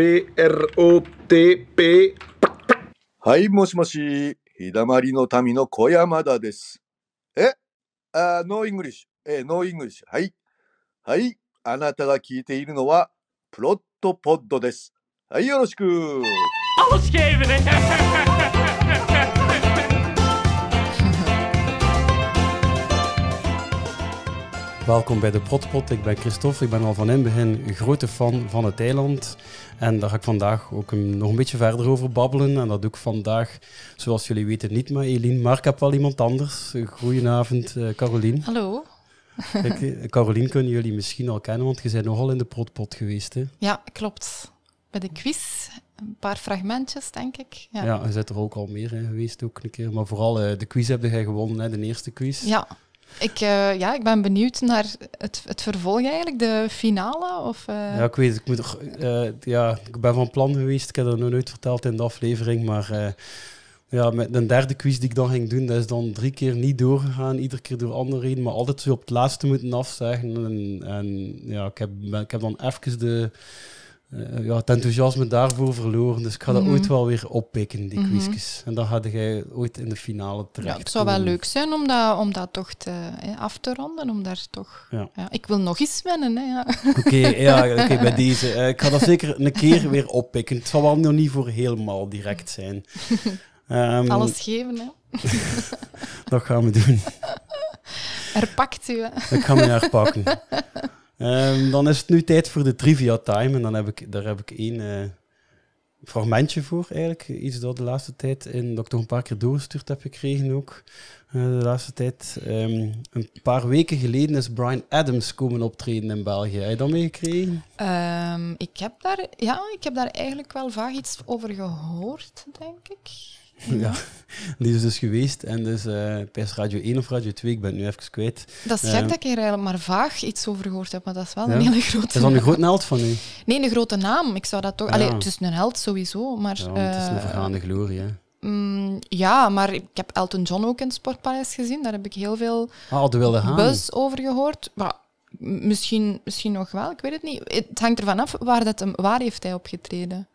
PROTP。はい、もしもし。日だまりの民の小山田です。えあノーイングリッシュ。えノーイングリッシュ。はい。はい。あなたが聞いているのは、プロットポッドです。はい、よろしく。Welkom bij de Protpot. Ik ben Christophe, ik ben al van in begin een grote fan van het eiland. En daar ga ik vandaag ook nog een beetje verder over babbelen. En dat doe ik vandaag, zoals jullie weten, niet met Eline, maar ik heb wel iemand anders. Goedenavond, uh, Carolien. Hallo. Ik, eh, Carolien kunnen jullie misschien al kennen, want je bent nogal in de Protpot geweest. Hè? Ja, klopt. Bij de quiz een paar fragmentjes, denk ik. Ja, ja je zit er ook al meer in geweest, ook een keer. Maar vooral eh, de quiz heb jij gewonnen, hè, de eerste quiz. Ja, ik, eh, ja, ik ben benieuwd naar het, het vervolg eigenlijk, de finale. Of, eh? Ja, ik weet ik, moet eh, ja, ik ben van plan geweest, ik heb dat nog nooit verteld in de aflevering, maar ja, met een derde quiz die ik dan ging doen, dat is dan drie keer niet doorgegaan, iedere keer door andere reden, maar altijd op het laatste moeten afzeggen. En, en ja, ik heb, ik heb dan even de eh, ja, het enthousiasme daarvoor verloren. Dus ik ga dat mhm. ooit wel weer oppikken, die mm En dan hadden jij ooit in de finale terecht. Ja, het zou wel leuk zijn om dat, om dat toch te, eh, af te ronden. Om daar toch... Ja. ik wil nog eens winnen. ja. Oké, ja, oké bij deze. Eh, ik ga dat zeker een keer weer oppikken. Het zal wel nog niet voor helemaal direct zijn. Ehm, Alles geven, hè. dat gaan we doen. pakt u, hè. Ik ga me herpakken. Ehm, dan is het nu tijd voor de trivia time. En dan heb ik, daar heb ik één uh, fragmentje voor eigenlijk. Iets dat de laatste tijd, in, dat een paar keer doorgestuurd heb gekregen ook. Eh, de laatste tijd. Ehm, een paar weken geleden is Brian Adams komen optreden in België. Heb je dat meegekregen? Ehm, ik, heb daar, ja, ik heb daar eigenlijk wel vaak iets over gehoord, denk ik. Ja. Die is dus geweest en dus uh, Radio 1 of Radio 2, ik ben nu even kwijt. Dat is gek eh, dat ik er eigenlijk eh, maar vaag iets over gehoord heb, maar dat is wel een hele grote... Is dat een grote held van u? Nee, een grote naam. Ik zou dat toch... Ah, ja. het is een held sowieso, maar... Ja, uh, het is een vergaande glorie, hè? Mm, ja, maar ik heb Elton John ook in het Sportpaleis gezien. Daar heb ik heel veel ah, wilde buzz over gehoord. Maar misschien, misschien nog wel, ik weet het niet. Het hangt ervan af waar, dat hem, waar heeft hij opgetreden.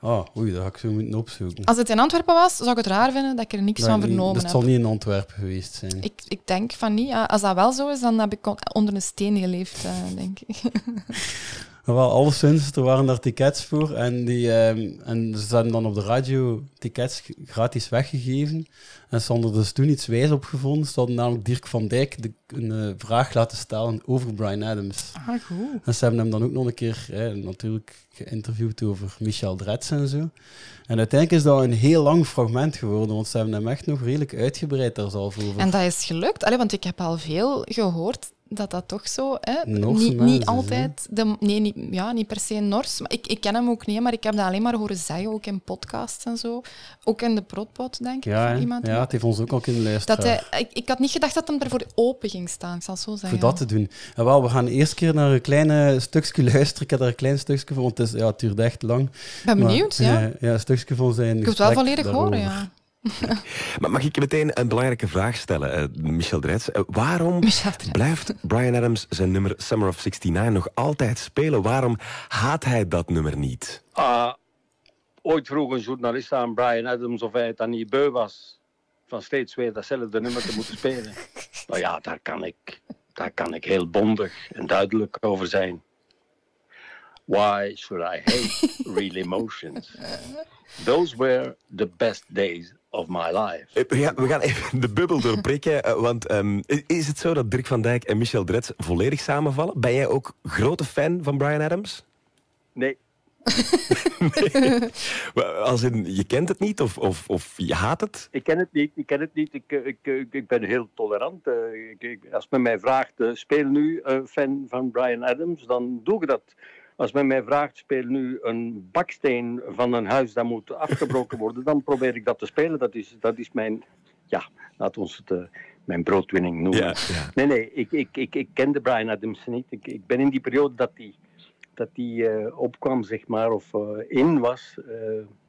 Ah, oei, dat ga ik zo moeten opzoeken. Als het in Antwerpen was, zou ik het raar vinden dat ik er niks van vernomen heb. Dat zal niet in Antwerpen geweest zijn. Ik, ik denk van niet. Als dat wel zo is, dan heb ik onder een steen geleefd, eh, denk ik. Maar wel, alleszins, er waren daar tickets voor. En, die, ehm, en ze hebben dan op de radio tickets gratis weggegeven. En ze hadden dus toen iets wijs opgevonden. Ze hadden namelijk Dirk van Dijk de, een eh, vraag laten stellen over Brian Adams. Ah, goed. En ze hebben hem dan ook nog een keer hè, natuurlijk geïnterviewd over Michel Dretz en zo. En uiteindelijk is dat een heel lang fragment geworden, want ze hebben hem echt nog redelijk uitgebreid daar zelf over. En dat is gelukt? Allee, want ik heb al veel gehoord dat dat toch zo... Hè? niet, niet altijd... De, nee, niet, ja, niet per se Nors. Maar ik, ik ken hem ook niet, maar ik heb dat alleen maar horen zeggen, ook in podcasts en zo. Ook in de protpot, denk ik. Ja, van iemand ja het heeft ons ook al kunnen luisteren. Dat ik, ik had niet gedacht dat hem ervoor open ging staan, ik zal zo zeggen. Voor dat te doen. En wel, we gaan eerst keer naar een klein stukje luisteren. Ik heb daar een klein stukje van, want het, is, ja, het echt lang. ben benieuwd, ja. Eh, ja. een stukje van zijn Ik heb het wel volledig horen, ja. maar mag ik je meteen een belangrijke vraag stellen, eh, Michel Dretz? Eh, waarom blijft Brian Adams zijn nummer Summer of 69 nog altijd spelen? Waarom haat hij dat nummer niet? Ah, ooit vroeg een journalist aan Brian Adams of hij het dan niet beu was van steeds weer datzelfde nummer te moeten spelen. nou ja, daar kan ik, daar kan ik heel bondig en duidelijk over zijn. Why should I hate real emotions? Those were the best days of my life. Eh, we gaan even de bubbel doorprikken. Eh, want ehm, is het zo dat Dirk van Dijk en Michel Dretz volledig samenvallen? Ben jij ook grote fan van Brian Adams? Nee. nee. Als in, je kent het niet of, of, of, je haat het? Ik ken het niet. Ik, ken het niet. ik, ik, ik ben heel tolerant. Eh, ik, als men mij vraagt, speel nu fan van Brian Adams, dan doe ik dat. Als men mij vraagt, speel nu een baksteen van een huis dat moet afgebroken worden, dan probeer ik dat te spelen. Dat is, dat is mijn, ja, laat ons het eh, mijn broodwinning noemen. Nee, nee, ik, ik, ik, ik kende Brian Adams niet. Ik, ik ben in die periode dat hij dat die, eh, opkwam, zeg maar, of eh, in was,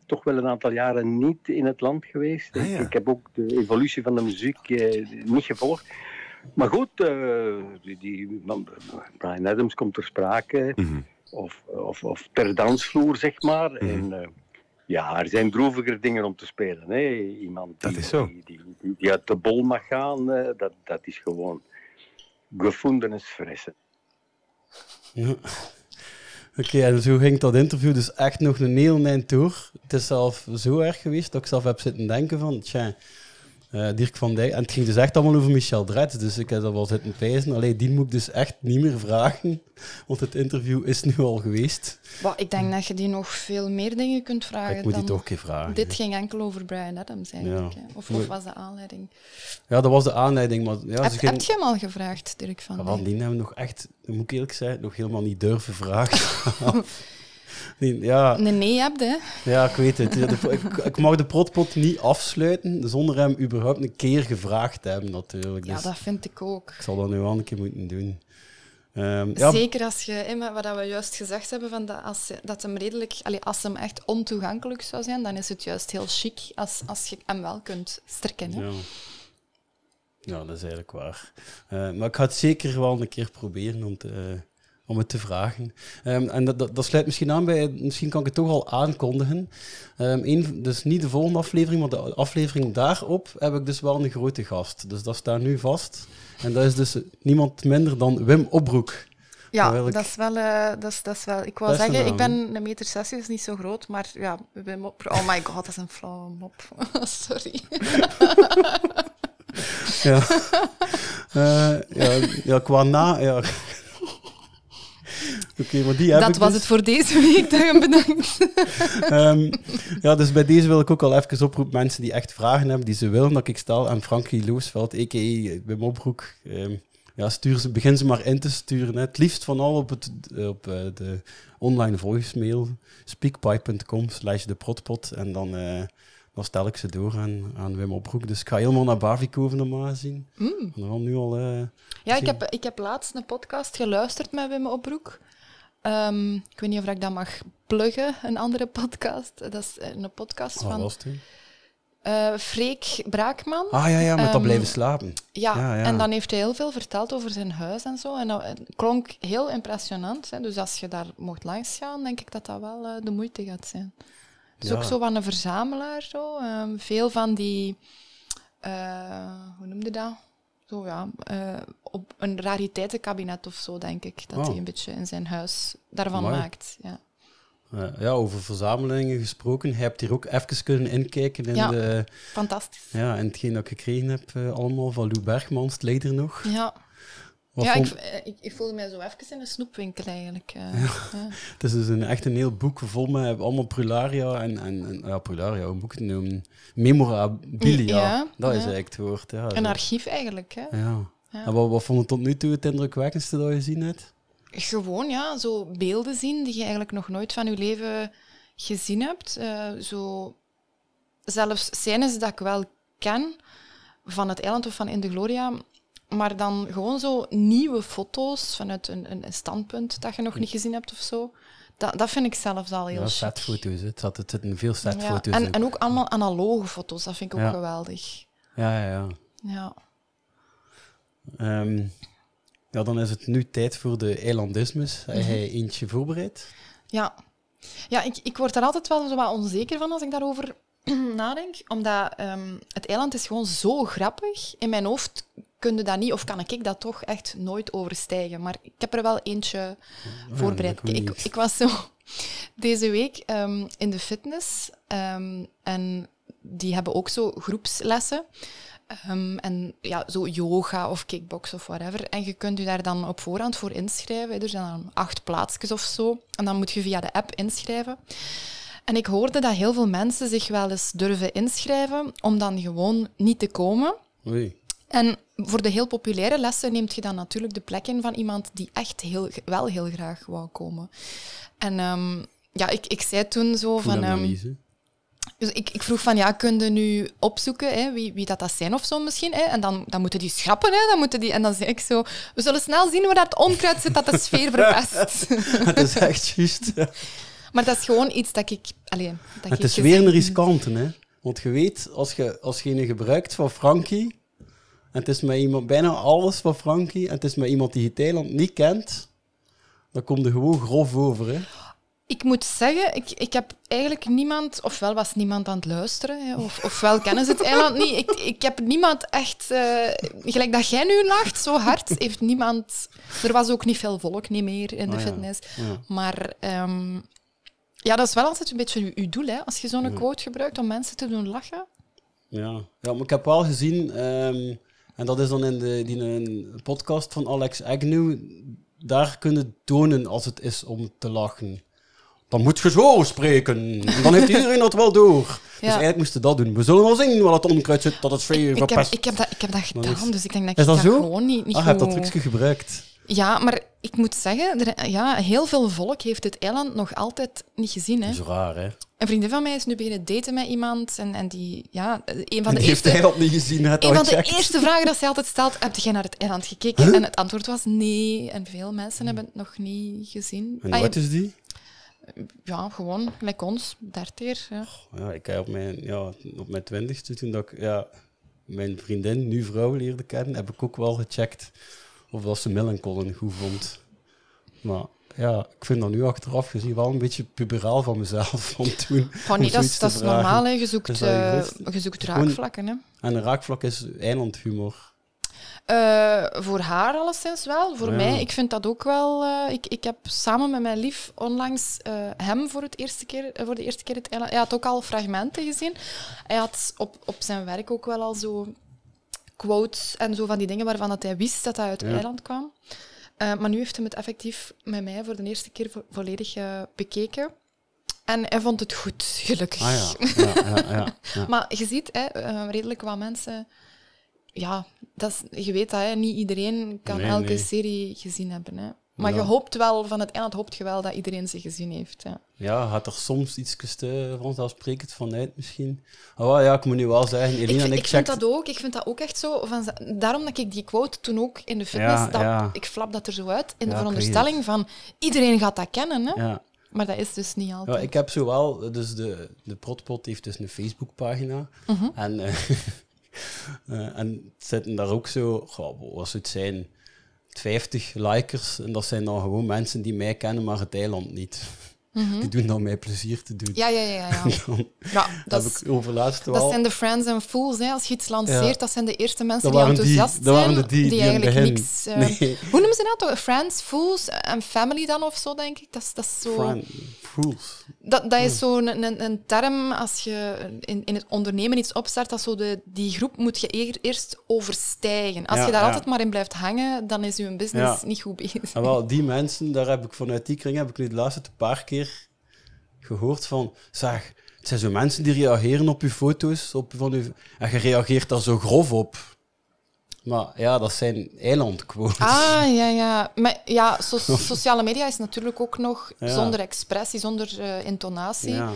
toch wel een aantal jaren niet in het land geweest. Ah, ik heb ook de evolutie van de muziek niet gevolgd. Maar goed, die, die, Brian Adams komt ter sprake. Mhm of, of, of per dansvloer, zeg maar. Mhm. Eh, ja, er zijn droeviger dingen om te spelen. Hè. Iemand die, Die, die, die, uit de bol mag gaan, eh, dat, dat is gewoon gefundenis fressen. Ja. Oké, okay, en zo ging dat interview dus echt nog een heel mijn tour. Het is zelf zo erg geweest dat ik zelf heb zitten denken van, tja, eh, Dirk van Dijk. En het ging dus echt allemaal over Michel Dretz. Dus ik heb dat wel zitten pijzen. Alleen die moet ik dus echt niet meer vragen. Want het interview is nu al geweest. Maar ik denk dat je die nog veel meer dingen kunt vragen. Ik moet dan... die toch een keer vragen. Dit ging enkel over Brian Adams eigenlijk. Ja. Of, of, was de aanleiding? Ja, dat was de aanleiding. Maar, ja, heb, heb je hem al gevraagd, Dirk van ah, Dijk? Ja, die hebben we nog echt, moet ik eerlijk zijn, nog helemaal niet durven vragen. Nee, ja. Nee, nee, hebt Ja, ik weet het. ik, ik, mag de protpot niet afsluiten zonder hem überhaupt een keer gevraagd te hebben, natuurlijk. ja, dus dat vind ik ook. Ik zal dat nu wel een keer moeten doen. Ehm, ja. Zeker als je, hè, wat we juist gezegd hebben, van dat, als, dat hem redelijk, allee, als hem echt ontoegankelijk zou zijn, dan is het juist heel chic als, als je hem wel kunt strikken. Hè? Ja. ja, dat is eigenlijk waar. Eh, maar ik ga het zeker wel een keer proberen om te, eh, om het te vragen. Ehm, en dat, dat, dat, sluit misschien aan bij, misschien kan ik het toch al aankondigen. Um, dus niet de volgende aflevering, maar de aflevering daarop heb ik dus wel een grote gast. Dus dat staat nu vast. En dat is dus niemand minder dan Wim Opbroek. Ja, dat, ik... is wel, eh, dat is, dat is wel. Ik wil zeggen, ik ben een meter 60, dus niet zo groot, maar ja, Wim Opbroek. Oh my god, dat is een flauwe mop. Sorry. ja. Eh, ja. ja, qua na. Ja. Oké, maar die heb Dat was dus. het voor deze week, bedankt. Ehm, ja, dus bij deze wil ik ook al even oproepen, mensen die echt vragen hebben, die ze willen dat ik stel, aan Frankie Loosveld, a.k.a. Wim Opbroek, ehm, ja, stuur ze, begin ze maar in te sturen. Hè. Het liefst van al op, het, eh, op eh, de online voicemail, speakpipe.com slash de protpot, en dan... Eh, dat stel ik ze door aan, aan Wim Oproek. Dus ik ga helemaal naar Bavikoven normaal zien. Mm. Dan nu al, eh, ja, ik heb, ik heb laatst een podcast geluisterd met Wim Oproek. Ehm, ik weet niet of ik dat mag pluggen, een andere podcast. Dat is eh, een podcast ah, van... Was Uh, Freek Braakman. Ah ja, ja met um, dat ehm, blijven slapen. Ja, en dan heeft hij heel veel verteld over zijn huis en zo. En dat klonk heel impressionant. Hè. Dus als je daar mocht langs gaan, denk ik dat dat wel de moeite gaat zijn is ook zo van een verzamelaar. Zo. Ehm, veel van die, eh, hoe noemde dat? Zo ja, eh, op een rariteitenkabinet of zo, denk ik. Dat hij oh. een beetje in zijn huis daarvan maakt. Ja. Ja, over verzamelingen gesproken. Je hebt hier ook even kunnen inkijken in ja, fantastisch. Ja, en hetgeen dat ik gekregen heb eh, allemaal van Lou Bergmans, leider nog. Ja, ja, eh, ik, ik, voelde mij zo even in een snoepwinkel eigenlijk. Eh, ja. Het is dus een, echt een heel boek vol met allemaal prularia en, en, en ja, prularia, hoe moet ik noemen? Memorabilia, dat is eigenlijk het woord. Ja, een archief eigenlijk. Hè? Ja. En wat, wat vond je tot nu toe het indrukwekkendste dat je gezien hebt? Gewoon, ja, zo beelden zien die je eigenlijk nog nooit van je leven gezien hebt. Eh, zo, zelfs scènes dat ik wel ken van het eiland of van In de Gloria, maar dan gewoon zo nieuwe foto's vanuit een, een, standpunt dat je nog niet gezien hebt of zo. Dat, dat vind ik zelfs al heel ja, chic. foto's. Het zat het een veel set Ja, foto's en, ook. en ook allemaal analoge foto's, dat vind ik ook geweldig. Ja, ja, ja. Ja. Ehm, ja, dan is het nu tijd voor de eilandismus. Heb mhm. jij eentje voorbereid? Ja. Ja, ik, ik word er altijd wel zo wat onzeker van als ik daarover nadenk. Omdat ehm, het eiland is gewoon zo grappig. In mijn hoofd kunnen dat niet, of kan ik dat toch echt nooit overstijgen. Maar ik heb er wel eentje ah, voorbereid. Ik, ik, was zo deze week ehm, in de fitness ehm, en die hebben ook zo groepslessen. Ehm, en ja, zo yoga of kickbox of whatever. En je kunt je daar dan op voorhand voor inschrijven. Er zijn dan acht plaatsjes of zo. En dan moet je via de app inschrijven. En ik hoorde dat heel veel mensen zich wel eens durven inschrijven om dan gewoon niet te komen. Oei. En voor de heel populaire lessen neemt je dan natuurlijk de plek in van iemand die echt heel, wel heel graag wou komen. En ehm, ja, ik, ik zei toen zo van... Ehm, dus ik, ik, vroeg van, ja, kun je nu opzoeken hè, wie, wie dat, dat zijn of zo misschien? Hè? En dan, dan moeten die schrappen, hè, dan moeten die... En dan zei ik zo, we zullen snel zien waar dat onkruid zit dat de sfeer verpest. dat is echt juist. Maar dat is gewoon iets dat ik... Alleen, dat het is weer een riskante, hè? Want je weet, als je, als je gebruikt van Frankie en het is met iemand, bijna alles van Frankie. En het is met iemand die je Thailand niet kent. Dan komt er gewoon grof over. Hè? Ik moet zeggen, ik, ik heb eigenlijk niemand, ofwel was niemand aan het luisteren, hè, of, ofwel kennen ze het eiland niet. Ik, ik heb niemand echt, eh, gelijk dat jij nu lacht, zo hard, heeft niemand. Er was ook niet veel volk niet meer in de ah fitness. Maar ehm, ja, dat is wel altijd een beetje je, doel, hè, als je zo'n quote gebruikt om mensen te doen lachen. Ja. ja, maar ik heb wel gezien, ehm, en dat is dan in de die, een podcast van Alex Agnew. Daar kunnen tonen als het is om te lachen. Dan moet je zo spreken. dan heeft iedereen dat wel door. Dus eigenlijk moesten dat doen. We zullen wel zien wat het onkruid zit, dat het sfeer verpest. Ik, ik, heb, ik, heb dat, ik heb dat gedaan, dus ik denk dat, ik dat, dat gewoon niet, niet ah, goed... heb dat trucje gebruikt. Ja, maar ik moet zeggen, ja, heel veel volk heeft het eiland nog altijd niet gezien. Hè. Dat is raar, hè? Een vriendin van mij is nu beginnen daten met iemand. En, en die, ja, een van de eerste, heeft het niet gezien. een van de eerste vragen dat ze altijd stelt, heb jij naar het eiland gekeken? En het antwoord was nee. En veel mensen hebben het nog niet gezien. En wat is die? Ja, gewoon, gelijk ons, dertig. Ja. ja. ik heb eh, op mijn, ja, op mijn twintigste, toen dat ik ja, mijn vriendin, nu vrouw, leerde kennen, heb ik ook wel gecheckt of dat ze Millencolin goed vond. Maar ja, ik vind dat nu achteraf gezien wel een beetje puberaal van mezelf om toen. dat, is, dat normaal, hè. je zoekt, eh, raakvlakken. Hè. En een raakvlak is eilandhumor. Uh, voor haar alleszins wel. Voor mij, ik vind dat ook wel. Eh, ik, ik heb samen met mijn lief onlangs hem voor, het eerste keer, voor de eerste keer het eiland. Hij had ook al fragmenten gezien. Hij had op, op zijn werk ook wel al zo quotes en zo van die dingen waarvan dat hij wist dat dat uit het Eiland kwam. Eh, maar nu heeft hij het effectief met mij voor de eerste keer volledig eh, bekeken. En hij vond het goed, gelukkig. Ah, ja. Ja, maar je ziet, hè, eh, redelijk wat mensen... Ja, dat is, je weet dat, hè, niet iedereen kan elke serie gezien hebben. Hè. Maar je hoopt wel van het einde, hoopt je wel dat iedereen ze gezien heeft. Ja, ja gaat er soms iets te vanzelfsprekend vanuit misschien. Oh ja, ik moet nu wel zeggen, Elina ik, en ik... vind dat ook, ik vind dat ook echt zo. Van, daarom dat ik die quote toen ook in de fitness, dat, ik flap dat er zo uit, in de veronderstelling van iedereen gaat dat kennen. Hè? Maar dat is dus niet altijd. Ja, ik heb zowel, dus de, de Protpot heeft dus een Facebookpagina. Mm En... Uh, en zitten daar ook zo, goh, wat zou het zijn? 50 likers. En dat zijn dan gewoon mensen die mij kennen, maar het eiland niet. -hmm. Die doen dan mij plezier te doen. Ja, ja, ja. ja. ja nou, dat heb ik overlaatst wel. Dat zijn de friends and fools. Hè. Als je iets lanceert, dat zijn de eerste mensen die enthousiast zijn. Die, die, die, eigenlijk niks... Eh, Hoe noemen ze dat toch? Friends, fools en family dan of zo, denk ik. Dat, is, dat is zo... fools. Dat, is zo'n een, een, term als je in, in het ondernemen iets opstart, dat zo de, die groep moet je eerst overstijgen. Als je daar altijd maar in blijft hangen, dan is je business niet goed bezig. En ah, wel, die mensen, daar heb ik vanuit die kring, heb ik nu de laatste paar keer gehoord van, zeg, het zijn zo mensen die reageren op uw foto's op, van uw, en je reageert daar zo grof op. Maar ja, dat zijn eilandquotes. Ah, ja, ja. Maar ja, sociale media is natuurlijk ook nog zonder expressie, zonder eh, intonatie. Ja.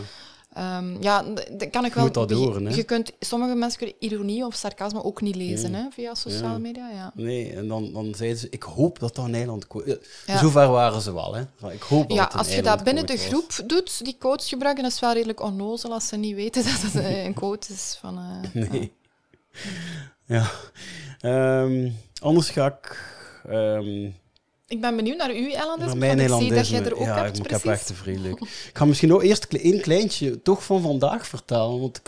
Um, ja, dat kan ik wel. Moet dat horen, Je kunt, sommige mensen kunnen ironie of sarcasme ook niet lezen hè, via sociale media. Ja. Nee, en dan, dan zeiden ze: Ik hoop dat dat een eiland eh, ja. Zover waren ze wel. Hè. Ik hoop ja, als je dat binnen de groep doet, die codes gebruiken, is wel redelijk onnozel als ze niet weten dat het eh, een quote is. Van, eh, nee. Ja. Ehm, anders ga ik ehm, ik ben benieuwd naar uw Eilandisme, dus, mijn ik zie dat jij er ook ja, hebt, precies. ik heb echt te ik ga misschien ook eerst één kleintje toch van vandaag vertellen, want ik,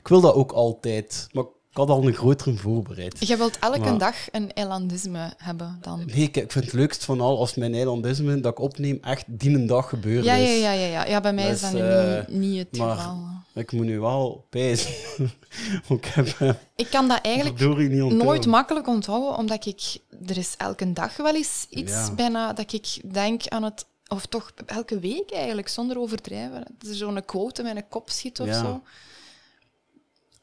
ik wil dat ook altijd. Maar ik had al een grotere voorbereid. Je wilt elke dag een eilandisme hebben dan? Nee, ik, vind het leukst van al als mijn eilandisme dat ik opneem echt die een dag gebeurd is. Ja, ja, ja, ja, ja. bij mij is dat niet, eh, niet, het geval ik moet nu wel pezen. ik, heb, eh, ik kan dat eigenlijk nooit makkelijk onthouden, omdat ik... Er is elke dag wel eens iets bijna dat ik denk aan het... Of toch elke week eigenlijk, zonder overdrijven. Dat er zo'n quote in mijn kop schiet of zo.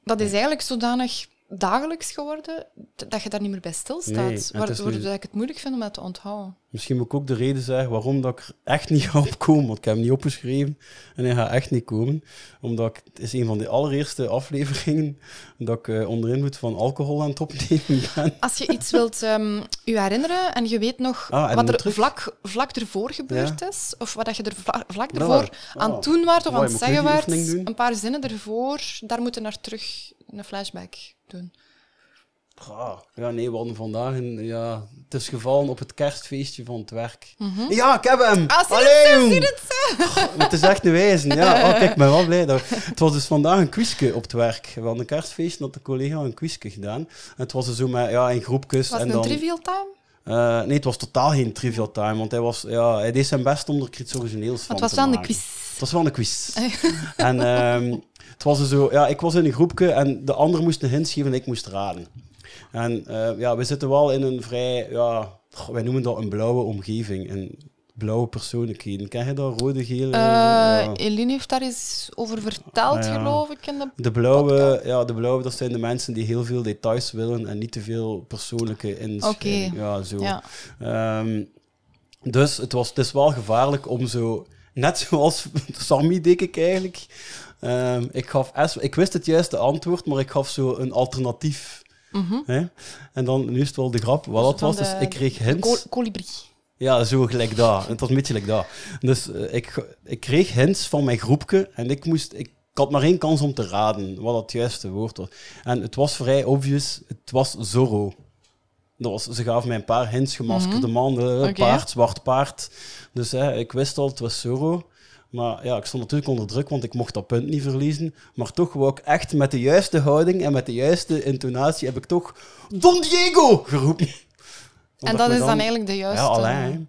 Dat is eigenlijk zodanig dagelijks geworden dat je daar niet meer bij stilstaat. Nee, Waardoor ik het moeilijk vind om dat te onthouden. Misschien moet ik ook de reden zeggen waarom dat ik er echt niet ga opkomen. Want ik heb hem niet opgeschreven en hij gaat echt niet komen. Omdat ik, het is een van de allereerste afleveringen dat ik uh, onderin moet van alcohol aan het opnemen ben. Als je iets wilt um, ehm, je herinneren en je weet nog ah, wat er vlak, vlak ervoor gebeurd is, of wat je er vlak, ervoor aan ah. toen of aan het zeggen waart, een paar zinnen ervoor, daar moeten naar terug een flashback doen. ja, nee, we hadden vandaag een, ja, het is gevallen op het kerstfeestje van het werk. Mhm. Ja, ik heb hem! Ah, Allee! het is echt een wijze. Ja, oh, kijk, ik ben wel blij. Dat... Het was dus vandaag een quizje op het werk. We hadden een kerstfeestje en had de collega een quizje gedaan. het was dus zo met, ja, in groepjes. Was het een trivial time? Eh, nee, het was totaal geen trivial time, want hij, was, ja, hij deed zijn best om er iets origineels van te maken. Het was wel een quiz. Het was wel een quiz. en... Ehm, het was dus zo, ja, ik was in een groepje en de ander moest een geven en ik moest raden. En eh, ja, we zitten wel in een vrij, ja, wij noemen dat een blauwe omgeving. En blauwe persoonlijkheden. Ken je dat? Rode, gele? Uh, Eline heeft daar eens over verteld, ah, geloof ik. In de, blauwe, ja, de blauwe, dat zijn de mensen die heel veel details willen en niet te veel persoonlijke inschrijvingen. Okay. Ja, zo. Ja. Ehm, dus het, was, het is wel gevaarlijk om zo, net zoals Sammy, denk ik eigenlijk, Ehm, ik, gaf ik wist het juiste antwoord, maar ik gaf zo een alternatief. Mhm. En dan, nu is het wel de grap. Wat dus dat was, de, ik kreeg hints. Colibri. Ja, zo gelijk daar. Het was een beetje gelijk daar. Dus eh, ik, ik kreeg hints van mijn groepje en ik moest... Ik, had maar één kans om te raden wat het juiste woord was. En het was vrij obvious, het was Zorro. Dat was, ze gaven mij een paar hints, gemaskerde mm man, paard, zwart paard. Dus hè, ik wist al, het was Zorro. Maar ja, ik stond natuurlijk onder druk, want ik mocht dat punt niet verliezen. Maar toch wou ik echt met de juiste houding en met de juiste intonatie heb ik toch Don Diego geroepen. En dat is dan, dan, eigenlijk de juiste. Ja, alleen.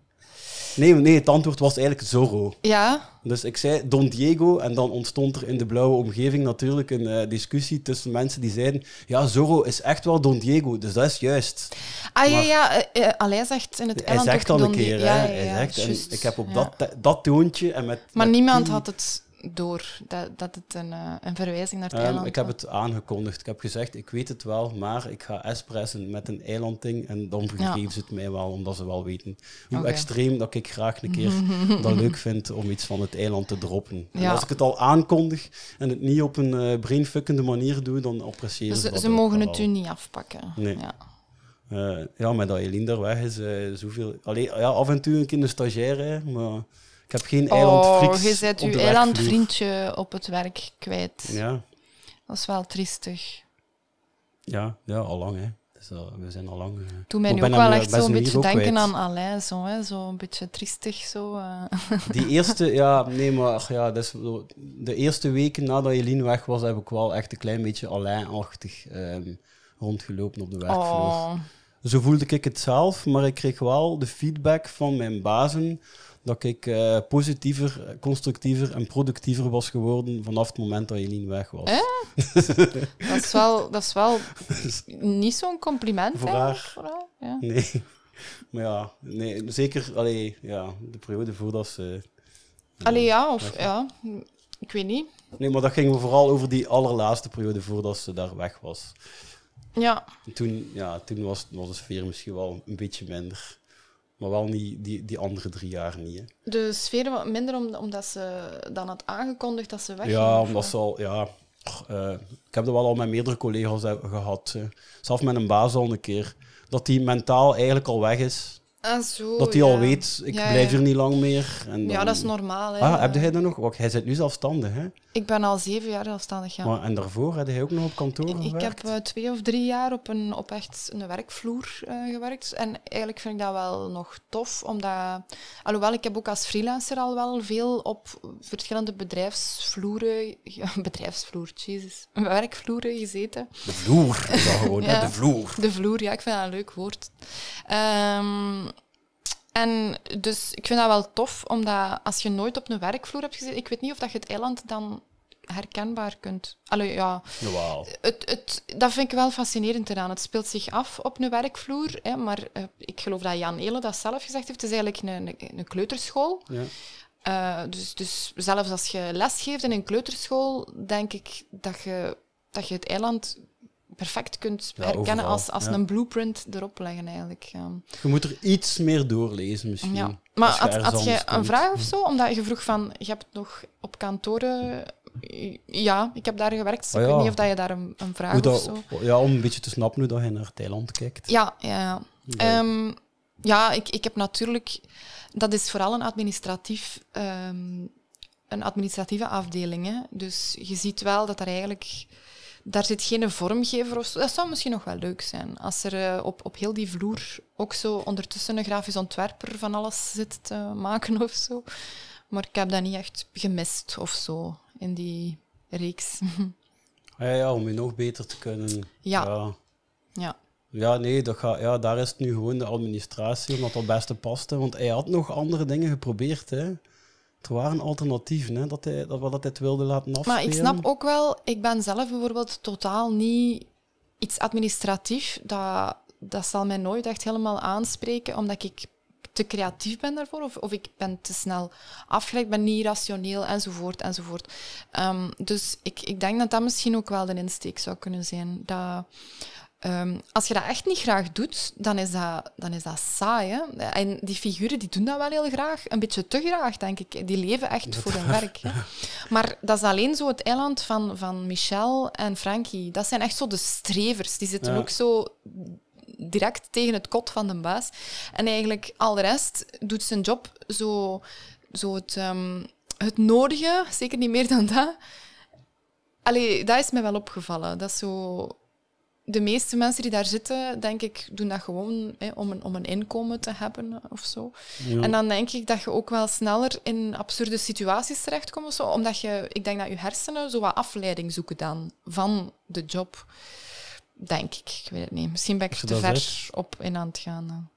Nee, nee, het antwoord was eigenlijk Zorro. Ja? Dus ik zei Don Diego en dan ontstond er in de blauwe omgeving natuurlijk een eh, discussie tussen mensen die zeiden ja, Zorro is echt wel Don Diego, dus dat is juist. Ah ja, ja, uh, zegt in het Hij zegt dan een keer, Ja, hij zegt, en ik heb op dat, dat toontje en met... Maar niemand had het door dat, dat het een, eh, een verwijzing naar het um, Ik heb het aangekondigd. Ik heb gezegd, ik weet het wel, maar ik ga espressen met een eilandding en dan vergeven ze het mij wel, omdat ze wel weten hoe extreem dat ik graag een keer dat leuk vind om iets van het eiland te droppen. En als ik het al aankondig en het niet op een uh, brainfuckende manier doe, dan appreciëren precies ze dat Ze mogen het u niet afpakken. Ja. Uh, ja, maar dat Eline daar weg is, uh, zoveel... Allee, ja, af en toe een keer een stagiair, hè, maar ik heb geen eilandvriends. Oh, je zet je eilandvriendje op het werk kwijt. Ja. Dat is wel triestig. Ja, ja al lang, hè. we zijn al lang. Eh, Toen ben nu ook wel echt zo'n beetje denken aan alleen zo, hè, zo een beetje triestig. Zo, eh. Die eerste, ja, nee, maar ja, dus, de eerste weken nadat Jeline weg was, heb ik wel echt een klein beetje alleenachtig achtig ehm, rondgelopen op de werkvloer. Oh. Zo voelde ik het zelf, maar ik kreeg wel de feedback van mijn bazen dat ik eh, positiever, constructiever en productiever was geworden vanaf het moment dat niet weg was. dat, is wel, dat is wel dus niet zo'n compliment, voor haar. Vooral, ja. Nee. Maar ja, nee, zeker allee, ja, de periode voordat ze... Eh, allee, ja, of ja, ik weet niet. Nee, maar dat ging vooral over die allerlaatste periode voordat ze daar weg was. Ja. toen, ja, toen was, was de sfeer misschien wel een beetje minder. Maar wel niet, die, die andere drie jaar niet. Hè. De sfeer wat minder omdat ze dan had aangekondigd dat ze weg Ja, omdat ze al... Ja, eh, ik heb dat wel al met meerdere collega's gehad. zelf Zelfs met een baas al een keer. Dat die mentaal eigenlijk al weg is. Ah, dat hij al weet, ik blijf hier niet lang meer. En Ja, dat is normaal. Hè. Ah, heb jij dat nog? hij zit nu zelfstandig, hè? Ik ben al zeven jaar zelfstandig, ja. Maar, en daarvoor had hij ook nog op kantoor ik, gewerkt? Ik heb eh, twee of drie jaar op, een, op echt een werkvloer eh, gewerkt. En eigenlijk vind ik dat wel nog tof, omdat... Alhoewel, ik heb ook als freelancer al wel veel op verschillende bedrijfsvloeren... bedrijfsvloer, jezus. Werkvloeren gezeten. De vloer, gewoon, De vloer. De vloer, ja, ik vind dat een leuk woord. Um, en dus ik vind dat wel tof, omdat als je nooit op een werkvloer hebt gezeten, ik weet niet of dat je het eiland dan herkenbaar kunt. Allee, ja. Wow. Het, het, dat vind ik wel fascinerend eraan. Het speelt zich af op een werkvloer, hè, maar eh, ik geloof dat Jan Ele dat zelf gezegd heeft. Het is eigenlijk een, een, kleuterschool. Ja. Eh, dus, dus zelfs als je les geeft in een kleuterschool, denk ik dat je, dat je het eiland perfect kunt herkennen als, als een blueprint erop leggen eigenlijk. Je moet er iets meer doorlezen misschien. Ja. Maar had, je een vraag of hm. zo? Omdat je vroeg van, je hebt nog op kantoren... Ja, ik heb daar gewerkt, dus ik oh weet niet of dat je daar een, een vraag dat, of zo... Ja, om een beetje te snappen hoe dat je naar Thailand kijkt. Ja, ja, ja. ja, ehm, ik, ik heb natuurlijk... Dat is vooral een administratief... Ehm, een administratieve afdeling. Hè. Dus je ziet wel dat er eigenlijk daar zit geen vormgever of zo. Dat zou misschien nog wel leuk zijn. Als er eh, op, op heel die vloer ook zo ondertussen een grafisch ontwerper van alles zit te maken of zo. Maar ik heb dat niet echt gemist of zo in die reeks. Ah, ja, ja om je nog beter te kunnen. Ja. ja. ja. nee, dat gaat, ja, daar is het nu gewoon de administratie, omdat dat beste paste. Want hij had nog andere dingen geprobeerd. Hè er waren alternatieven, hè, dat hij, dat, wat hij het wilde laten afspelen. Maar ik snap ook wel, ik ben zelf bijvoorbeeld totaal niet iets administratief. Dat, dat zal mij nooit echt helemaal aanspreken, omdat ik te creatief ben daarvoor, of, of ik ben te snel afgeleid, ben niet rationeel, enzovoort, enzovoort. Ehm, dus ik, ik denk dat dat misschien ook wel de insteek zou kunnen zijn. Dat Ehm, als je dat echt niet graag doet, dan is dat, dan is dat saai. Hè? En die figuren die doen dat wel heel graag. Een beetje te graag, denk ik. Die leven echt voor hun werk. Hè? Maar dat is alleen zo het eiland van, van Michel en Frankie. Dat zijn echt zo de strevers. Die zitten ook zo direct tegen het kot van de baas. En eigenlijk al de rest doet zijn job zo, zo het, ehm, het nodige, zeker niet meer dan dat. Allee, dat is mij wel opgevallen. Dat is zo de meeste mensen die daar zitten, denk ik, doen dat gewoon hè, om, een, om een inkomen te hebben of zo. En dan denk ik dat je ook wel sneller in absurde situaties terechtkomt of zo, omdat je, ik denk dat je hersenen zo wat afleiding zoeken dan van de job. Denk ik, ik weet het niet. Misschien ben ik te ver op in aan het gaan.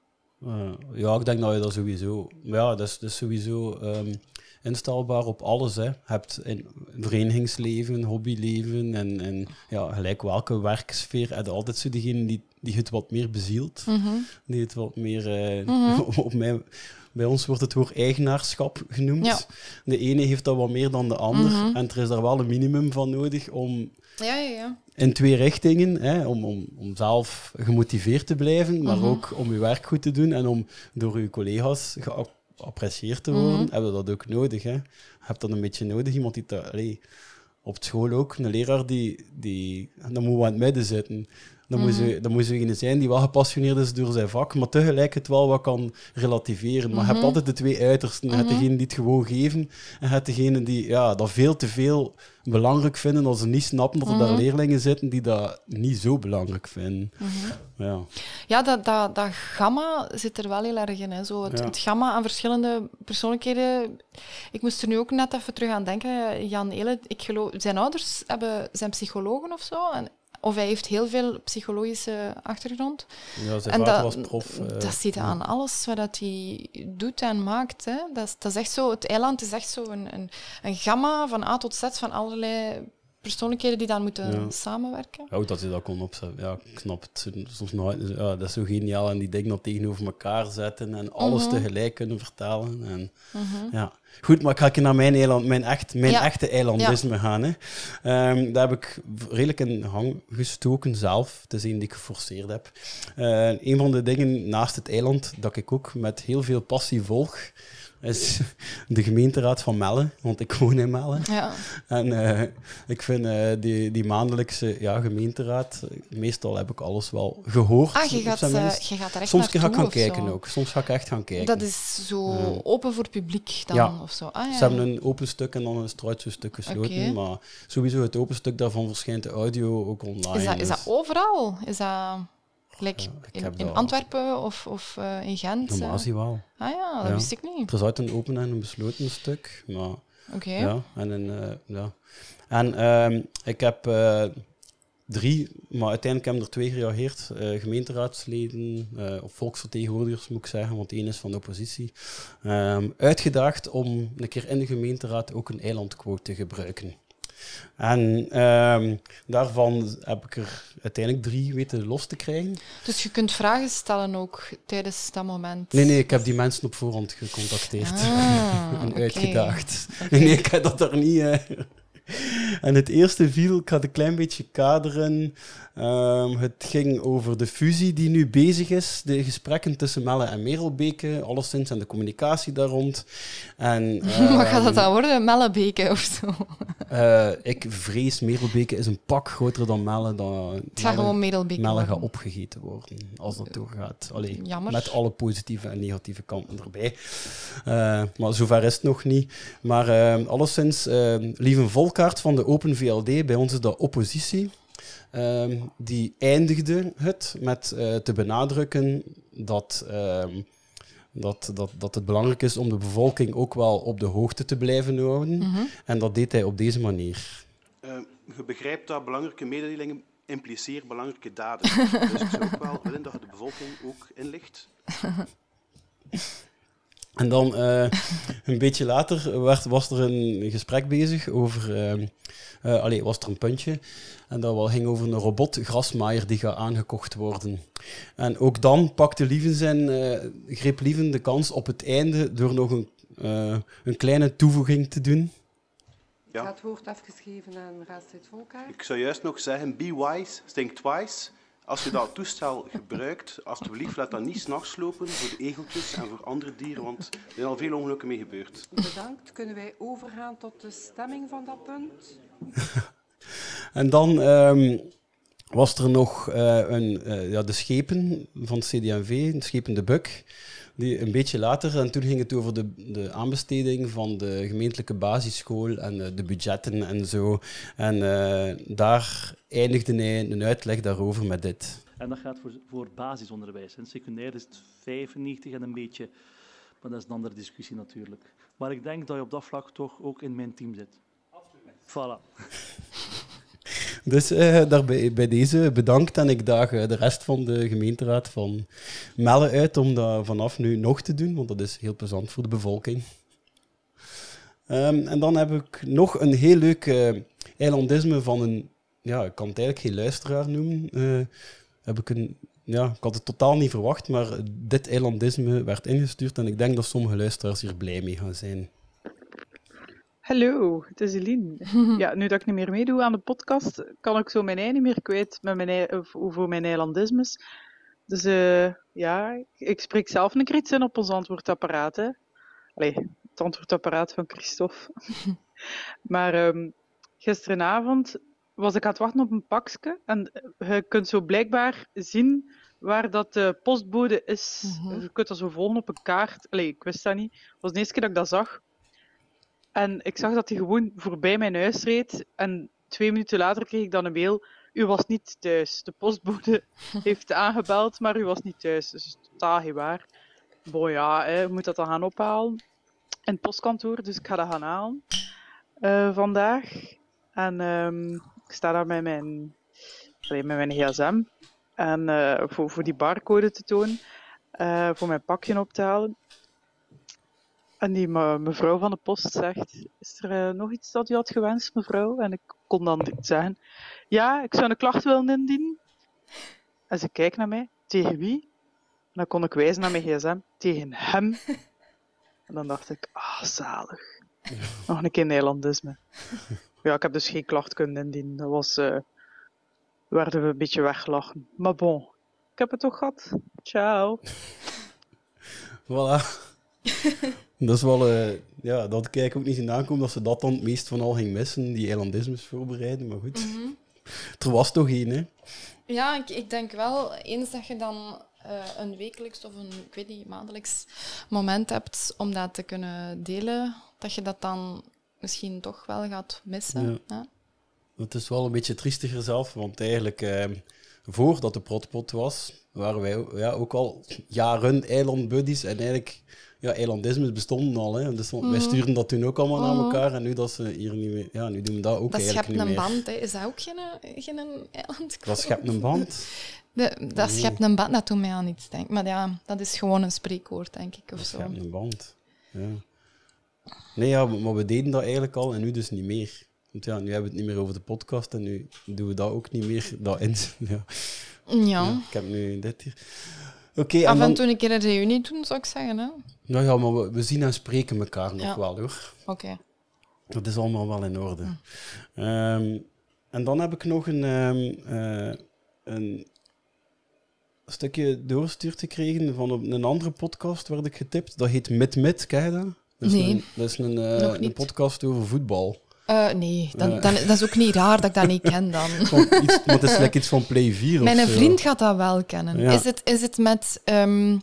Eh, ja, ik denk dat je dat sowieso. ja, dat is, sowieso. Ehm, instelbaar op alles. Hè. Je hebt in verenigingsleven, hobbyleven en, en ja, gelijk welke werksfeer heb altijd zo diegene die, die het wat meer bezielt. Mhm. Die het wat meer... Eh, mhm. op bij ons wordt het woord eigenaarschap genoemd. De ene heeft dat wat meer dan de ander. Mhm. En er is daar wel een minimum van nodig om... Ja, ja, ja. In twee richtingen, hè, om, om, om zelf gemotiveerd te blijven, maar ook om je werk goed te doen en om door je collega's geapprecieerd te mhm. worden, hebben we dat ook nodig. Hè? Je hebt dat een beetje nodig, iemand die... op school ook, een leraar die, die dan moet aan het midden zitten. Dan, mm -hmm. moet, je, dan moet je mhm. zijn die wel gepassioneerd is door zijn vak, maar tegelijkertijd wel wat kan relativeren. Maar mm -hmm. altijd de twee uitersten. Je mhm. degene die het gewoon geven en je degene die ja, dat veel te veel belangrijk vinden als ze niet snappen dat er daar mhm. leerlingen zitten die dat niet zo belangrijk vinden. Ja, ja dat, dat, dat gamma zit er wel heel erg in. Hè. Zo het, gamma aan verschillende persoonlijkheden. Ik moest er nu ook net even terug aan denken. Jan Ele, ik geloof, zijn ouders hebben, zijn psychologen of zo. En of hij heeft heel veel psychologische achtergrond. Ja, zijn en dat, was prof. dat eh, ziet aan alles wat hij doet en maakt. Hè. Dat, dat echt zo, het eiland is echt zo een, een, een gamma van A tot Z van allerlei persoonlijkheden die dan moeten samenwerken. Ja, dat je dat kon opzetten. Ja, ik soms Ja, dat is zo geniaal. En die dingen dat tegenover elkaar zetten en alles mhm. tegelijk kunnen vertalen. En, mhm. ja. Goed, maar ik ga naar mijn eiland, mijn, echt, mijn echte eilandisme gaan. Hè. Ehm, daar heb ik redelijk in hang gestoken zelf. te zien die ik geforceerd heb. Uh, een van de dingen naast het eiland dat ik ook met heel veel passie volg, is de gemeenteraad van Melle, want ik woon in Melle. Ja. En eh, ik vind eh, die, die maandelijkse ja, gemeenteraad, meestal heb ik alles wel gehoord. Ah, je gaat, eh, je gaat er echt Soms ga ik gaan kijken ook. Soms ga ik echt gaan kijken. Dat is zo open voor het publiek dan of zo. Ah, ja. Ze hebben een open stuk en dan een struitje stuk gesloten. Maar sowieso het open stuk daarvan verschijnt de audio ook online. Is dat, is dat dus- overal? Is dat... Like in, Antwerpen of, of uh, in Gent? hij eh. wel. Ah ja, dat wist ik niet. Er zat een open en een besloten stuk, maar... Oké. Ja, en, eh, ja. en ehm, ik heb drie, maar uiteindelijk hebben er twee gereageerd. gemeenteraadsleden of volksvertegenwoordigers moet ik zeggen, want één is van de oppositie. Ehm, uitgedaagd om een keer in de gemeenteraad ook een eilandquote te gebruiken. En ehm, daarvan heb ik er uiteindelijk drie weten los te krijgen. Dus je kunt vragen stellen ook tijdens dat moment? Nee, nee, ik heb die mensen op voorhand gecontacteerd ah, en okay. uitgedaagd. Nee, ik heb dat daar niet. Eh. En het eerste viel, ik had een klein beetje kaderen. Ehm, het ging over de fusie die nu bezig is, de gesprekken tussen Melle en Merelbeke, alleszins en de communicatie daar rond. En, Wat gaat dat ehm, dan worden, Mellebeke of zo? Eh, ik vrees, Merelbeke is een pak groter dan Melle. Dan, het gaat gewoon Merelbeke Melle gaat opgegeten worden, als dat doorgaat. gaat. Jammer. Met alle positieve en negatieve kanten erbij. Uh, maar zover is het nog niet. Maar ehm, alleszins, Lieve Volkaart van de Open VLD, bij ons is dat oppositie. Ehm, die eindigde het met eh, te benadrukken dat, ehm, dat, dat, dat het belangrijk is om de bevolking ook wel op de hoogte te blijven houden. Mhm. En dat deed hij op deze manier. Ehm, je begrijpt dat belangrijke mededelingen impliceer belangrijke daden. dus ik zou ook wel willen dat de bevolking ook inlicht. En dan eh, een beetje later werd, was er een gesprek bezig over. Uh, allee, was er een puntje en dat wel ging over een robot grasmaaier die gaat aangekocht worden. En ook dan pakte Lieven zijn, uh, greep Lieven de kans op het einde door nog een, eh, een kleine toevoeging te doen. Ja. Ik had het woord afgeschreven aan Raadslid Volkaar. Ik zou juist nog zeggen, be wise, think twice. Als je dat toestel gebruikt, alsjeblieft laat dat niet s'nachts lopen voor de egeltjes en voor andere dieren, want er zijn al veel ongelukken mee gebeurd. Bedankt. Kunnen wij overgaan tot de stemming van dat punt? En dan ehm, was er nog eh, een, eh, ja, de schepen van CDMV, schepen De Buk. Die een beetje later, en toen ging het over de, de aanbesteding van de gemeentelijke basisschool en de budgetten en zo. En eh, daar eindigde hij een uitleg daarover met dit. En dat gaat voor, voor basisonderwijs. En secundair is het 95 en een beetje, maar dat is een andere discussie natuurlijk. Maar ik denk dat je op dat vlak toch ook in mijn team zit. Absoluut. Voilà. Dus uh, eh, daarbij, bij deze bedankt en ik daag eh, de rest van de gemeenteraad van Melle uit om dat vanaf nu nog te doen, want dat is heel plezant voor de bevolking. Ehm, en dan heb ik nog een heel leuk eh, eilandisme van een, ja, ik kan het eigenlijk geen luisteraar noemen. heb ik een, ja, ik had het totaal niet verwacht, maar dit eilandisme werd ingestuurd en ik denk dat sommige luisteraars hier blij mee gaan zijn. Hallo, het is Eline. Ja, nu dat ik niet meer meedoe aan de podcast, kan ik zo mijn ei niet meer kwijt met mijn ei, over mijn eilandisme. Dus eh, ja, ik spreek zelf een keer in op ons antwoordapparaat. Hè. het antwoordapparaat van Christophe. maar um, gisterenavond was ik aan het wachten op een pakje. En eh, je kunt zo blijkbaar zien waar dat de postbode is. Mhm. Je kunt dat zo volgen op een kaart. Allee, ik wist dat niet. Het was de eerste keer dat ik dat zag. En ik zag dat hij gewoon voorbij mijn huis reed. En twee minuten later kreeg ik dan een mail. U was niet thuis. De postbode heeft aangebeld, maar u was niet thuis. Dus totaal niet waar. Bon ja, hè, moet dat dan gaan ophalen. In het postkantoor, dus ik ga dat gaan halen. Eh, vandaag. En ehm, ik sta daar met mijn, met mijn gsm. En eh, voor, voor die barcode te tonen. Eh, voor mijn pakje op te halen. En die mevrouw van de post zegt: Is er eh, nog iets dat u had gewenst, mevrouw? En ik kon dan zeggen: Ja, ik zou een klacht willen indienen. En ze kijkt naar mij: Tegen wie? En dan kon ik wijzen naar mijn gsm: Tegen hem. En dan dacht ik: Ah, zalig. Nog een keer Nederlandisme. Ja, ik heb dus geen klacht kunnen indienen. Dat was. Eh, werden we een beetje weggelachen. Maar bon, ik heb het toch gehad. Ciao. voilà. dat is wel, eh, ja, dat ik ook niet in aankom dat ze dat dan het meest van al ging missen, die eilandismes voorbereiden. Maar goed, mhm. er was toch één, hè? Ja, ik, ik denk wel, eens dat je dan eh, een wekelijks of een, ik weet niet, maandelijks moment hebt om dat te kunnen delen, dat je dat dan misschien toch wel gaat missen. Het is wel een beetje triestiger zelf, want eigenlijk, ehm, voordat de protpot was, waren wij ja, ook al jaren eilandbuddies en eigenlijk ja, eilandisme bestond al. Hè. Dus wij mm. sturen dat toen ook allemaal naar mm. elkaar. En nu, dat ze hier niet meer, ja, nu doen we dat ook dat schept een band, hè. Is dat ook geen, eh, geen eiland? Dat schept een band. dat schept een band, dat doet mij aan iets ik. Maar ja, dat is gewoon een spreekwoord, denk ik. Of dat zo. schept een band, ja. Nee, ja, maar we deden dat eigenlijk al en nu dus niet meer. Want ja, nu hebben we het niet meer over de podcast en nu doen we dat ook niet meer. Dat in, ja. Ja. ja. Ik heb nu dit hier. Okay, Af en, dan... toe een keer een reunie doen, zou ik zeggen. Hè? Nou ja, maar we, zien en spreken elkaar nog wel hoor. Oké. Dat is allemaal wel in orde. Hm. Ehm, en dan heb ik nog een, ehm, eh, een stukje doorstuurd gekregen van een andere podcast, werd ik getipt. Dat heet Mit Mit, ken je dat? is nee, een, dat is een, eh, een podcast over voetbal. Eh, nee, dan, dan, dat is ook niet raar dat ik dat niet ken dan. iets, want het is lekker iets van Play 4 Mijn of vriend gaat dat wel kennen. Is, het, is het met um,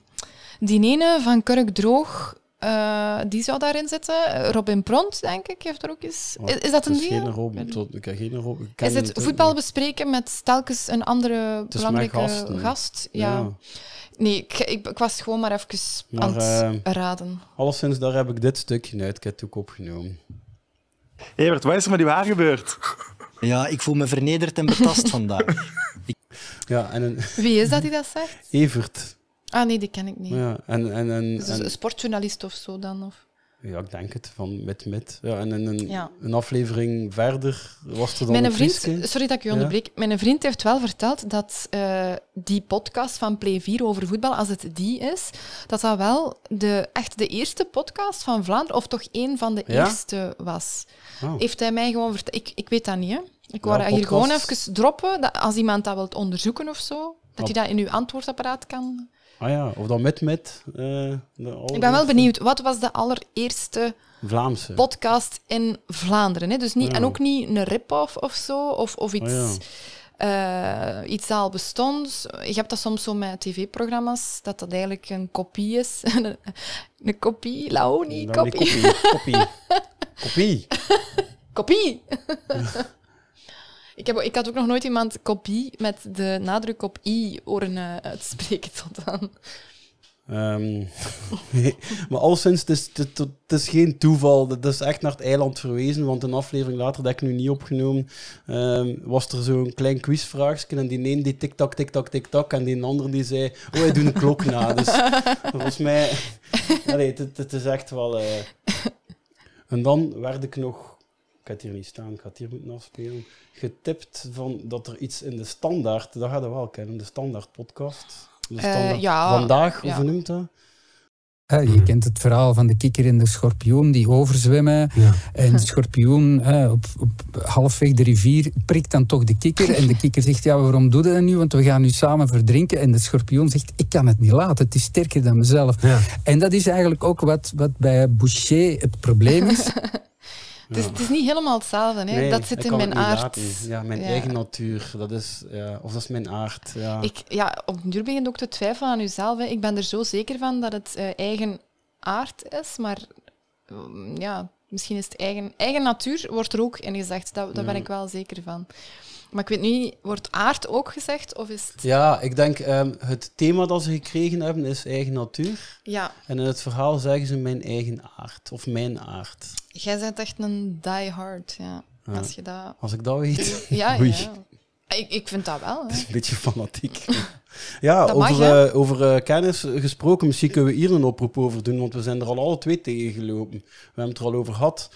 die ene van Kurk Droog, eh, die zou daarin zitten? Robin Pront, denk ik, heeft er ook eens... Oh, is, dat een die? Robin, ik ken geen Robin. Is het voetbal bespreken met telkens een andere belangrijke gast? ja. Nee, ik, ik, was gewoon maar even aan het eh, raden. Alleszins, daar heb ik dit stukje uit ook opgenomen. Evert, wat is er met die waar gebeurd? Ja, ik voel me vernederd en betast vandaag. Ja, en een... Wie is dat die dat zegt? Evert. Ah nee, die ken ik niet. Ja, en, en, en, dus een sportjournalist of zo dan? Of... Ja, ik denk het. Van met, met. Ja, en een, een aflevering verder was er dan Mijn een vriend, Sorry dat ik u onderbreek. Mijn vriend heeft wel verteld dat eh, die podcast van Play 4 over voetbal, als het die is, dat dat wel de, echt de eerste podcast van Vlaanderen, of toch één van de eerste was. Oh. Heeft hij mij gewoon verteld. Ik, ik weet dat niet, hè. Ik wou hier gewoon even droppen, dat als iemand dat wilt onderzoeken of zo, dat hij dat in uw antwoordapparaat kan Ah ja, of dan met met. Eh, ik ben wel benieuwd, wat was de allereerste Vlaamse. podcast in Vlaanderen? Hè? Dus niet, En ook niet een rip-off of zo, of, of ah iets, ah iets dat al bestond. Je hebt dat soms zo met tv-programma's, dat dat eigenlijk een kopie is. een, een kopie, Laoni, kopie. Kopie. Kopie. kopie. kopie. Ik, heb, ik had ook nog nooit iemand kopie met de nadruk op i horen uh, uitspreken tot aan. Um, ehm, Maar alleszins, het is, het, is geen toeval. Het is echt naar het eiland verwezen, want een aflevering later, dat ik nu niet opgenomen, um, was er zo'n klein quizvraagje en die een die tik-tak, tik-tak, tik-tak en die andere die zei, oh, hij doen een klok na. Dus volgens mij, nee het, het, is echt wel... Eh, en dan werd ik nog ik had hier niet staan, ik had hier moeten afspelen. Getipt van dat er iets in de standaard, dat ga we wel kennen, de standaard podcast. De eh, standaard ja, vandaag, hoe ja. noemt dat? Eh, je kent het verhaal van de kikker en de schorpioen die overzwemmen. En de schorpioen eh, op, op, halfweg de rivier prikt dan toch de kikker. En de kikker zegt, ja waarom doe je dat nu? Want we gaan nu samen verdrinken. En de schorpioen zegt, ik kan het niet laten. Het is sterker dan mezelf. En dat is eigenlijk ook wat, wat bij Boucher het probleem is. het is niet helemaal hetzelfde. Hè? dat zit in mijn aard. Ja, mijn eigen natuur. Dat is, ja, of dat is mijn aard. Ja. Ik, ja, op een duur begin je ook te twijfelen aan jezelf. Hè. Ik ben er zo zeker van dat het eh, eigen aard is, maar mm, ja, misschien is het eigen, eigen natuur, wordt er ook in gezegd. Daar, daar ben mm. ik wel zeker van. Maar ik weet nu niet, wordt aard ook gezegd? Of is Ja, ik denk ehm, het thema dat ze gekregen hebben is eigen natuur. Ja. En in het verhaal zeggen ze mijn eigen aard of mijn aard. Jij bent echt een diehard, ja. ja. Als, je dat... Als ik dat weet. Ja, Oei. ja. Ik, ik vind dat wel. is een beetje fanatiek. ja, over, eh, over eh, kennis gesproken. Misschien kunnen we hier een oproep over doen, want we zijn er al alle twee tegen gelopen. We hebben het er al over gehad.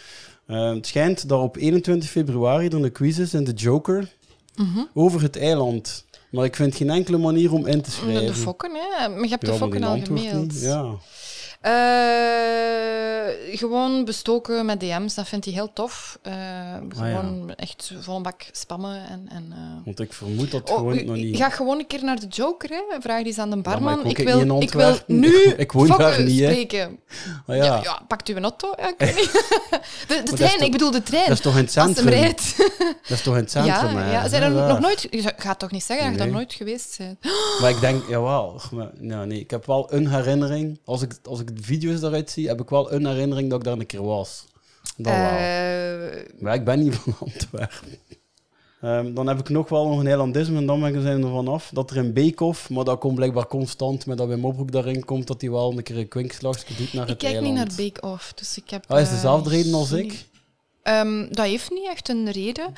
Ehm, het schijnt dat op 21 februari er een quiz is in de Joker. Mhm. over het eiland. Maar ik vind geen enkele manier om in te schrijven. De fokken, hè? Maar je hebt de fokken al gemaild. Ja. Eh, gewoon bestoken met DM's, dat vindt hij heel tof. Eh, ah, gewoon echt vol een bak spammen. En, en eh. Want ik vermoed dat oh, gewoon nog niet. Ga gewoon een keer naar de Joker, hè. vraag eens aan de barman. ik, wil, ik wil nu ik, niet, spreken. Ah, ja. Ja, pakt u een auto? Ja, ik de, trein, ik bedoel de trein. Dat is toch in het centrum? dat is toch in het centrum? Ja, ja. Zijn er nog nooit... Je gaat toch niet zeggen dat je daar nooit geweest bent? Maar ik denk, jawel. wel. nou, nee, ik heb wel een herinnering. Als ik, als ik de video's daaruit zie, heb ik wel een herinnering dat ik daar een keer was. Dat eh, Maar ik ben niet van Antwerpen. Um, dan heb ik nog wel nog een Nederlandisme en dan ben ik er vanaf dat er een off, maar dat komt blijkbaar constant met dat Wim Oproek daarin komt, dat hij wel een keer een kwinkslagje doet naar het Ik kijk niet naar off, dus ik heb... Hij ah, is eh, dezelfde reden als ik? Ehm, dat heeft niet echt een reden.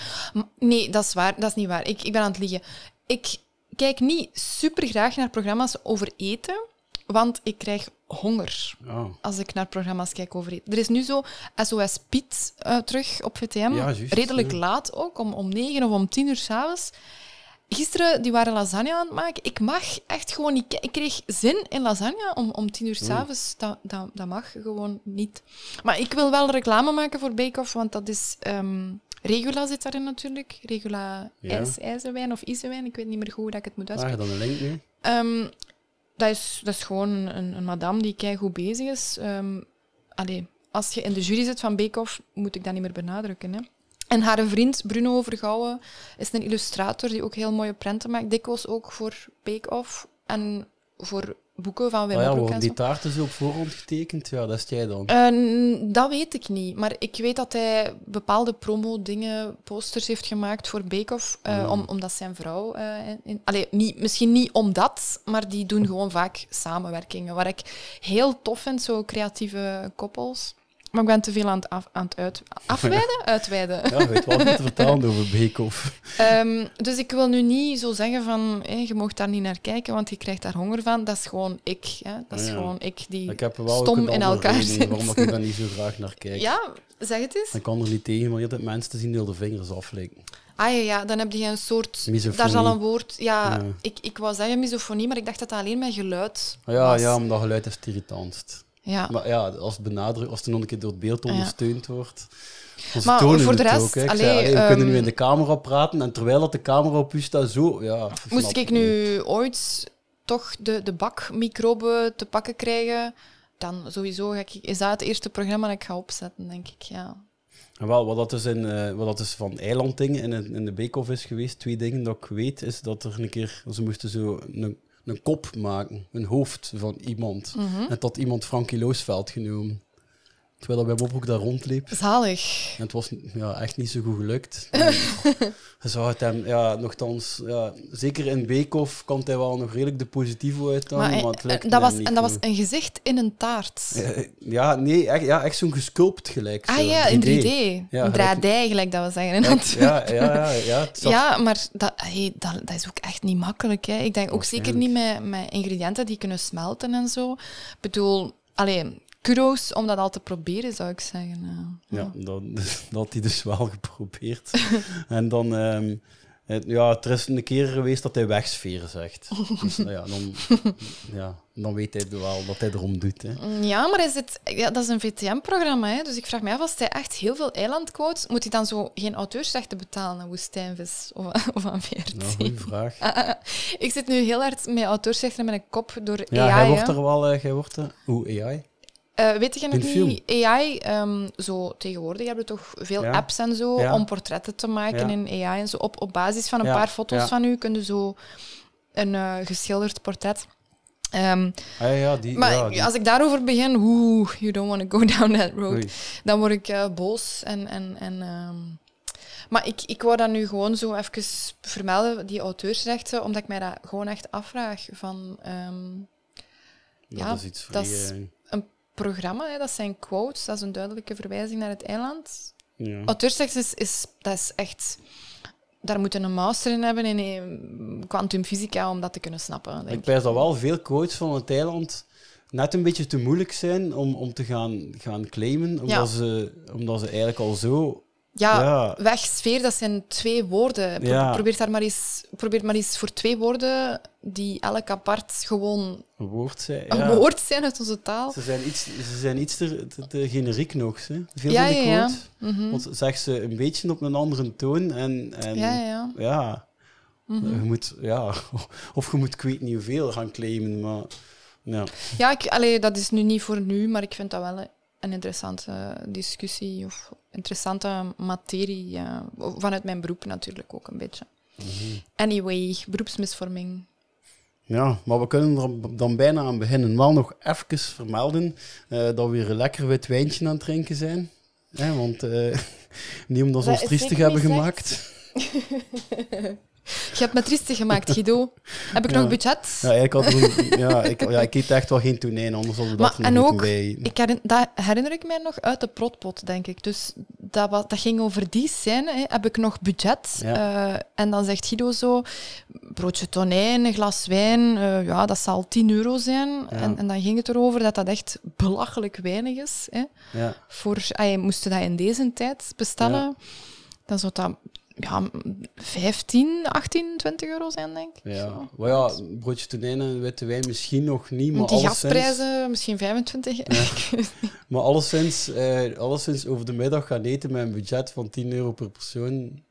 Nee, dat is waar. Dat is niet waar. Ik, ik ben aan het liegen. Ik kijk niet super graag naar programma's over eten, want ik krijg honger. Oh. Als ik naar programma's kijk over eten. Er is nu zo SOS Piet eh, terug op VTM. Redelijk laat ook, om, om negen of om tien uur s'avonds. Gisteren, die waren lasagne aan het maken. Ik mag echt gewoon niet... Ik kreeg zin in lasagne om, om tien uur s'avonds. Mm. Dat, dat, dat, mag gewoon niet. Maar ik wil wel reclame maken voor Bake Off, want dat is... Ehm, Regula zit daarin natuurlijk. Regula ja. ijzerwijn of ijzerwijn. Ik weet niet meer goed hoe dat ik het moet ah, uitspreken. je dan een link nu dat is, dat is gewoon een, een madame die kei goed bezig is. Um, allee, als je in de jury zit van Beekhoff, moet ik dat niet meer benadrukken. Hè? En haar vriend Bruno Vergouwen, is een illustrator die ook heel mooie prenten maakt, dikwijls ook voor Bake Off. En voor boeken van Wim oh ja, die taarten zo dus op voorhand getekend? Ja, dat is jij dan. Eh, dat weet ik niet. Maar ik weet dat hij bepaalde promo-dingen, posters heeft gemaakt voor Bake eh, ah om, omdat zijn vrouw... Uh, in, niet, misschien niet omdat, maar die doen gewoon vaak samenwerkingen. Waar ik heel tof vind, zo creatieve koppels. Maar ik ben te veel aan het, aan het uit, afwijden? Uitweiden. Ja, weet wel niet te vertalen over Beekhoff. Ehm, dus ik wil nu niet zo zeggen van je mag daar niet naar kijken, want je krijgt daar honger van. Dat is gewoon ik. Hè. Dat is gewoon ik die ik heb wel stom in elkaar zit. Waarom ik daar niet zo graag naar kijk. Ja, zeg het eens. Ik kan er niet tegen, maar je hebt mensen te zien die de vingers aflikken. Ah ja, ja, dan heb je een soort. Misofonie. Daar zal een woord. Ja, Ik, ik wou zeggen misofonie, maar ik dacht dat alleen mijn geluid. Ja, ja omdat geluid is irritant. Ja. Maar ja, als het benadrukt, als het nog een keer door het beeld ondersteund ja. wordt. maar voor de rest, ook, we kunnen nu ehm, in de camera praten en terwijl dat de camera op u staat, zo. Ja, moest ik nu ooit toch de, de bakmicroben te pakken krijgen, dan sowieso ga ik, is dat het eerste programma dat ik ga opzetten, denk ik. Ja. Wel, wat dat dus, in, eh, wat dat dus van Eilanding in, in de Bake-Off is geweest, twee dingen dat ik weet, is dat er een keer, ze moesten zo een een kop maken, een hoofd van iemand. Mhm. En dat iemand Frankie Loosveld genoemd. Terwijl dat bij Bob ook daar rondliep. Zalig. En het was ja, echt niet zo goed gelukt. Ze zag het hem, ja, nogthans, ja, zeker in of komt hij wel nog redelijk de positieve uit dan, maar, eh, dat was, En dat was een gezicht in een taart. Eh, ja, nee, echt, ja, echt zo'n gesculpt gelijk. Ah ja, in 3D. Ja, draadij, gelijk dat we zeggen ja, ja, ja, ja, ja, maar dat, hey, dat, is ook echt niet makkelijk. Hè. Ik denk ook zeker niet met, met ingrediënten die kunnen smelten en zo. Ik bedoel, alleen kudos om dat al te proberen, zou ik zeggen. Eh. Ja, dat, dat hij dus wel geprobeerd. en dan... Ehm, ja, het is een keer geweest dat hij wegsfeer zegt. Dus nou ja, dan, ja, dan weet hij wel wat hij erom doet. Hè. Mm, ja, maar is het, ja, dat is een VTM-programma. Dus ik vraag mij af, als hij echt heel veel quotes, Moet hij dan zo geen auteursrechten betalen aan Woestijnvis of, of aan VRT? Nou, goeie vraag. Ah, ah, ah. ik zit nu heel hard met auteursrechten met een kop door AI. Ja, jij eh, wordt er wel... Jij wordt er, AI? Eh, weet je het niet? AI, zo tegenwoordig hebben we toch veel apps en zo om portretten te maken in AI en zo. Op, op basis van een paar foto's van u kun je zo een eh, geschilderd portret. Ehm, ah, die, maar als ik daarover begin, oeh, you don't want to go down that road, dan word ik eh, boos en. en, en ehm, maar ik, ik wou dat nu gewoon zo even vermelden, die auteursrechten, omdat ik mij dat gewoon echt afvraag. Van, ehm, ja, dat is iets vrij, programma. Hè. Dat zijn quotes, dat is een duidelijke verwijzing naar het eiland. Ja. Auteurstekst is, dus, is, dat is echt... Daar moeten een master in hebben in fysica om dat te kunnen snappen. Ik wijs dat wel veel quotes van het eiland net een beetje te moeilijk zijn om, om te gaan, gaan claimen, omdat, ze, omdat ze eigenlijk al zo ja, ja, weg, sfeer, dat zijn twee woorden. Pro Probeer daar maar eens, probeer maar eens voor twee woorden die elk apart gewoon een woord zijn, ja. een woord zijn uit onze taal. Ze zijn iets, ze zijn iets te, te, generiek nog. Hè. Veel ja, van ja, mhm. Want zeg ze een beetje op een andere toon en, en ja. Mhm. je moet, ja. Of je moet, ik weet niet hoeveel gaan claimen, maar... Ja, ja ik, dat is nu niet voor nu, maar ik vind dat wel een interessante discussie of interessante materie. vanuit mijn beroep natuurlijk ook een beetje. Mhm. Anyway, beroepsmisvorming. Ja, maar we kunnen er dan bijna aan beginnen. Wel nog even vermelden eh, dat we hier een lekker wit wijntje aan het drinken zijn. Eh, want uh, niet omdat ze ons triestig hebben gemaakt. Je hebt me triestig gemaakt, Guido. Heb ik nog budget? Ja, ik, had ja, ik, ja, ik eet echt wel geen tonijn, anders hadden we dat en ook, ik herinner, dat herinner ik mij nog uit de protpot, denk ik. Dus dat, dat ging over die scène. Hè. Heb ik nog budget? Ja. Eh, en dan zegt Guido zo, broodje tonijn, een glas wijn, eh, ja, dat zal 10 euro zijn. Ja. En, en, dan ging het erover dat dat echt belachelijk weinig is. Hè. Ja. Voor, moest je dat in deze tijd bestellen. Dan zou dat ja, 15, 18, 20 euro zijn, denk ik. Ja, maar ja broodje tonijn en witte wijn misschien nog niet, maar Die gasprijzen, misschien 25. Ja. maar alleszins, eh, alleszins over de middag gaan eten met een budget van 10 euro per persoon,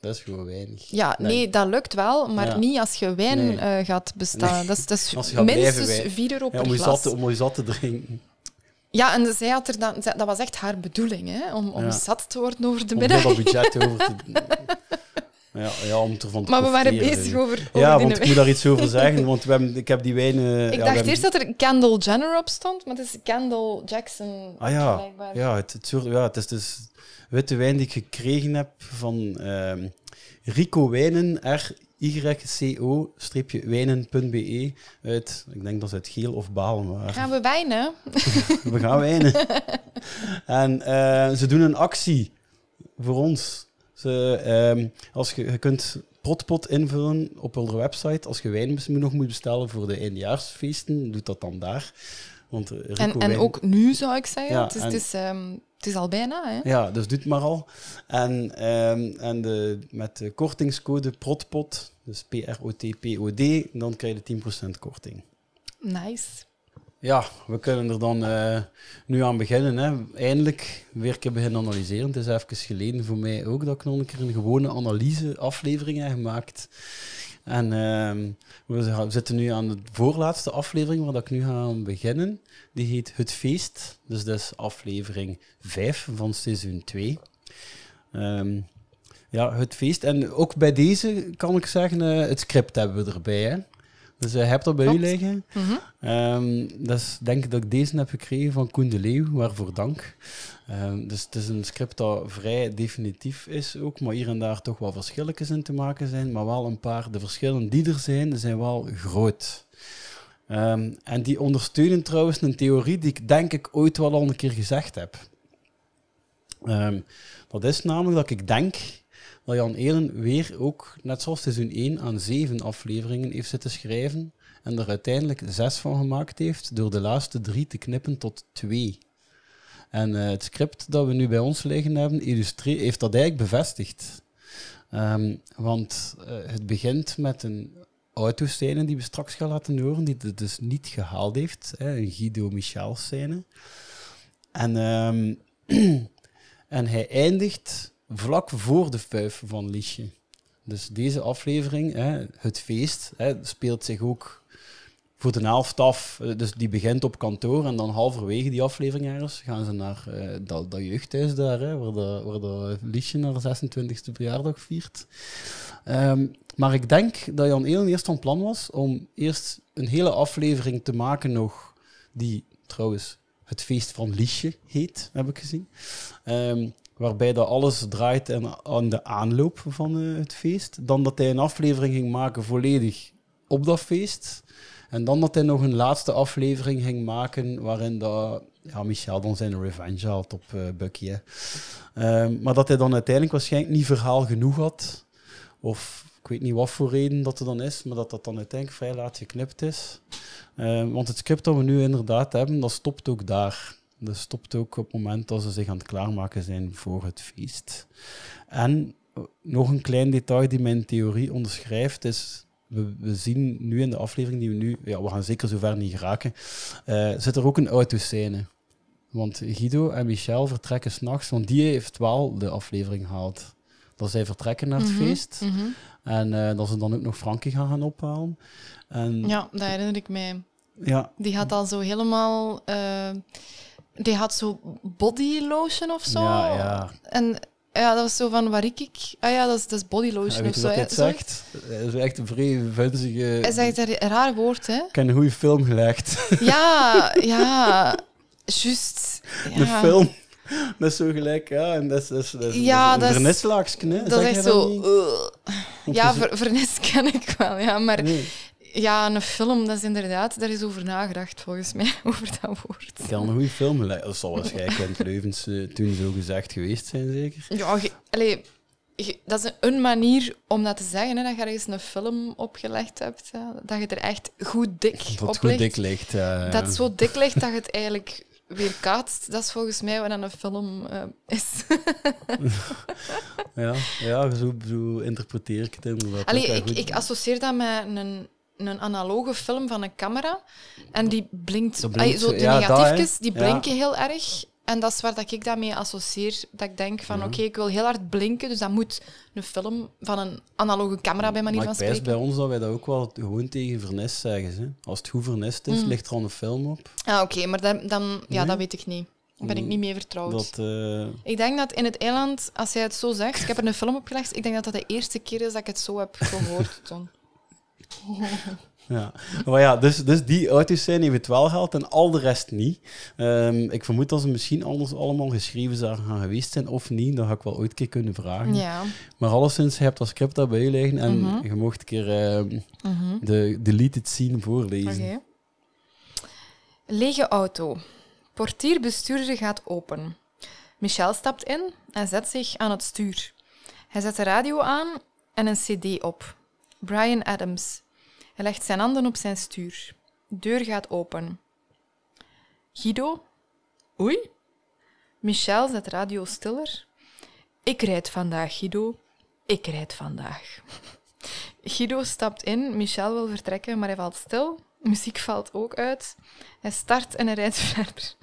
dat is gewoon weinig. Ja, nee, dat lukt wel, maar niet als je wijn nee. Eh, gaat bestaan. Dat is, dat is minstens 4 euro per ja, om je om je zat te drinken. Ja, en zij had er dan, dat was echt haar bedoeling, hè? Om, om zat te worden over de middag. Om dat budget over te... Ja, ja, om te van Maar we waren bezig over, Ja, want ik moet daar iets over zeggen, want we hebben, ik heb die wijnen ik dacht eerst dat er Kendall Jenner op stond, maar het is Kendall Jackson. Ah ja, ja het, het, soort, ja, het is dus witte wijn die ik gekregen heb van ehm, Rico Wijnen, yco-wijnen.be uit, ik denk dat ze uit Geel of Baal waren. Gaan we wijnen? we gaan wijnen. en eh, ze doen een actie voor ons. Ze, ehm, als je, je kunt potpot invullen op hun website. Als je wijn nog moet bestellen voor de eindjaarsfeesten, doet dat dan daar. Want eh, en, en, ook nu zou ik zeggen. Ja, het is, dus, ehm, het is al bijna, hè? Ja, dus het maar al. En, ehm, en de, met de kortingscode PROTPOD, dus P-R-O-T-P-O-D, dan krijg je 10% korting. Nice. Ja, we kunnen er dan eh, nu aan beginnen. Hè. Eindelijk weer een keer beginnen analyseren. Het is even geleden voor mij ook dat ik nog een keer een gewone analyse-aflevering heb gemaakt. En ehm, we zitten nu aan de voorlaatste aflevering waar ik nu ga beginnen. Die heet Het Feest. Dus dat is aflevering 5 van seizoen 2. Ehm, ja, het feest. En ook bij deze kan ik zeggen, eh, het script hebben we erbij. Hè? Dus eh, je heb dat bij u liggen. Mm dat denk ik dat ik deze heb gekregen van Koen de Leeuw, waarvoor dank. Ehm, dus het is een script dat vrij definitief is ook, maar hier en daar toch wel verschillen in te maken zijn. Maar wel een paar, de verschillen die er zijn, zijn wel groot. Ehm, en die ondersteunen trouwens een theorie die ik denk ik ooit wel al een keer gezegd heb. dat is namelijk dat ik denk dat Jan Elen weer ook, net zoals seizoen 1, aan zeven afleveringen heeft zitten schrijven en er uiteindelijk zes van gemaakt heeft door de laatste drie te knippen tot twee. En eh, het script dat we nu bij ons liggen hebben, heeft dat eigenlijk bevestigd. Ehm, want eh, het begint met een autoscène die we straks gaan laten horen, die het dus niet gehaald heeft. Hè, een Guido Michel scène. En, ehm, en hij eindigt vlak voor de fuif van Liesje. Dus deze aflevering, hè, het feest, hè, speelt zich ook voor de helft af. Eh, dus die begint op kantoor en dan halverwege die aflevering ergens gaan ze naar eh, dat, dat jeugdhuis daar, hè, waar, de, waar de Liesje naar de 26e verjaardag viert. Ehm, maar ik denk dat Jan Elen eerst van plan was om eerst een hele aflevering te maken nog, die trouwens het feest van Liesje heet, heb ik gezien. Um, waarbij dat alles draait en aan de aanloop van eh, het feest, dan dat hij een aflevering ging maken volledig op dat feest. En dan dat hij nog een laatste aflevering ging maken waarin dat, ja, Michel dan zijn revenge had op uh, Bucky. Hè. Ehm, maar dat hij dan uiteindelijk waarschijnlijk niet verhaal genoeg had. Of ik weet niet wat voor reden dat er dan is, maar dat dat dan uiteindelijk vrij laat geknipt is. Ehm, want het script dat we nu inderdaad hebben, dat stopt ook daar. Dat stopt ook op het moment dat ze zich aan het klaarmaken zijn voor het feest. En eh, nog een klein detail die mijn theorie onderschrijft is. We, zien nu in de aflevering die we nu. Ja, we gaan zeker zover niet geraken. Eh, zit er ook een autoscène. Want Guido en Michel vertrekken s'nachts, want die heeft wel de aflevering gehaald. Dat zij vertrekken naar het mhm, feest. Mhm. En eh, dat ze dan ook nog Frankie gaan, gaan ophalen. En, ja, dat herinner ik mij. Ja. Die gaat al zo helemaal die had zo body lotion of zo. Ja, En ja, dat was zo van waar ik. Ah ja, dat is, dat is body lotion ja, of zo. Wat hij zegt? Dat is echt een vrij vunzige. Hij zegt een raar woord, hè? Ik heb een goede film gelegd. Ja, ja. Juist. de film. met zo gelijk, ja. En dat is, dat is, dat is, ja, dat echt zo... ja, ver, vernis ken ik wel, ja. Maar ja, een film, dat is inderdaad, daar is over nagedacht volgens mij, over dat woord. Ik kan een goede film Dat zal waarschijnlijk in het Leuvens eh, toen zo gezegd geweest zijn, zeker? Ja, ge, dat is een, manier om dat te zeggen, hè, dat je eens een film opgelegd hebt. Eh, dat je er echt goed dik dat Dik ligt, dat het zo dik ligt dat je het eigenlijk weerkaatst. Dat is volgens mij wat een film eh, is. ja, ja zo, zo interpreteer ik het Allee, ik, ik associeer dat met een een analoge film van een camera. En die blinkt. zo, de negatiefjes, die blinken heel erg. En dat is waar dat ik dat mee associeer. Dat ik denk van, mhm. oké, ik wil heel hard blinken, dus dat moet een film van een analoge camera bij manier van spreken. bij ons dat wij dat ook wel gewoon tegen vernest zeggen. Hè? Als het goed vernest is, mm. ligt er al een film op. Ah, oké, maar dan, dan ja, dat weet ik niet. Daar ben ik mm. niet mee vertrouwd. Dat, eh, Ik denk dat in het eiland, als jij het zo zegt, ik heb er een film op gelegd, ik denk dat dat de eerste keer is dat ik het zo heb gehoord, Ton. Ja, maar ja, dus, dus die auto's zijn eventueel wel en al de rest niet. Ehm, ik vermoed dat ze misschien anders allemaal geschreven zijn gaan geweest zijn of niet. Dat had ik wel ooit een keer kunnen vragen. Ja. Maar alleszins, je hebt dat script daarbij liggen en mhm. je mocht een keer um, de deleted scene voorlezen. Lege auto. Portierbestuurder gaat open. Michel stapt in en zet zich aan het stuur. Hij zet de radio aan en een cd op. Brian Adams. Hij legt zijn handen op zijn stuur. Deur gaat open. Guido? Oei? Michel zet radio stiller. Ik rijd vandaag, Guido. Ik rijd vandaag. Guido stapt in, Michel wil vertrekken, maar hij valt stil. Muziek valt ook uit. Hij start en hij rijdt verder.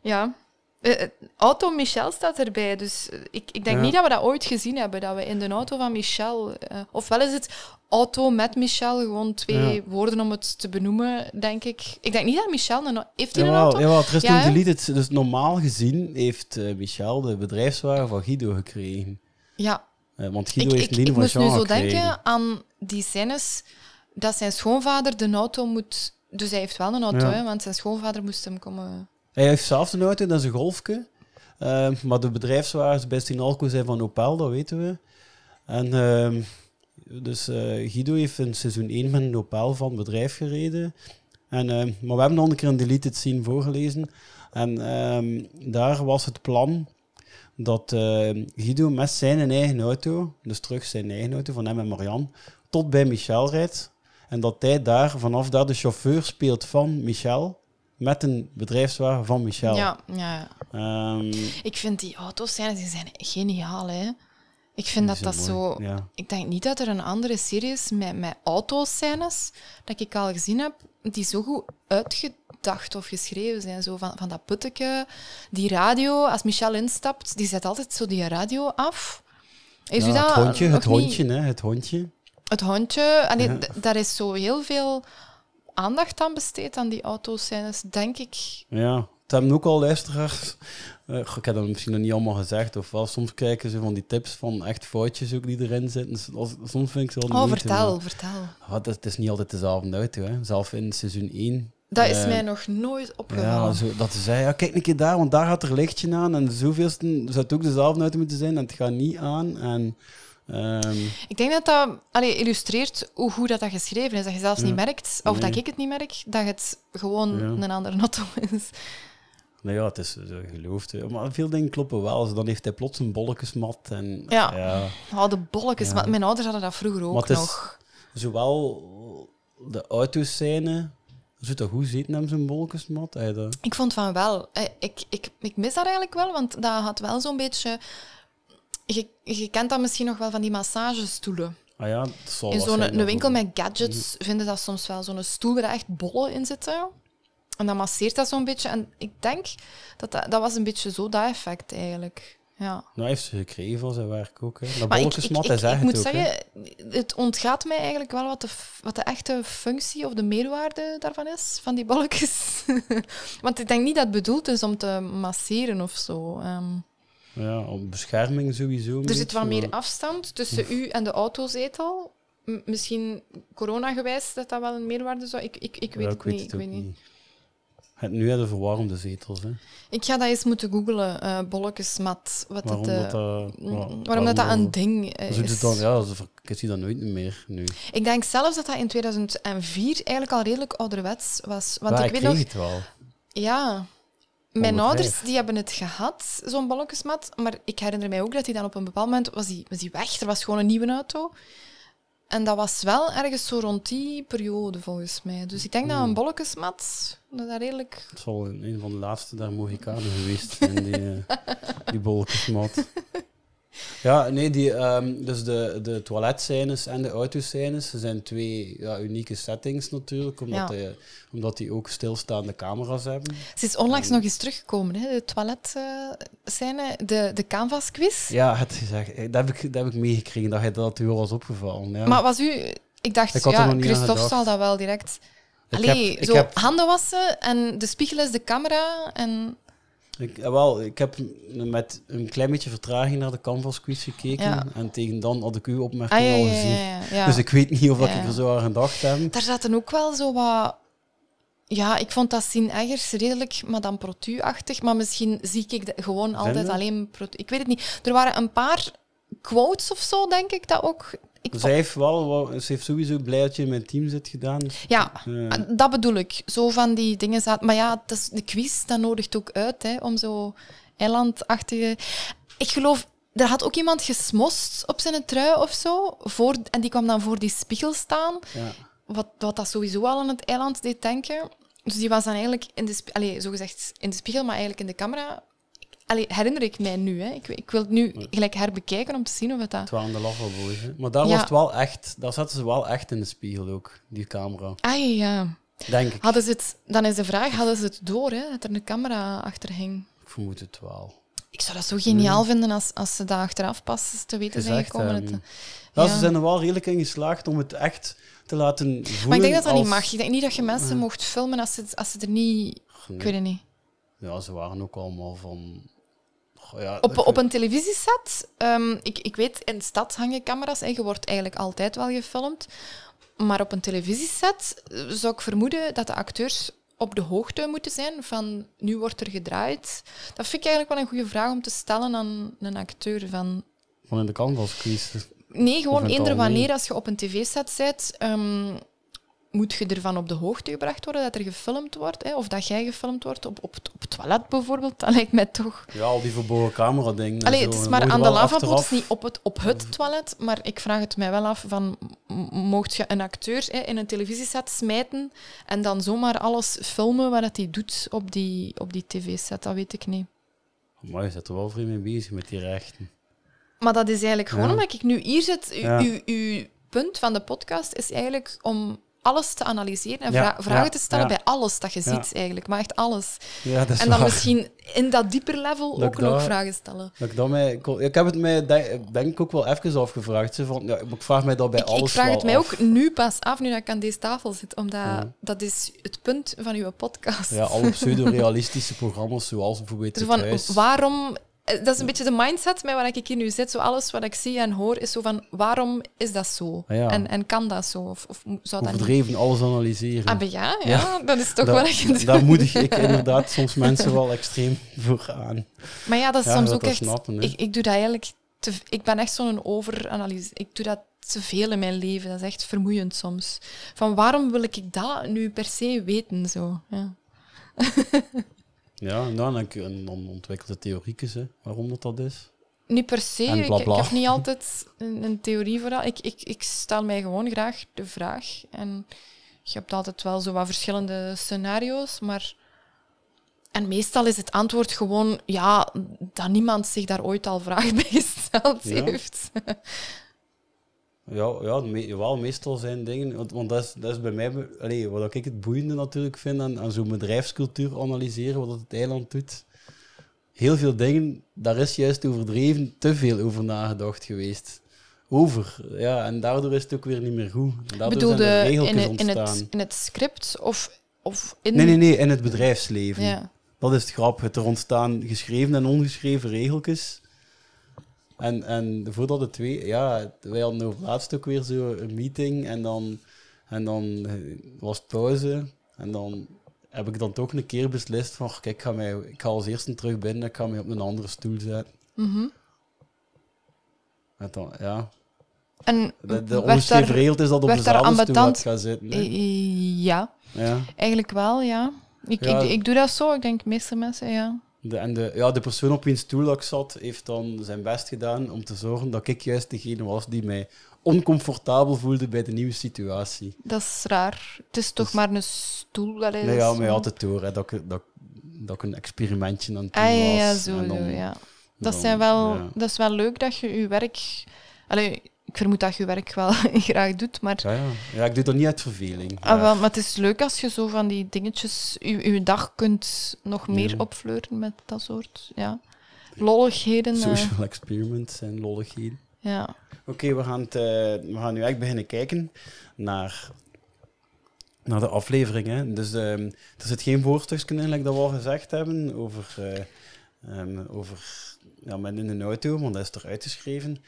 ja, eh, eh, auto Michel staat erbij, dus eh, ik, ik denk niet dat we dat ooit gezien hebben, dat we in de auto van Michel... Uh, ofwel is het auto met Michel, gewoon twee woorden om het te benoemen, denk ik. Ik denk niet dat Michel... Een, heeft hij een auto? Jawel, het is ja, deleted. Dus normaal gezien heeft Michel de bedrijfswagen van Guido gekregen. Ja. want Guido ik, heeft ik, van Jean Ik moest nu zo denken aan die scènes dat zijn schoonvader de auto moet... Dus hij heeft wel een auto, hè, want zijn schoonvader moest hem komen hij heeft zelf een auto, dat is een Golfje. Ehm, maar de bedrijfswagens best in alcohol zijn van Opel, dat weten we. En ehm, dus eh, Guido heeft in seizoen 1 met een Opel van het bedrijf gereden. En, ehm, maar we hebben nog een keer een deleted scene voorgelezen. En daar was het plan dat Guido met zijn eigen auto, dus terug zijn eigen auto van hem en Marianne, tot bij Michel rijdt. En dat hij daar, vanaf daar de chauffeur speelt van Michel met een bedrijfswagen van Michel. Ja, ja. Ehm, ik vind die auto zijn, die zijn geniaal, hè. Ik vind dat dat zo... Ik denk niet dat er een andere is met, met scènes dat ik al gezien heb, die zo goed uitgedacht of geschreven zijn. Zo van, van dat putteke, die radio. Als Michel instapt, die zet altijd zo die radio af. Is dat het hondje, het hondje, hè, het hondje. Het hondje. Allee, Daar is zo heel veel aandacht aan besteed aan die autoscènes, denk ik. Ja, het hebben ook al luisteraars. Eh, ik heb dat misschien nog niet allemaal gezegd of wel. Soms kijken ze van die tips van echt foutjes ook die erin zitten. Dus soms vind ik ze wel Oh, vertel, vertel. het is niet altijd dezelfde auto, Zelf in seizoen 1 dat is eh, mij nog nooit opgevallen. Ja, dat zei, ja, kijk een keer daar, want daar gaat er lichtje aan. En zoveel zou het ook dezelfde uit moeten zijn en het gaat niet aan. En Ehm, ik denk dat dat allee, illustreert hoe goed dat, dat geschreven is. Dat je zelfs niet merkt, of dat ik het niet merk, dat het gewoon een andere notto is. Nou ja, het is eh, geloofd. Maar veel dingen kloppen wel. Dus dan heeft hij plots een bolletjesmat. En, ja, ja. Oh, de bolletjesmat. Mijn ouders hadden dat vroeger ook nog. Zowel de autoscène Ziet dat goed zitten hem zijn bolkensmat? Ik vond van wel. Eh, ik, ik, ik mis dat eigenlijk wel, want dat had wel zo'n beetje je, kent dat misschien nog wel van die massagestoelen. Ah ja, in zo'n winkel met gadgets vinden dat soms wel zo'n stoel waar echt bollen in zitten. En dan masseert dat zo'n beetje. En ik denk dat, dat was een beetje zo dat effect eigenlijk. Ja. Nou heeft ze gekregen en zijn werk ook. Hè. Dat maar ik, ik, moet zeggen, het ontgaat mij eigenlijk wel wat de, wat de echte functie of de meerwaarde daarvan is, van die bolletjes. Want ik denk niet dat het bedoeld is om te masseren of zo. Um. Ja, op bescherming sowieso. Er zit wat meer afstand tussen u en de autozetel. misschien coronagewijs dat dat wel een meerwaarde zou... Ik, ik, ik weet, het, niet, ik weet niet. nu hebben verwarmde zetels. Hè? Ik ga dat eens moeten googelen, uh, eh, bolletjesmat. Wat waarom het, dat, eh, eh, mm, waarom, dat, dat een ding is. Dus dan, ja, ik zie dat nooit meer nu. Ik denk zelfs dat dat in 2004 eigenlijk al redelijk ouderwets was. Want ja, ik, weet nog... het wel. Ja, mijn ouders die hebben het gehad, zo'n bolletjesmat, Maar ik herinner mij ook dat hij dan op een bepaald moment was die, was die weg. Er was gewoon een nieuwe auto. En dat was wel ergens zo rond die periode, volgens mij. Dus ik denk dat hmm. een bolletjesmat, dat daar redelijk... Het zal een van de laatste daar Mohicanen geweest zijn, die, eh, die bolletjesmat. Ja, nee, die, ehm, dus de, de toiletscènes en de autoscènes zijn twee ja, unieke settings natuurlijk, omdat, die, omdat die ook stilstaande camera's hebben. Ze is onlangs nog eens teruggekomen, hè? de toiletscène, de, de canvas quiz. Ja, het gezegd. Eh, dat, heb ik, dat heb ik meegekregen, dat je dat u al was opgevallen. Ja. Maar was u, ik dacht, ja, Christophe zal dat wel direct. Ik zo handen wassen en de spiegel is de camera en... Ik, eh, wel, ik heb met een klein beetje vertraging naar de Canvas quiz gekeken. En tegen dan had ik u opmerkingen ah, al gezien. dus ik weet niet of dat ik er zo aan gedacht heb. Daar zaten ook wel zo wat... Ja, ik vond dat Sien Eggers redelijk Madame Protu-achtig. Maar misschien zie ik de, gewoon altijd alleen... Protu. Ik weet het niet. Er waren een paar quotes of zo, denk ik, dat ook ik zij heeft wel, ze heeft sowieso blij dat je in mijn team zit gedaan. Dus- ja, dat bedoel ik. Zo van die dingen zaten. Maar ja, dat is, de quiz, dat nodigt ook uit hè, om zo eilandachtige. Ik geloof, er had ook iemand gesmost op zijn trui of zo. Voor, en die kwam dan voor die spiegel staan. Ja. Wat, wat dat sowieso al aan het eiland deed denken. Dus die was dan eigenlijk in de, allez, zogezegd in de spiegel, maar eigenlijk in de camera herinner ik mij nu. Hè. Ik, ik wil het nu gelijk herbekijken om te zien of het dat... Het was aan de Loverboy. Maar daar, was het wel echt, daar zaten ze wel echt in de spiegel ook, die camera. Ah ja. Denk ik. Hadden ze het, dan is de vraag, hadden ze het door hè, dat er een camera achter hing? Ik vermoed het wel. Ik zou dat zo geniaal vinden als, als ze daar achteraf pas te weten zijn gekomen. Het, eh, ja. Ze zijn er wel redelijk in geslaagd om het echt te laten voelen. Maar ik denk dat dat niet mag. Ik denk niet dat je mensen mocht filmen als ze, als ze er niet... Nee. Ik weet het niet. Ja, ze waren ook allemaal van op, op een televisieset, ehm, ik, ik weet, in de stad hangen camera's en je wordt eigenlijk altijd wel gefilmd. Maar op een televisieset eh, zou ik vermoeden dat de acteurs op de hoogte moeten zijn van nu wordt er gedraaid. Dat vind ik eigenlijk wel een goede vraag om te stellen aan een acteur. Van, van in de canvas Nee, gewoon eender wanneer als je op een tv-set zit. Ehm, moet je ervan op de hoogte gebracht worden dat er gefilmd wordt? Hè? Of dat jij gefilmd wordt op, op, het toilet bijvoorbeeld? Dat lijkt mij toch... Ja, al die verborgen camera-dingen. Allee, het is maar aan de lavabo, niet op het, op het toilet. Maar ik vraag het mij wel af, van, mocht je een acteur hè, in een televisieset smijten en dan zomaar alles filmen wat hij doet op die, op die tv-set? Dat weet ik niet. Maar je zit er wel vrij mee bezig met die rechten. Maar dat is eigenlijk gewoon ja. ik nu hier zit. uw, uw punt van de podcast is eigenlijk om alles te analyseren en vragen te stellen bij alles dat je ziet, eigenlijk. Maar echt alles. en dan misschien in dat dieper level ook nog vragen stellen. Dat ik, dat ik heb het mij denk, ik ook wel even afgevraagd. Ze van, ja, ik vraag mij dat bij ik, alles Ik vraag het mij ook nu pas af, nu dat ik aan deze tafel zit. Omdat dat is het punt van uw podcast. Ja, alle pseudo-realistische programma's, zoals bijvoorbeeld... Dus van, waarom eh, dat is een beetje de mindset met waar ik hier nu zit. Zo alles wat ik zie en hoor is zo van waarom is dat zo? Ah, en, en kan dat zo? Of, of zou dat alles analyseren. Ah, ja, ja, ja, dat is toch wel wat ik Daar moedig ik inderdaad soms mensen wel extreem voor aan. Maar ja, dat is soms ook echt... ik, ik doe dat eigenlijk... ik ben echt zo'n overanalyse. Ik doe dat te veel in mijn leven. Dat is echt vermoeiend soms. Van waarom wil ik dat nu per se weten? Zo. Ja. Ja, en dan, en dan ontwikkelt waarom dat dat is. Niet per se. Ik, heb niet altijd een, een theorie voor dat. Ik, ik, ik stel mij gewoon graag de vraag. En je hebt altijd wel zo wat verschillende scenario's, maar... En meestal is het antwoord gewoon ja, dat niemand zich daar ooit al vragen bij gesteld ja. heeft. Ja, ja me, wel, meestal zijn dingen. Want, want dat, is, dat is bij mij, allee, wat ik het boeiende natuurlijk vind aan, zo'n bedrijfscultuur analyseren, wat het eiland doet. Heel veel dingen, daar is juist overdreven te veel over nagedacht geweest. Over, ja, en daardoor is het ook weer niet meer goed. Daardoor Bedoelde, zijn in het, in, het, in het script of, of in... Nee, nee, nee, in het bedrijfsleven. Ja. Dat is het het Er ontstaan geschreven en ongeschreven regeltjes en, en voordat de twee, ja, wij hadden over laatst ook weer zo een meeting en dan, en dan was het pauze. En dan heb ik dan toch een keer beslist van, kijk, ik ga, mij, ik ga als eerste terug binnen, ik ga mij op een andere stoel zetten. Mm ja. En de de ongeschreven regel is dat op dezelfde stoel gaat zitten. Ja. ja, eigenlijk wel, ja. Ik, ja. ik, ik doe dat zo, ik denk meeste mensen, ja. De, en de, ja, de persoon op wiens stoel dat ik zat, heeft dan zijn best gedaan om te zorgen dat ik juist degene was die mij oncomfortabel voelde bij de nieuwe situatie. Dat is raar. Het is toch maar een stoel? Weleens. Nee, ja, maar je had het door, hè, dat, ik, dat, dat een experimentje aan het doen ah, ja, was. zo, dan, ja. Dat, zijn wel, dat is wel leuk dat je je werk ik vermoed dat je werk wel graag doet, maar... Ja, ja. ja, ik doe dat niet uit verveling. Ah, wel, maar het is leuk als je zo van die dingetjes... Je, dag kunt nog meer ja. opfleuren met dat soort... Ja. Lolligheden. Eh. Social experiments en lolligheden. Ja. Oké, we, gaan eh, we gaan nu echt beginnen kijken naar, naar de aflevering. Dus ehm, er zit geen voorstukje in, dat we al gezegd hebben, over... Um, over ja, men in een auto, want dat is toch uitgeschreven.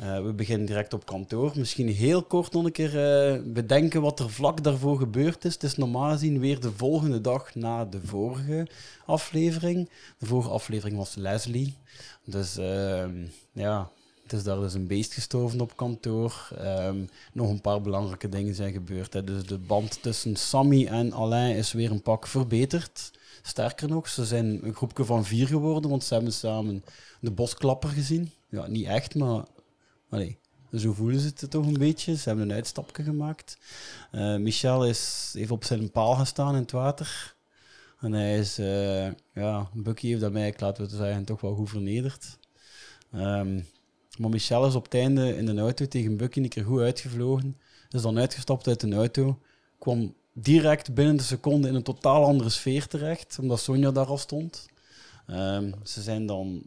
Eh, we beginnen direct op kantoor. Misschien heel kort nog een keer eh, bedenken wat er vlak daarvoor gebeurd is. Het is normaal gezien weer de volgende dag na de vorige aflevering. De vorige aflevering was Leslie. Dus ehm, ja, het is daar dus een beest gestorven op kantoor. Ehm, nog een paar belangrijke dingen zijn gebeurd. Hè. Dus de band tussen Sammy en Alain is weer een pak verbeterd. Sterker nog, ze zijn een groepje van vier geworden, want ze hebben samen de bosklapper gezien. Ja, niet echt, maar Allee, zo voelen ze het toch een beetje. Ze hebben een uitstapje gemaakt. Eh, Michel is, even op zijn paal gestaan in het water. En hij is, eh, ja, Bucky heeft dat mij, laten we het zeggen, toch wel goed vernederd. Ehm, maar Michel is op het einde in de auto tegen Bucky een keer goed uitgevlogen. Is dan uitgestapt uit de auto. Kwam direct binnen de seconde in een totaal andere sfeer terecht, omdat Sonja daar al stond. Ehm, ze zijn dan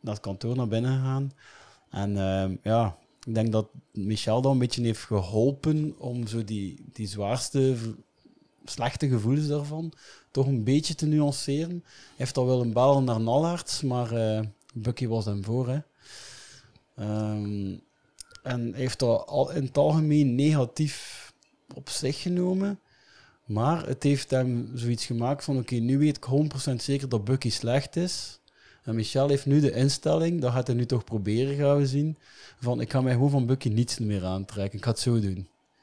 naar het kantoor naar binnen gegaan. En ehm, ja, ik denk dat Michel dan een beetje heeft geholpen om zo die, die zwaarste slechte gevoelens daarvan toch een beetje te nuanceren. Hij heeft al wel een bal naar Nallarts, maar eh, Bucky was hem voor. Hè. Um, en heeft dat al in het algemeen negatief op zich genomen. Maar het heeft hem zoiets gemaakt van: oké, nu weet ik 100% zeker dat Bucky slecht is. En Michel heeft nu de instelling, dat gaat hij nu toch proberen, gaan we zien, van ik ga mij gewoon van Bucky niets meer aantrekken. Ik ga het zo doen.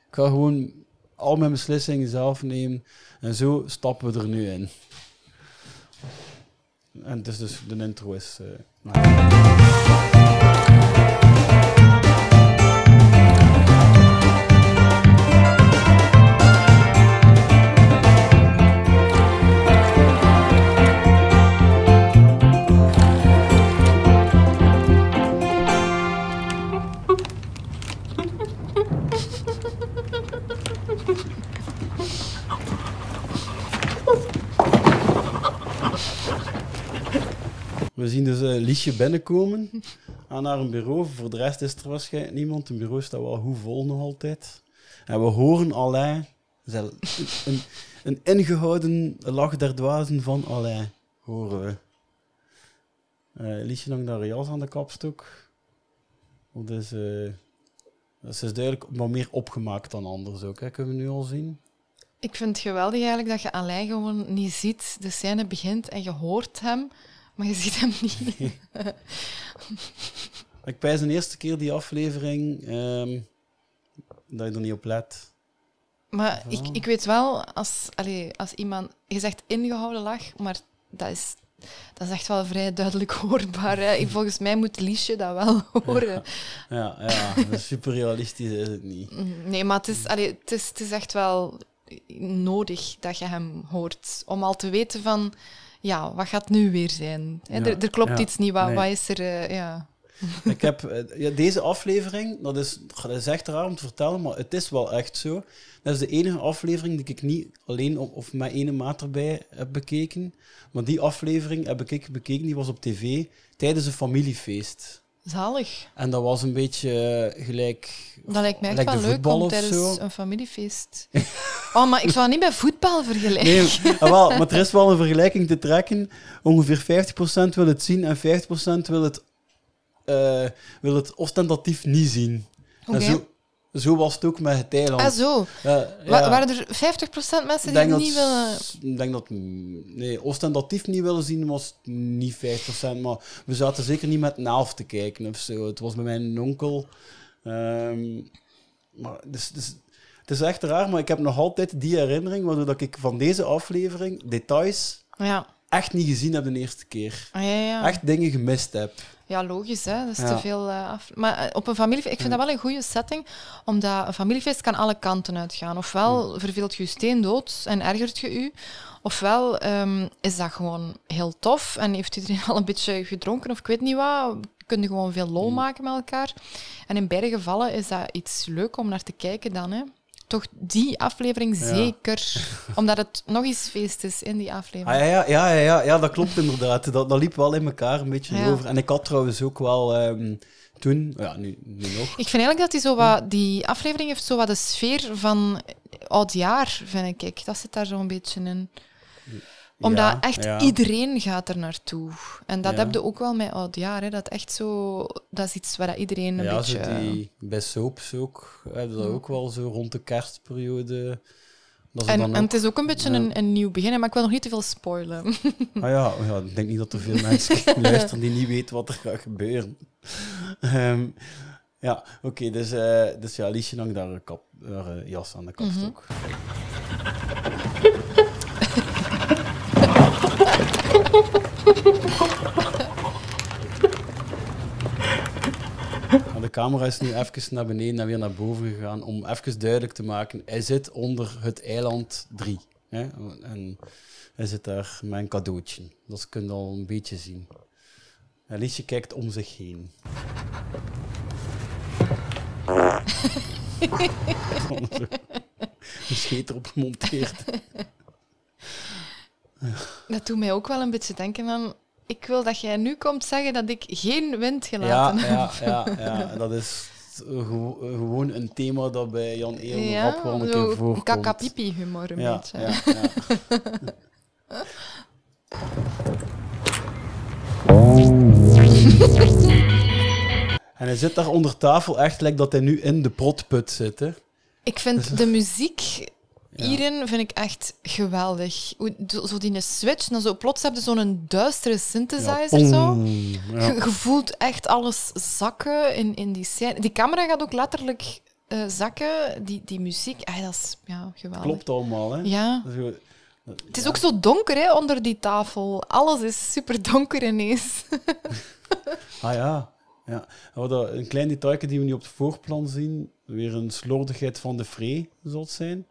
Ik ga gewoon al mijn beslissingen zelf nemen. En zo stappen we er nu in. En het is dus, de intro is... nou. We zien dus uh, Liesje binnenkomen aan haar bureau. Voor de rest is er waarschijnlijk niemand. Het bureau staat wel hoe vol nog altijd. En we horen Alain, een, een, een ingehouden lach der dwazen van Alain, horen we. Uh, eh, Liesje hangt daar jas aan de kapstok. Dus ze is duidelijk wat meer opgemaakt dan anders ook, hè. kunnen we nu al zien. Ik vind het geweldig eigenlijk dat je Alain gewoon niet ziet. De scène begint en je hoort hem maar je ziet hem niet. ik pijs een eerste keer die aflevering ehm, dat je er niet op let. Maar ik, ik weet wel, als, allez, als iemand... Je zegt ingehouden lach, maar dat is, dat is echt wel vrij duidelijk hoorbaar. Hè? Volgens mij moet Liesje dat wel horen. Ja, ja, super realistisch is het niet. Mm, nee, maar het is, allez, het, is, het is echt wel nodig dat je hem hoort. Om al te weten van ja, wat gaat nu weer zijn? er, er, klopt iets niet, wat, wat is er? Eh, ja. Ik heb eh, ja, deze aflevering, dat is, dat is echt raar om te vertellen, maar het is wel echt zo. Dat is de enige aflevering die ik niet alleen of met ene maat erbij heb bekeken. Maar die aflevering heb ik bekeken, die was op tv tijdens een familiefeest. Zalig. En dat was een beetje eh, gelijk. Dat lijkt mij echt wel leuk om tijdens een familiefeest. oh, maar ik zou niet bij voetbal vergelijken. Nee, ah, wel, maar er is wel een vergelijking te trekken. Ongeveer 50% wil het zien en 50% wil het, uh, wil het ostentatief niet zien. oké zo dus was het ook met Thailand. Ah, zo. Ja, Waren er 50% mensen die het niet willen... Ik denk dat... Nee, ostentatief niet willen zien was niet 50%. Maar we zaten zeker niet met een helft te kijken of zo. Het was bij mijn onkel. Ehm, maar dus, dus, het is echt raar, maar ik heb nog altijd die herinnering... waardoor ik van deze aflevering details ja. echt niet gezien heb de eerste keer. Ah, echt dingen gemist heb ja, logisch, hè. dat is te veel eh, af. Maar eh, op een familiefeest, ik vind dat wel een goede setting, omdat een familiefeest kan alle kanten uitgaan. Ofwel verveelt je je steen dood en ergert je u, ofwel ehm, is dat gewoon heel tof en heeft iedereen al een beetje gedronken of ik weet niet wat. Kun je gewoon veel lol mm. maken met elkaar. En in beide gevallen is dat iets leuk om naar te kijken dan. Hè toch die aflevering zeker. Omdat het nog eens feest is in die aflevering. Ah, ja, ja, ja, ja, ja, dat klopt inderdaad. Dat, dat liep wel in elkaar een beetje over. En ik had trouwens ook wel ehm, toen, ja, nu, nu, nog. Ik vind eigenlijk dat die, zo wat, die aflevering heeft zo wat de sfeer van eh, oud jaar, vind ik. Dat zit daar zo'n beetje in omdat echt iedereen gaat er naartoe. En dat ja. heb je ook wel met oudjaar. Oh, hè. Dat echt zo... Dat is iets waar iedereen een beetje... Ja, die eh, bij soaps ook. hebben ze dat mm. ook wel zo rond de kerstperiode... En, en, het is ook een beetje een, een, nieuw begin, maar ik wil nog niet te veel spoilen. Ah ja, oh ja ik denk niet dat er veel mensen luisteren die niet weten wat er gaat gebeuren. Ehm, ja, oké, dus, eh, dus ja, Liesje hangt daar een kap, haar, eh, jas aan de kapstok. Mhm. Mm De camera is nu even naar beneden en weer naar boven gegaan om even duidelijk te maken. Hij zit onder het eiland 3. Hè? En hij zit daar met een cadeautje. Dat kun je al een beetje zien. Alice kijkt om zich heen. een scheet erop gemonteerd. Dat doet mij ook wel een beetje denken aan... Ik wil dat jij nu komt zeggen dat ik geen wind gelaten ja, heb. Ja, ja, ja. dat is gewoon een thema dat bij Jan Eel ja, ook een keer voorkomt. kakapipi-humor een beetje. Ja, ja. en hij zit daar onder tafel echt lijkt dat hij nu in de protput zit, hè? Ik vind dus- de muziek Hierin vind ik echt geweldig. Zo die switch, dan zo plots heb je zo'n duistere synthesizer. Ja, zo. Je, voelt echt alles zakken in, in die scène. Die camera gaat ook letterlijk eh, zakken. Die, die muziek, ah, dat is ja, geweldig. Klopt allemaal, hè? Ja. Het is ook zo donker hè, onder die tafel. Alles is super donker ineens. ah ja. ja. Een klein detail die we nu op het voorplan zien. Weer een slordigheid van de vree, zal het zijn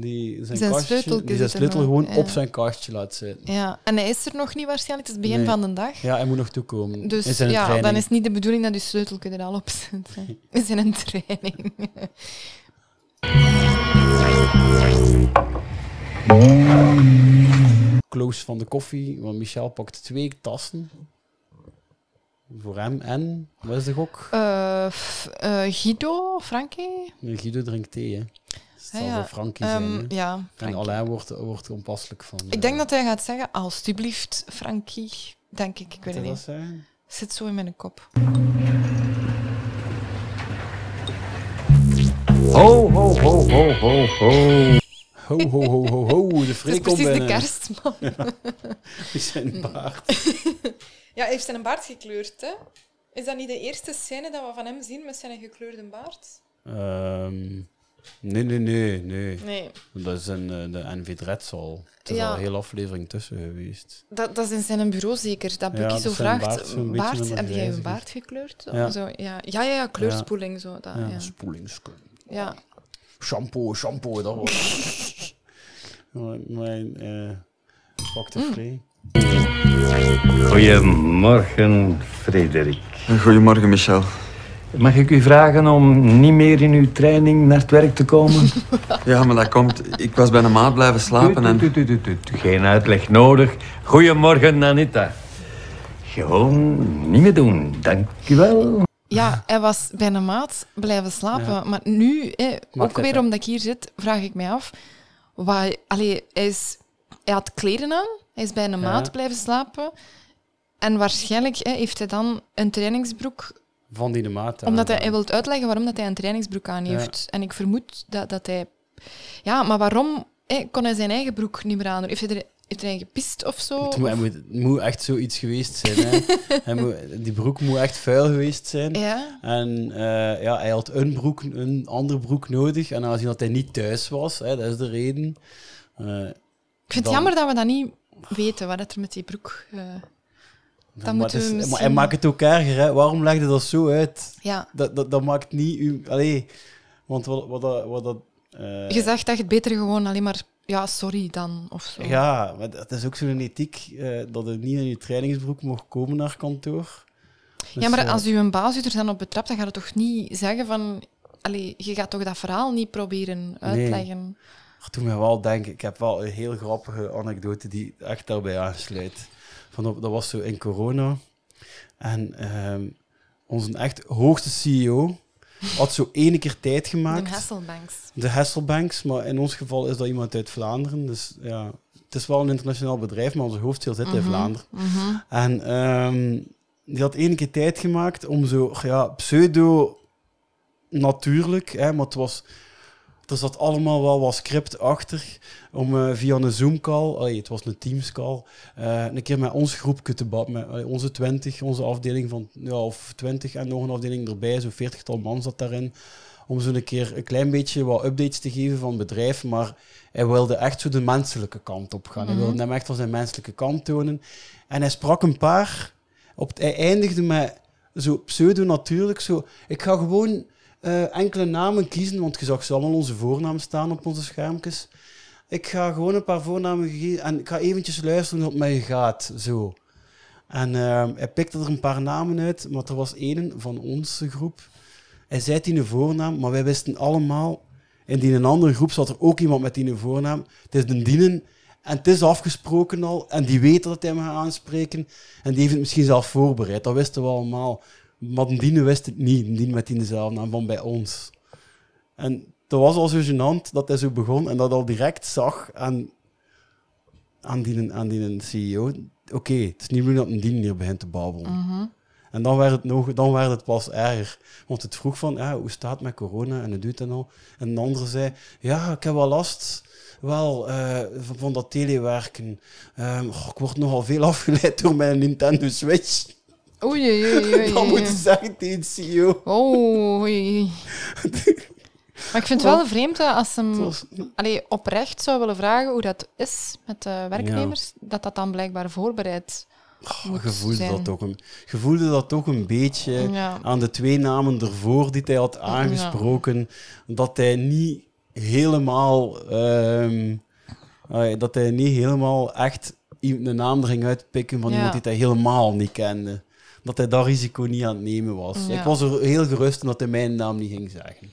die zijn, zijn die sleutel gewoon op zijn kastje laat zitten. Ja, en hij is er nog niet waarschijnlijk, het is het begin van de dag. Ja, hij moet nog toekomen. Dus ja, dan is het niet de bedoeling dat die sleutel er al op zit. We zijn een training. Close van de koffie, want Michel pakt twee tassen. Voor hem en, wat is de gok? Uh, Guido, Frankie? Guido drinkt thee, hè ja, Frankie ehm, zijn. ja, En Alain wordt, wordt er onpasselijk van. Ik denk eh, dat hij gaat zeggen, alstublieft, Frankie. Denk ik, ik weet het niet. Zit zo in mijn kop. Ho, ho, ho, ho, ho, ho. Ho, ho, ho, ho, ho. De Freek komt is precies de kerstman. Ja. zijn baard. ja, hij heeft zijn baard gekleurd, hè. Is dat niet de eerste scène dat we van hem zien met zijn gekleurde baard? Um, Nee, nee, nee, nee. nee. Dat is in uh, eh, de NV Dreadsaal. Het is al een hele aflevering tussen geweest. Dat, dat is in zijn bureau zeker. Dat Bucky ja, zo vraagt: baard, heb jij een baard gekleurd? Ja. Zo, ja. ja, ja, kleurspoeling. Zo, dat, ja. Spoelingskunde. Ja. Shampoo, shampoo, dat was. Mijn uh, pak de mm. Goedemorgen, Frederik. Goedemorgen, Michel. Mag ik u vragen om niet meer in uw training naar het werk te komen? Ja, maar dat komt... Ik was bij een maat blijven slapen en... Geen uitleg nodig. Goedemorgen, Anita. Gewoon niet meer doen. Dank u wel. Ja, hij was bij een maat blijven slapen. Maar nu, ook weer omdat ik hier zit, vraag ik mij af... Wat, allee, hij, is, had kleren aan. Hij is bij een maat blijven slapen. En waarschijnlijk heeft hij dan een trainingsbroek van die maat. Omdat hij, hij wil uitleggen waarom dat hij een trainingsbroek aan heeft. En ik vermoed dat, dat hij... Ja, maar waarom kon hij zijn eigen broek niet meer doen? Heeft hij er heeft hij gepist of zo? Het moet, Moet, het moet, echt zoiets geweest zijn. Hè. moet, die broek moet echt vuil geweest zijn. Ja. En eh, ja, hij had een broek, een andere broek nodig. En aangezien dat hij niet thuis was, hè, dat is de reden. Eh, ik vind het jammer dat we dat niet weten, wat er met die broek... Uh... Dan maar, dus, misschien... maar, en maak het ook erger, hè? Waarom legde dat zo uit? Ja. Dat, dat, dat maakt niet... uw. want wat, wat, dat... Eh, je zegt dat je het beter gewoon alleen maar... Ja, sorry dan, of zo. Ja, maar dat is ook zo'n ethiek eh, dat het niet in je trainingsbroek mag komen naar kantoor. ja, dus, maar eh, als u een baas u er dan op betrapt, dan gaat het toch niet zeggen van... Allee, je gaat toch dat verhaal niet proberen uitleggen? Nee. Toen doet me wel denken. Ik heb wel een heel grappige anekdote die echt daarbij aansluit. Van, dat was zo in corona. En ehm, onze echt hoogste CEO had zo ene keer tijd gemaakt. De Hasselbanks. De Hasselbanks, maar in ons geval is dat iemand uit Vlaanderen. Dus ja, het is wel een internationaal bedrijf, maar onze hoofdstil zit in mhm. Vlaanderen. Mhm. En ehm, die had ene keer tijd gemaakt om zo, ja, pseudo natuurlijk, maar het was, er zat allemaal wel wat script achter om eh, via een Zoom-call, allee, het was een Teams-call, eh, een keer met ons groepje te babbelen. onze twintig, onze afdeling van ja, of twintig en nog een afdeling erbij, zo'n veertigtal man zat daarin. Om zo een keer een klein beetje wat updates te geven van het bedrijf. Maar hij wilde echt zo de menselijke kant op gaan. Hij mhm. wilde hem echt van zijn menselijke kant tonen. En hij sprak een paar. Op het, hij eindigde met zo pseudo-natuurlijk. Zo, ik ga gewoon eh, enkele namen kiezen, want je zag ze allemaal onze voornaam staan op onze schermpjes ik ga gewoon een paar voornamen geven en ik ga eventjes luisteren hoe mij gaat. Zo. En ehm, hij pikte er een paar namen uit, maar er was één van onze groep. Hij zei die een voornaam, maar wij wisten allemaal, in die een andere groep zat er ook iemand met die een voornaam. Het is een dienen en het is afgesproken al en die weten dat hij me gaat aanspreken en die heeft het misschien zelf voorbereid. Dat wisten we allemaal. Maar een dienen wist het niet, een dienen met die dezelfde naam van bij ons. En dat was al zo gênant dat hij zo begon en dat al direct zag aan, aan, die, aan die CEO. Oké, het is niet meer dat een dien hier begint te babbelen. Mhm. En dan werd, het nog, dan werd het pas erger. Want het vroeg van, ja, hoe staat het met corona en het doet en al. En de andere zei, ja, ik heb wel last wel eh, van dat telewerken. Ehm, ik word nogal veel afgeleid door mijn Nintendo Switch. Oei, oei, oei. oei. dan moet je zeggen tegen CEO. Oh, oei. Maar ik vind het wel vreemd als ze hem oprecht zou willen vragen hoe dat is met de werknemers, dat dat dan blijkbaar voorbereid Oh, gevoelde, dat ook een, gevoelde dat toch een beetje aan de twee namen ervoor die hij had aangesproken, dat hij niet helemaal, ehm, dat hij niet helemaal echt een naam er ging uitpikken van iemand die hij helemaal niet kende. Dat hij dat risico niet aan het nemen was. Ik was er heel gerust dat hij mijn naam niet ging zeggen.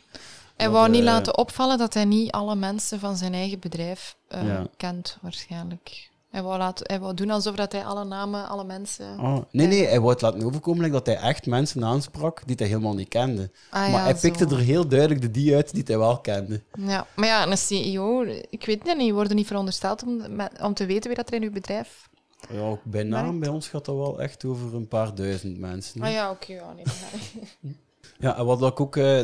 Hij wou niet eh, laten opvallen dat hij niet alle mensen van zijn eigen bedrijf eh, kent, waarschijnlijk. Hij wou, laten, hij wou doen alsof dat hij alle namen, alle mensen... Oh, nee, nee, hij wou het laten overkomen dat hij echt mensen aansprak die hij helemaal niet kende. Ah maar hij pikte er heel duidelijk de die uit die hij wel kende. Ja, maar ja, een CEO, ik weet het niet, je wordt niet verondersteld om, om te weten wie dat er in uw bedrijf ja, ook bij naam bij ons gaat dat wel echt over een paar duizend mensen. Ah ja, oké. ja, nee, Ja, en wat ik ook eh,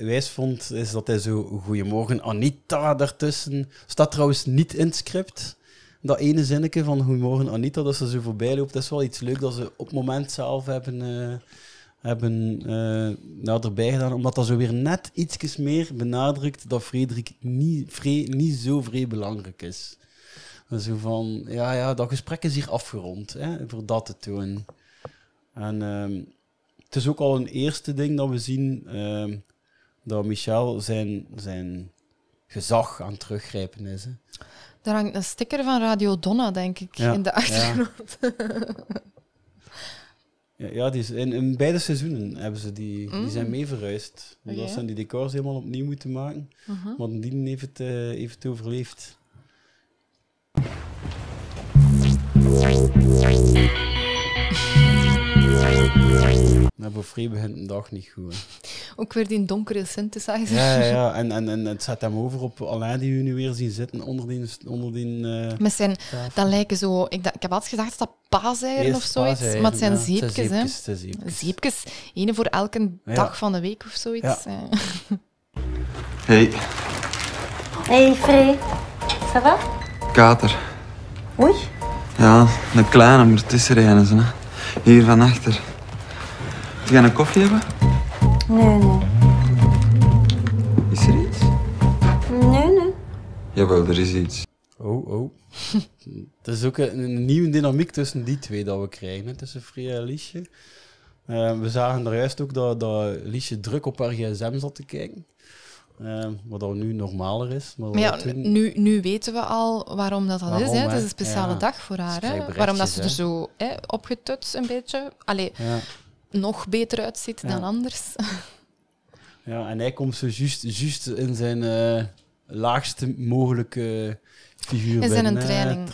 wijs vond, is dat hij zo Goedemorgen Anita daartussen... Staat trouwens niet in het script. Dat ene zinnetje van Goedemorgen Anita, dat ze zo voorbij loopt. Dat is wel iets leuk dat ze op het moment zelf hebben... Eh, hebben eh, nou, erbij gedaan, omdat dat zo weer net iets meer benadrukt dat Frederik niet, vrij, niet zo vrij belangrijk is. Zo van, ja, ja, dat gesprek is hier afgerond, hè, voor dat te doen En ehm, het is ook al een eerste ding dat we zien ehm, dat Michel zijn, zijn gezag aan teruggrijpen is. Hè. Daar hangt een sticker van Radio Donna, denk ik, in de achtergrond. Ja, ja die is, in, beide seizoenen hebben ze die, die mm. zijn mee verhuisd. Omdat okay. ze die decors helemaal opnieuw moeten maken. Uh Want die heeft het, uh, heeft het overleefd. Nou voor Free begint een dag niet goed. Ook weer die donkere synthesizer. Ja, ja, En, en, en het zet hem over op Alain die we nu weer zien zitten onder die... Onder eh, zijn... Dat lijken zo... Ik, ik heb altijd gedacht dat dat paaseieren of zoiets, paaseieren, maar het zijn ja, zeepjes. hè. zeepjes. zeepjes. Ene voor elke dag van de week of zoiets. Hey. Hey, Free. Ça va? Kater. Oei. Ja, een kleine, maar het is er een, hier van achter. Wil je een koffie hebben? Nee, nee. Is er iets? Nee, nee. Jawel, er is iets. Oh, oh. er is ook een, nieuwe dynamiek tussen die twee dat we krijgen. Tussen Freya en Liesje. Eh, we zagen daar juist ook dat, dat Liesje druk op haar gsm zat te kijken. Ehm, wat al nu normaler is. Maar ja, nu, nu weten we al waarom dat, dat is. Hè? Het is een speciale dag voor haar. Hè? Waarom dat ze er zo hè, opgetut een beetje. Allee, nog beter uitziet dan anders. Ja, en hij komt zo juist in zijn eh, laagste mogelijke figuur is in een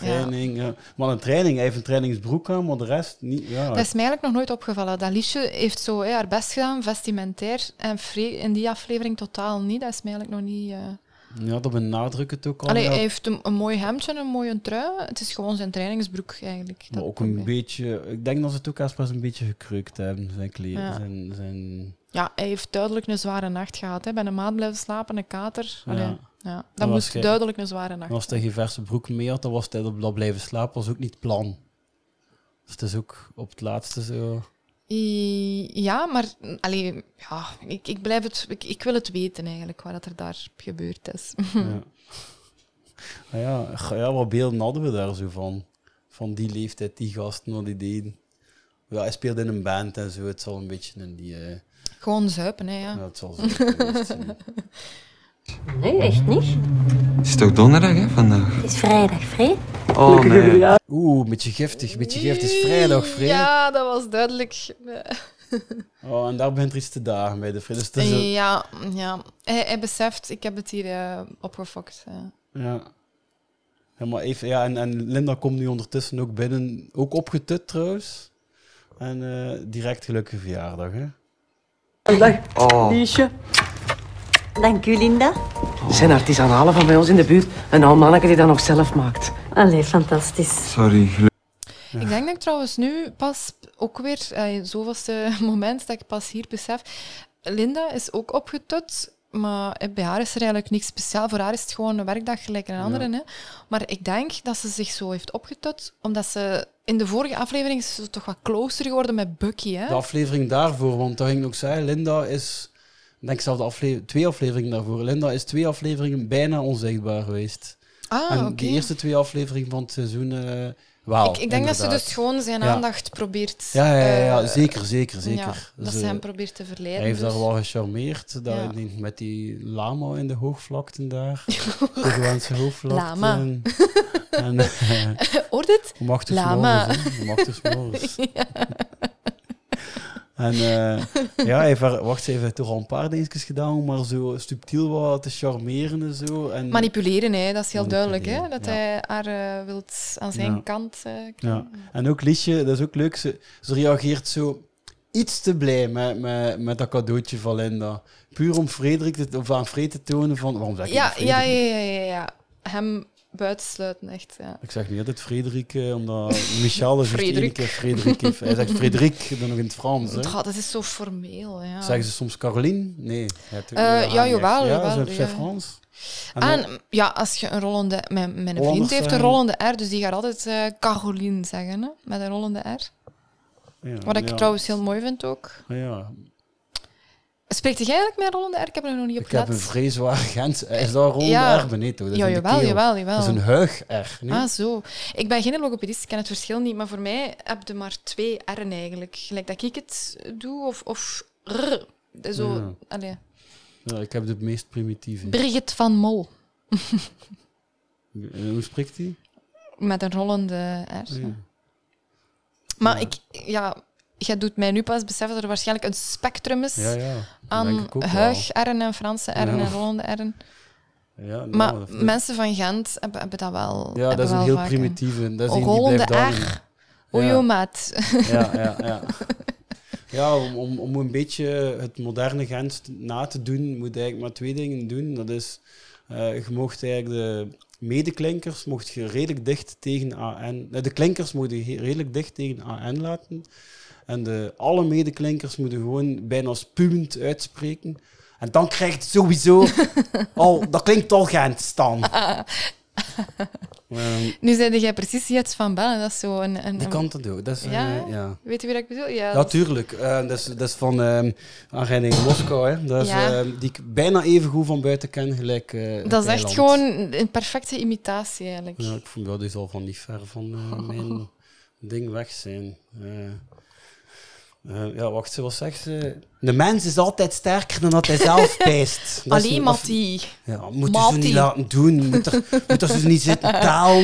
training. ja. Maar een training, hij heeft een trainingsbroek aan, maar de rest niet. Ja. Dat is mij eigenlijk nog nooit opgevallen. Dat Liesje heeft zo hè, haar best gedaan, vestimentair. En in die aflevering totaal niet. Dat is mij eigenlijk nog niet... Uh... Ja, dat benadrukt het ook al. Allee, hij heeft een, mooi hemdje, een mooie trui. Het is gewoon zijn trainingsbroek eigenlijk. Maar ook een beetje... Ik denk dat ze het pas een beetje gekreukt hebben, zijn kleren. Ja. Zijn, zijn... ja, hij heeft duidelijk een zware nacht gehad. Hè. Bij een maand blijven slapen, een kater. Ja. Ja, dan moest duidelijk een zware nacht. Als hij geen verse broek meer? had, dan was hij op blijven slapen, was ook niet plan. Dus het is ook op het laatste zo. Ja, maar allee, ja, ik, ik, blijf het, ik, ik wil het weten eigenlijk, wat dat er daar gebeurd is. Ja. Ja, ja, wat beelden hadden we daar zo van? Van die leeftijd, die gasten, wat die deden. Ja, hij speelde in een band en zo, het zal een beetje in die... Eh, Gewoon zuipen, hè, ja. het zal zo Nee, echt niet. Het is toch donderdag, hè, vandaag? Het is vrijdag, vrij. Oh, nee. Oeh, een beetje giftig, een beetje giftig. Het is vrijdag, vrij. Ja, dat was duidelijk. Oh, en daar bent er iets te dagen bij de vrienden. Dus ja, ja. Hij, beseft, ik heb het hier eh, opgefokt. Eh. Ja. Helemaal even, ja, en, Linda komt nu ondertussen ook binnen, ook opgetut trouwens. En eh, direct gelukkige verjaardag, hè? Dag, oh. Dank u, Linda. Er zijn artisanalen van bij ons in de buurt. Een oud manneke die dat nog zelf maakt. Allee, fantastisch. Sorry, Ik denk dat ik trouwens nu pas ook weer, eh, zoveelste moment dat ik pas hier besef, Linda is ook opgetut, maar eh, bij haar is er eigenlijk niks speciaal. Voor haar is het gewoon een werkdag gelijk een andere. Hè? Maar ik denk dat ze zich zo heeft opgetut, omdat ze in de vorige aflevering is ze toch wat closer geworden met Bucky. Hè? De aflevering daarvoor, want dat ging ik nog zeggen, Linda is denk zelf de aflevering, twee afleveringen daarvoor. Linda is twee afleveringen bijna onzichtbaar geweest. Ah, en de eerste twee afleveringen van het seizoen uh, Ik, ik denk dat ze dus gewoon zijn aandacht probeert. Ja, ja, ja, eh, zeker, zeker, zeker. dat ze, hem probeert te verleiden. Hij heeft daar dus- wel gecharmeerd, dat, met die lama in de hoogvlakten daar. de Gwense hoogvlakten. Lama. En, en, Hoort het? Lama. En eh, ja, hij wacht, even heeft toch al een paar dingetjes gedaan, maar zo subtiel wat te charmeren en zo. En Manipuleren, hè, dat is heel duidelijk, hè, dat hij haar uh, wilt aan zijn kant. Uh, ja. En ook Liesje, dat is ook leuk, ze, ze reageert zo iets te blij met, met, dat cadeautje van Linda. Puur om Frederik te, of aan Fred te tonen van waarom ja, ja, ja, ja, ja. Hem buitensluiten, echt. Ja. Ik zeg niet altijd Frederik, eh, omdat Michel is één keer Frederik. Hij zegt Frederik, dan nog in het Frans. dat is zo formeel. Ja. Zeggen ze soms Caroline? Nee. ja, eh, jawel. Ja, ze zijn Frans. En, ja, als je een rollende... Mijn, mijn vriend heeft een rollende R, dus die gaat altijd uh, Caroline zeggen, hè, met een rollende R. Ja, Wat ik trouwens heel mooi vind ook. Ja, Spreekt jij eigenlijk met rollende R? Ik heb er nog niet op ik heb een vreeswaar Gent. Is dat rollende ja. R beneden? Dat is ja, jawel, jawel, jawel. Dat is een heug R. Ah, zo. Ik ben geen logopedist, ik ken het verschil niet. Maar voor mij heb je maar twee R'en eigenlijk. Gelijk dat ik het doe, of, of R. Zo, ja. Allee. Ja, ik heb de meest primitieve. Brigitte van Mol. Eh, hoe spreekt hij? Met een rollende R. Oh maar ik, ja, jij doet mij nu pas beseffen dat er waarschijnlijk een spectrum is ja, ja. aan Huig-R'en en Franse R'en en ronde R'en. Ja, nou, maar mensen van Gent hebben, hebben dat wel. Ja, dat is een heel primitieve. Dat is een Hollande R. Ojo, maat. Ja, ja, ja. ja om, om, om een beetje het moderne Gent na te doen, moet je eigenlijk maar twee dingen doen. Dat is, eh, je mocht eigenlijk de medeklinkers mocht je redelijk dicht tegen AN... Eh, de klinkers mocht je redelijk dicht tegen AN laten. En de, alle medeklinkers moeten gewoon bijna spuwend uitspreken. En dan krijgt het sowieso al... Dat klinkt al Gent staan. Um, nu zeide jij precies iets van Bellen, dat is zo een... een die kan dat ook. Eh, ja, Weet je wie ik bedoel? Ja, natuurlijk. Eh, dat, is, dat is van um, ehm, aanrijding Moskou, hè. Dat is, ehm, die ik bijna even goed van buiten ken, gelijk eh, Dat is echt gewoon een perfecte imitatie, eigenlijk. Ja, ik vond wel die al van niet ver van mijn ding weg zijn. Eh, ja, wacht, wat zegt ze? De mens is altijd sterker dan dat hij zelf pijst. Alleen Mattie. Ja, moet ze niet laten doen. Moet er, moet ze niet zitten taal.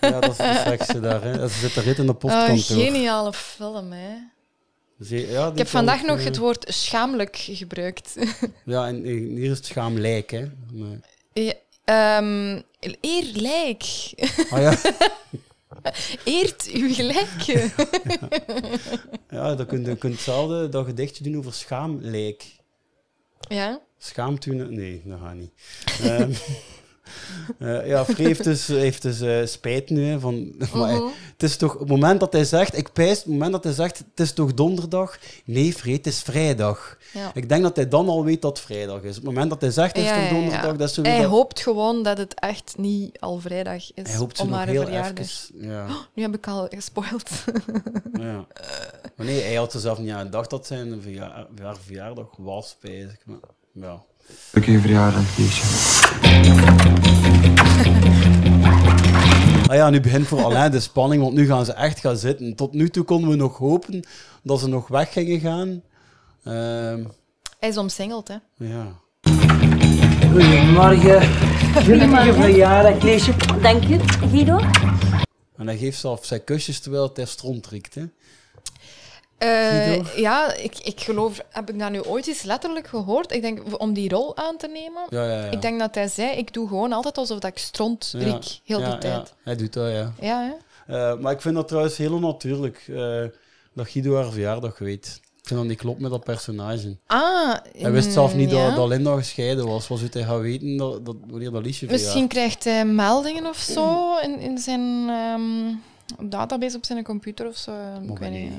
Ja, dat, is, het ze daar. Hè. Ze zit er in de oh, postkantoor. Uh, geniale film, hè. ja, ik heb vandaag nog eh, het woord schamelijk gebruikt. ja, en eh, hier is het schaamlijk, hè. Nee. Ehm, eerlijk. Ah ja. Eert uw gelijk. ja, dan kun je, kunt hetzelfde dat gedichtje doen over schaamleek. Ja? Schaamt u... Nee, dat gaat niet. Ehm, uh, ja, Free heeft dus, heeft dus uh, eh, spijt nu. van, maar mhm. het is toch, op het moment dat hij zegt, ik pijs, op het moment dat hij zegt, het is toch donderdag? Nee, Free, het is vrijdag. Ik denk dat hij dan al weet dat het vrijdag is. Op het moment dat hij zegt, het is toch donderdag? Dat is hij hoopt gewoon dat het echt niet al vrijdag is. Hij hoopt om haar verjaardag. Oh, nu heb ik al gespoild. ja. Maar nee, hij had ze zelf niet aan gedacht dat zijn verjaardag was, bezig. Maar, ja verjaardag, Keesje. Ah ja, nu begint voor Alain de spanning, want nu gaan ze echt gaan zitten. Tot nu toe konden we nog hopen dat ze nog weg gingen gaan. Ehm, hij is omsingeld, hè? Ja. Goedemorgen. Goedemorgen. verjaardag, Keesje? Dank je, Guido. En hij geeft zelf zijn kusjes terwijl het ter stront riekt, hè? Eh, ja, ik, ik geloof, heb ik dat nu ooit eens letterlijk gehoord? Ik denk om die rol aan te nemen. Ik denk dat hij zei: ik doe gewoon altijd alsof dat ik stront heel de tijd. Hij doet dat, ja. ja eh, maar ik vind dat trouwens heel natuurlijk eh, dat Guido haar verjaardag weet. Ik vind dat niet klopt met dat personage. Ah, hij wist zelf niet mm, dat, dat Linda gescheiden was. Was het hij gaan weten dat, dat, wanneer dat liedje verjaardag. Misschien krijgt hij meldingen of zo in, in zijn ehm, database op zijn computer of zo. ik weet niet.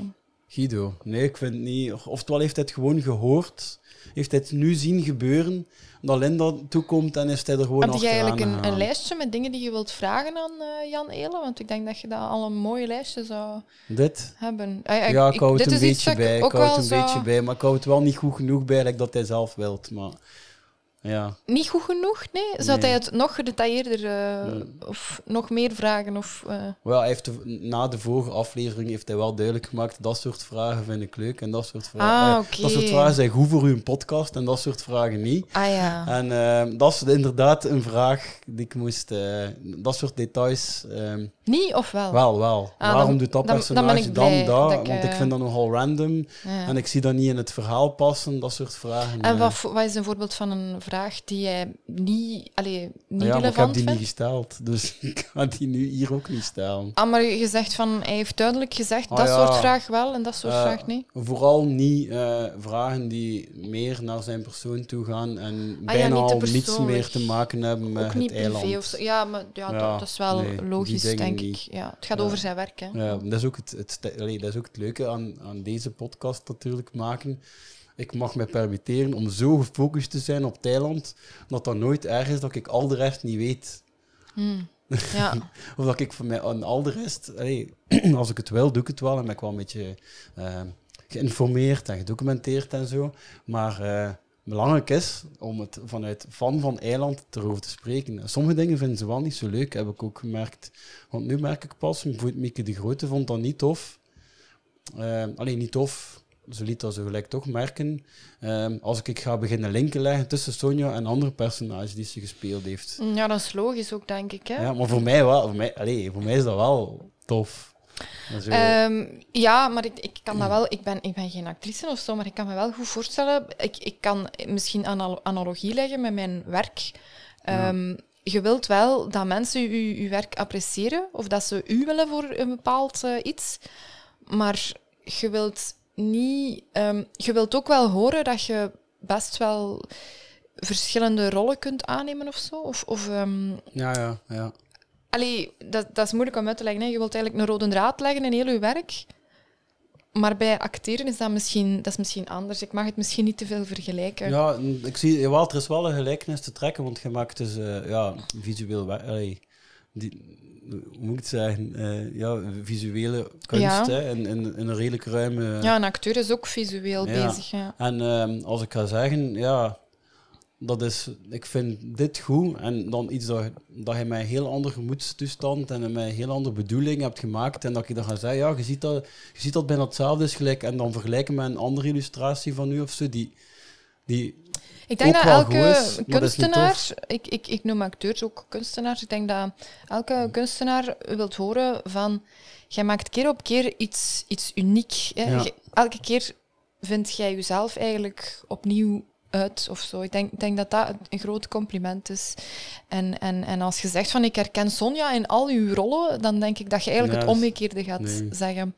Guido, nee, ik vind het niet. Oftewel heeft hij het gewoon gehoord, heeft hij het nu zien gebeuren, dat Linda toekomt en heeft hij er gewoon Heb achteraan Heb je eigenlijk een, lijstje met dingen die je wilt vragen aan eh, Jan Elen? Want ik denk dat je daar al een mooi lijstje zou dit? hebben. Ah, ja, ik, ja, het een beetje bij, ik hou het een beetje bij, maar ik hou het wel niet goed genoeg bij, dat hij zelf wilt. Maar... Ja. Niet goed genoeg, nee? Zou hij het nog gedetailleerder eh, of nog meer vragen? Of, eh? Wel, hij heeft na de vorige aflevering heeft hij wel duidelijk gemaakt dat soort vragen vind ik leuk en dat soort vragen. Ah, eh, Dat soort vragen zijn goed voor uw podcast en dat soort vragen niet. Ah, ja. En ehm, dat is inderdaad een vraag die ik moest. dat soort details. Ehm, niet of wel? Wel, wel. Ah, Waarom doet dat personage dan, daar? dat? Want ik vind dat nogal random en ik zie dat niet in het verhaal passen, dat soort vragen. En wat, wat is een voorbeeld van een vraag die jij niet, allee, niet ah ja, relevant vindt. Ja, ik heb die niet gesteld, dus ik ga die nu hier ook niet stellen. Ah, maar je zegt van, hij heeft duidelijk gezegd ah dat soort vraag wel en dat soort uh, vraag niet? Vooral niet eh, vragen die meer naar zijn persoon toe gaan en ah bijna al niets meer te maken hebben met ook niet het eiland. Privé of Ja, maar ja, dat, is wel logisch, denk ik. Ja, het gaat over zijn werk. Hè. Ja, dat, is ook het, het, dat is ook het leuke aan, aan deze podcast natuurlijk maken ik mag me permitteren om zo gefocust te zijn op Thailand, dat dat nooit erg is dat ik al de rest niet weet. Hmm. Ja. of dat ik van mij aan al de rest, als ik het wil, doe ik het wel. En ben ik wel een beetje eh, geïnformeerd en gedocumenteerd en zo. Maar eh, belangrijk is om het vanuit van van eiland erover te spreken. Sommige dingen vinden ze wel niet zo leuk, heb ik ook gemerkt. Want nu merk ik pas, Mieke de Grote vond dat niet tof. Eh, alleen niet tof, ze liet dat ze gelijk toch merken. Ehm, als ik ga beginnen linken leggen tussen Sonja en andere personages die ze gespeeld heeft. Ja, dat is logisch ook, denk ik. Hè? Ja, maar voor mij, wel, voor, mij, allez, voor mij is dat wel tof. Ehm, ja, maar ik, ik kan dat wel. Ik ben, ik ben geen actrice of zo, maar ik kan me wel goed voorstellen. Ik, ik kan misschien analogie leggen met mijn werk. Ehm, je wilt wel dat mensen je, werk appreciëren of dat ze u willen voor een bepaald eh, iets. Maar je wilt Ehm, je wilt ook wel horen dat je best wel verschillende rollen kunt aannemen of zo. Of, of ehm, ja, ja, ja. Allee, dat, dat is moeilijk om uit te leggen. Hè. Je wilt eigenlijk een rode draad leggen in heel je werk. Maar bij acteren is dat misschien, dat is misschien anders. Ik mag het misschien niet te veel vergelijken. Ja, ik zie, Walter is wel een gelijkenis te trekken, want je maakt dus eh, ja, visueel werk hoe moet ik het zeggen, eh, ja, visuele kunst hè, in, in, een redelijk ruime... Ja, een acteur is ook visueel bezig. Ja. En ehm, als ik ga zeggen, ja, dat is, ik vind dit goed en dan iets dat, dat je met een heel ander gemoedstoestand en met een heel andere bedoeling hebt gemaakt en dat je dan ga zeggen, ja, je ziet dat, je ziet dat bijna hetzelfde is gelijk en dan vergelijken met een andere illustratie van u of zo, die... Die, ik denk dat elke kunstenaar, ik, ik, ik noem acteurs ook kunstenaars, ik denk dat elke hm. kunstenaar wilt horen van, jij maakt keer op keer iets, iets uniek. Hè? Elke keer vind jij jezelf eigenlijk opnieuw uit of zo. Ik denk, denk dat dat een groot compliment is. En, en, en als je zegt van ik herken Sonja in al uw rollen, dan denk ik dat je eigenlijk het dus omgekeerde gaat zeggen.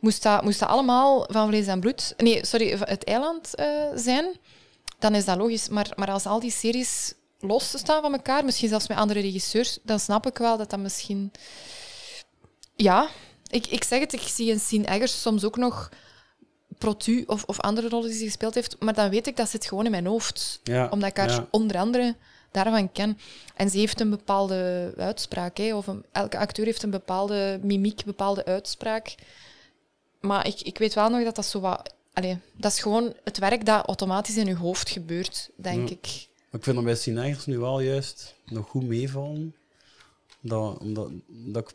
Moest dat, moest allemaal van vlees en bloed, nee, sorry, het eiland eh, zijn? dan is dat logisch. Maar, maar als al die series los te staan van elkaar, misschien zelfs met andere regisseurs, dan snap ik wel dat dat misschien... Ja, ik, ik zeg het, ik zie in Sien Eggers soms ook nog Protu of, of andere rollen die ze gespeeld heeft, maar dan weet ik dat zit gewoon in mijn hoofd. Ja, omdat ik haar onder andere daarvan ken. En ze heeft een bepaalde uitspraak, hè, of een, elke acteur heeft een bepaalde mimiek, bepaalde uitspraak. Maar ik, ik weet wel nog dat dat zo wat Allee, dat is gewoon het werk dat automatisch in je hoofd gebeurt, denk ja. ik. Ik vind dat bij Sinagers nu wel juist nog goed meevallen. Dat, dat, dat ik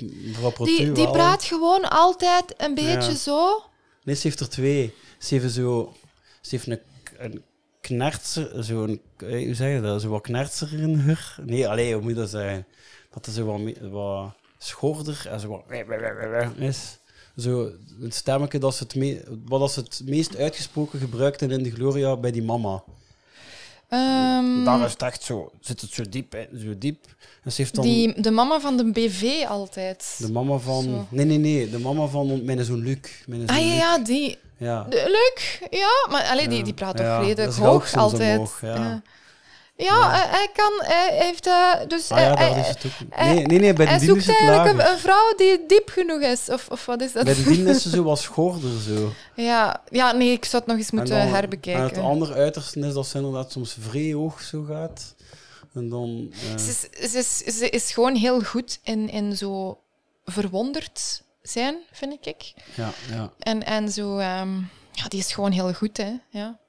die, die praat gewoon altijd een beetje zo. Nee, ze heeft er twee. Ze heeft, zo, ze heeft een, een knertser, eh, hoe zeg je dat, zo wat knertser in haar. Nee, alleen hoe moet dat zeggen? Dat is zo wat, wat schorder en zo wat is zo het stemmetje dat het, me wat als het meest uitgesproken gebruikte in de Gloria bij die mama. Um, Daar is het echt zo, zit het zo diep. zo diep. ze heeft dan... die, de mama van de BV altijd. De mama van. Nee, nee, nee. De mama van mijn zoon Luc. Mijn zoon ah ja, die. Ja. Luc, ja. Maar alleen die, die praat toch redelijk hoog altijd. ja. Ja, eh, hij kan, hij heeft eh, dus... Ah eh, nee, nee, nee bij de hij zoekt is eigenlijk een, vrouw die diep genoeg is, of, of wat is dat? Bij die is ze zo wat zo. Ja, ja, nee, ik zou het nog eens moeten dan, herbekijken. het andere uiterste is dat ze inderdaad soms vrij hoog zo gaat. En dan... Ze, is, ze, is, ze is gewoon heel goed in, in zo verwonderd zijn, vind ik. Ja, ja. En, en zo... Ehm, ja, die is gewoon heel goed, hè. Ja.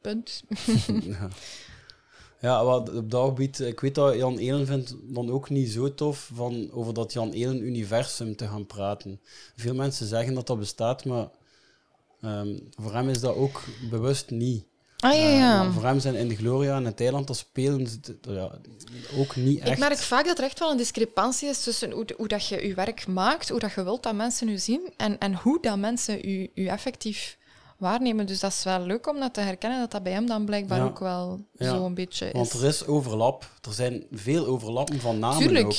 Punt. ja. Ja, wat, op dat gebied, ik weet dat Jan Elen vindt dan ook niet zo tof van over dat Jan Elen-universum te gaan praten. Veel mensen zeggen dat dat bestaat, maar ehm, voor hem is dat ook bewust niet. Ah, ja, ja. Ehm, voor hem zijn in de Gloria en het eiland, spelen ze ja, ook niet echt. Ik merk vaak dat er echt wel een discrepantie is tussen hoe, hoe dat je je werk maakt, hoe dat je wilt dat mensen u zien en, en hoe dat mensen u, u effectief waarnemen. Dus dat is wel leuk om dat te herkennen, dat dat bij hem dan blijkbaar ook wel ja. zo'n beetje is. Want er is overlap. Er zijn veel overlappen van namen Tuurlijk. ook.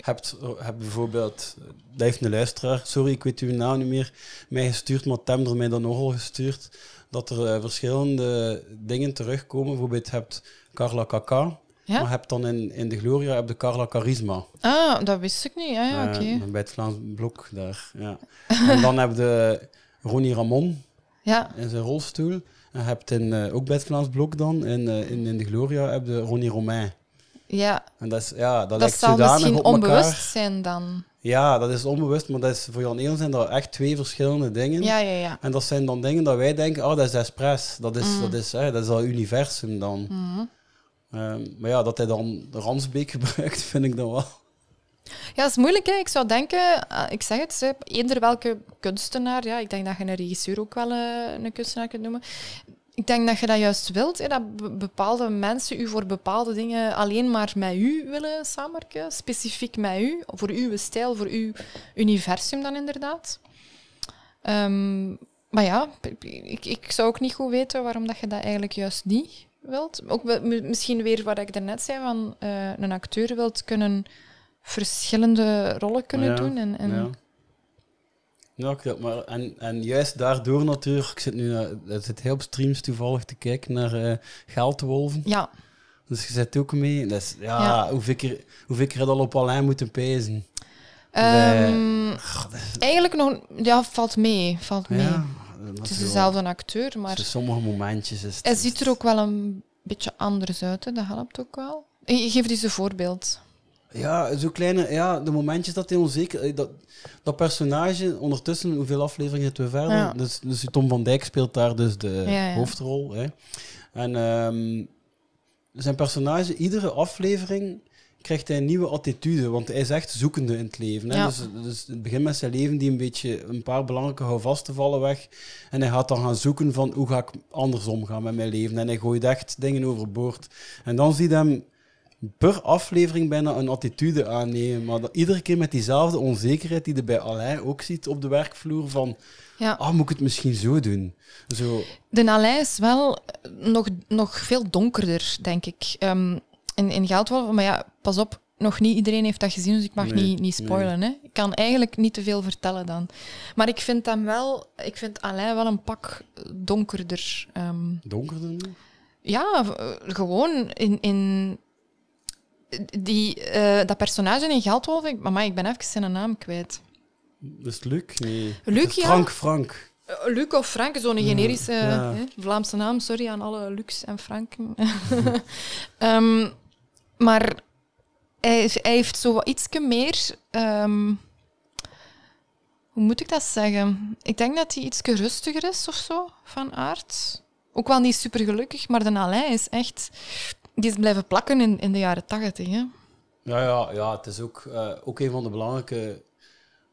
Hebt, heb bijvoorbeeld, daar heeft een luisteraar, sorry, ik weet uw naam niet meer, mij gestuurd, maar Tem er mij dan nogal gestuurd, dat er eh, verschillende dingen terugkomen. Bijvoorbeeld, hebt Carla Kaka, ja? Maar heb dan in, in de Gloria heb de Carla Charisma. Ah, dat wist ik niet. Ah, ja, eh, oké. bij het Vlaams Blok daar. Ja. en dan heb je Ronnie Ramon ja. in zijn rolstoel. En je hebt in, eh, ook bij het Vlaams Blok dan, in, eh, in, in de Gloria, heb je Ronnie Romain. Ja. En dat, is, ja, dat, dat lijkt zou misschien onbewust zijn dan. Ja, dat is onbewust, maar dat is, voor Jan Eel zijn dat echt twee verschillende dingen. Ja, ja, ja. En dat zijn dan dingen dat wij denken, oh, dat is expres. Dat is, mm. dat is, hè, dat is dat universum dan. Mm. Ehm, maar ja, dat hij dan Ransbeek gebruikt, vind ik dan wel... Ja, dat is moeilijk. Hè. Ik zou denken, eh, ik zeg het, eender welke kunstenaar, ja, ik denk dat je een regisseur ook wel eh, een kunstenaar kunt noemen. Ik denk dat je dat juist wilt, hè, dat bepaalde mensen u voor bepaalde dingen alleen maar met u willen samenwerken, specifiek met u, voor uw stijl, voor uw universum dan inderdaad. Ehm, maar ja, ik, ik zou ook niet goed weten waarom dat je dat eigenlijk juist niet wilt. Ook misschien weer wat ik daarnet zei, van eh, een acteur wilt kunnen verschillende rollen kunnen ah doen. En, en... Ja. ja, klopt. Maar en, en juist daardoor natuurlijk, ik zit nu zit heel op streams toevallig te kijken naar eh, geldwolven. Ja. Dus je zit ook mee. Dus, ja, ja. er hoe al op Alain moeten pezen? Ehm, eigenlijk nog... Ja, valt mee. Valt mee. Ja, het is dezelfde acteur, maar... Dus sommige momentjes is het... Hij ziet er ook wel een beetje anders uit, hè. dat helpt ook wel. Geef eens een voorbeeld. Ja, zo kleine, ja, de momentjes dat hij onzeker... Eh, dat, dat personage, ondertussen, hoeveel afleveringen het we verder? Dus, dus Tom van Dijk speelt daar dus de hoofdrol. Hè. En ehm, zijn personage, iedere aflevering krijgt hij een nieuwe attitude, want hij is echt zoekende in het leven. Hè? Dus, dus het begint met zijn leven die een beetje een paar belangrijke houvasten vallen weg. En hij gaat dan gaan zoeken van hoe ga ik anders omgaan met mijn leven. En hij gooit echt dingen overboord. En dan zie je hem per aflevering bijna een attitude aannemen. Maar dat, iedere keer met diezelfde onzekerheid die je bij Alain ook ziet op de werkvloer van... Ja. Ah, moet ik het misschien zo doen? Zo. De Alain is wel eh, nog, nog veel donkerder, denk ik. Um, in, in maar ja, pas op, nog niet iedereen heeft dat gezien, dus ik mag niet, niet spoilen. Hè? Ik kan eigenlijk niet te veel vertellen dan. Maar ik vind hem wel, ik vind Alain wel een pak donkerder. Ehm. donkerder? Ja, eh, gewoon in, in die, eh, dat personage in Geldwolf, mama, ik ben even zijn naam kwijt. Dus Luc? Nee. Luc, ja. Frank, Frank. Eh, Luc of Frank, zo'n generische hè, Vlaamse naam. Sorry aan alle Lux en Franken. Ehm, maar hij, heeft zo ietske meer... Ehm, hoe moet ik dat zeggen? Ik denk dat hij iets rustiger is of zo, van aard. Ook wel niet supergelukkig, maar de Alain is echt... Die is blijven plakken in, in de jaren tachtig. Ja, ja, ja, het is ook, eh, ook een van de belangrijke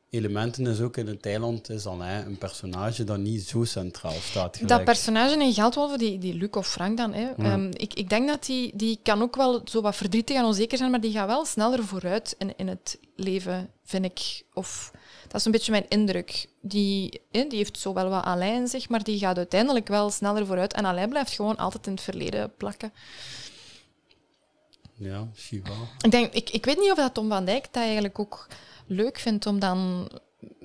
elementen is ook in het Thailand is dan hè, een personage dat niet zo centraal staat. Dat personage in Geldwolven, die, die Luc of Frank dan, hè, ehm, ik, ik denk dat die, die kan ook wel zo wat verdrietig en onzeker zijn, maar die gaat wel sneller vooruit in, in het leven, vind ik. Of, dat is een beetje mijn indruk. Die, hè, die heeft zo wel wat alleen in zich, maar die gaat uiteindelijk wel sneller vooruit. En Alain blijft gewoon altijd in het verleden plakken. Ja, misschien Ik, denk, ik, ik weet niet of dat Tom van Dijk dat eigenlijk ook leuk vindt om dan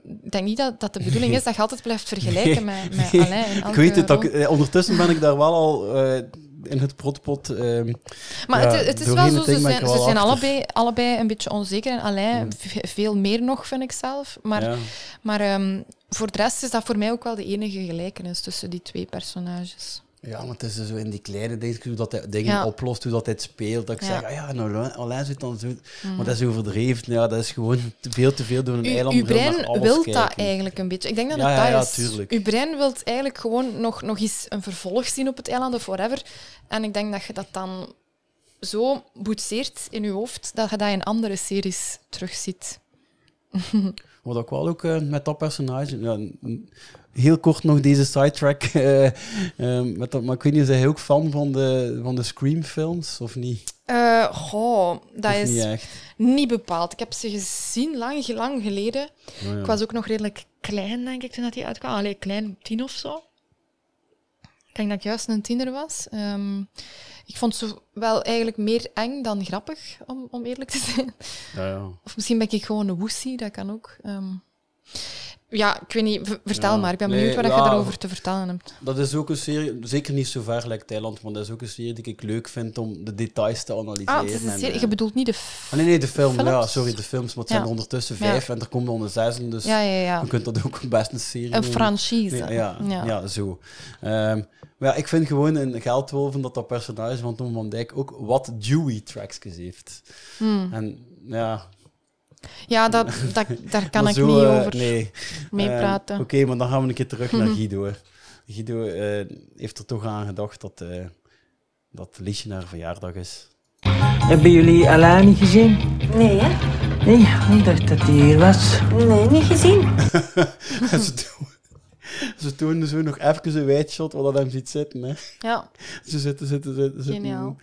ik denk niet dat, dat de bedoeling is dat je altijd blijft vergelijken met, met Alain. ik weet het ook. Eh, ondertussen ben ik daar wel al eh, in het protpot. Ehm, maar het, het, is wel zo, ze zijn, ze zijn allebei, allebei een beetje onzeker. En Alain hmm. veel meer nog, vind ik zelf. Maar, maar ehm, voor de rest is dat voor mij ook wel de enige gelijkenis tussen die twee personages. Ja, want het is zo in die kleine dingen hoe dat hij dingen oplost, hoe dat hij het speelt. Dat ik zeg, ah ja, nou, alleen zit dan zo... Mm. Maar dat is overdreven. Ja, dat is gewoon veel te veel door een u, eiland. Uw brein wil dat eigenlijk een beetje. Ik denk dat het ja, dat is. Tuurlijk. brein wil eigenlijk gewoon nog, nog eens een vervolg zien op het eiland of forever En ik denk dat je dat dan zo boetseert in je hoofd, dat je dat in andere series terugziet. Wat ook wel ook eh, met dat personage... Ja, heel kort nog deze sidetrack. Uh, dat, maar ik weet niet, zijn hij ook fan van de, van de Scream-films of niet? Eh, goh, dat is niet, bepaald. Ik heb ze gezien lang, lang geleden. Oh, ik was ook nog redelijk klein, denk ik, toen dat die uitkwam. alleen klein, tien of zo. Ik denk dat ik juist een tiener was. Ehm, ik vond ze wel eigenlijk meer eng dan grappig, om, om eerlijk te zijn. Ja, ja. Of misschien ben ik gewoon een woesie, dat kan ook. Ehm, ja, ik weet niet. Vertel maar. Ik ben benieuwd wat je daarover te vertellen hebt. Dat is ook een serie, zeker niet zo ver like Thailand, maar dat is ook een serie die ik leuk vind om de details te ah, analyseren. Ah, je bedoelt niet de ah, Nee, nee, de film. Films? Ja, sorry, de films. Maar het zijn er ondertussen vijf en er komen er een zesde, dus je kunt dat ook best een serie Een franchise. ja, ja. zo. Ehm, maar ja, ik vind gewoon in Geldwolven dat dat personage van Tom van Dijk ook wat Dewey-tracks heeft. Hmm. En ja, ja, dat, dat, daar kan ik niet eh, over nee. meepraten. Eh, oké, maar dan gaan we een keer terug naar mhm. Guido. Guido eh, heeft er toch aan gedacht dat, dat Liesje naar verjaardag is. Hebben jullie Alani gezien? Nee, hè? Nee, ik dacht dat hij hier was. Nee, niet gezien. dat is Ze dus zo nog even een shot wat dat hem ziet zitten. Hè. Ja. Ze zitten, zitten, zitten. zitten.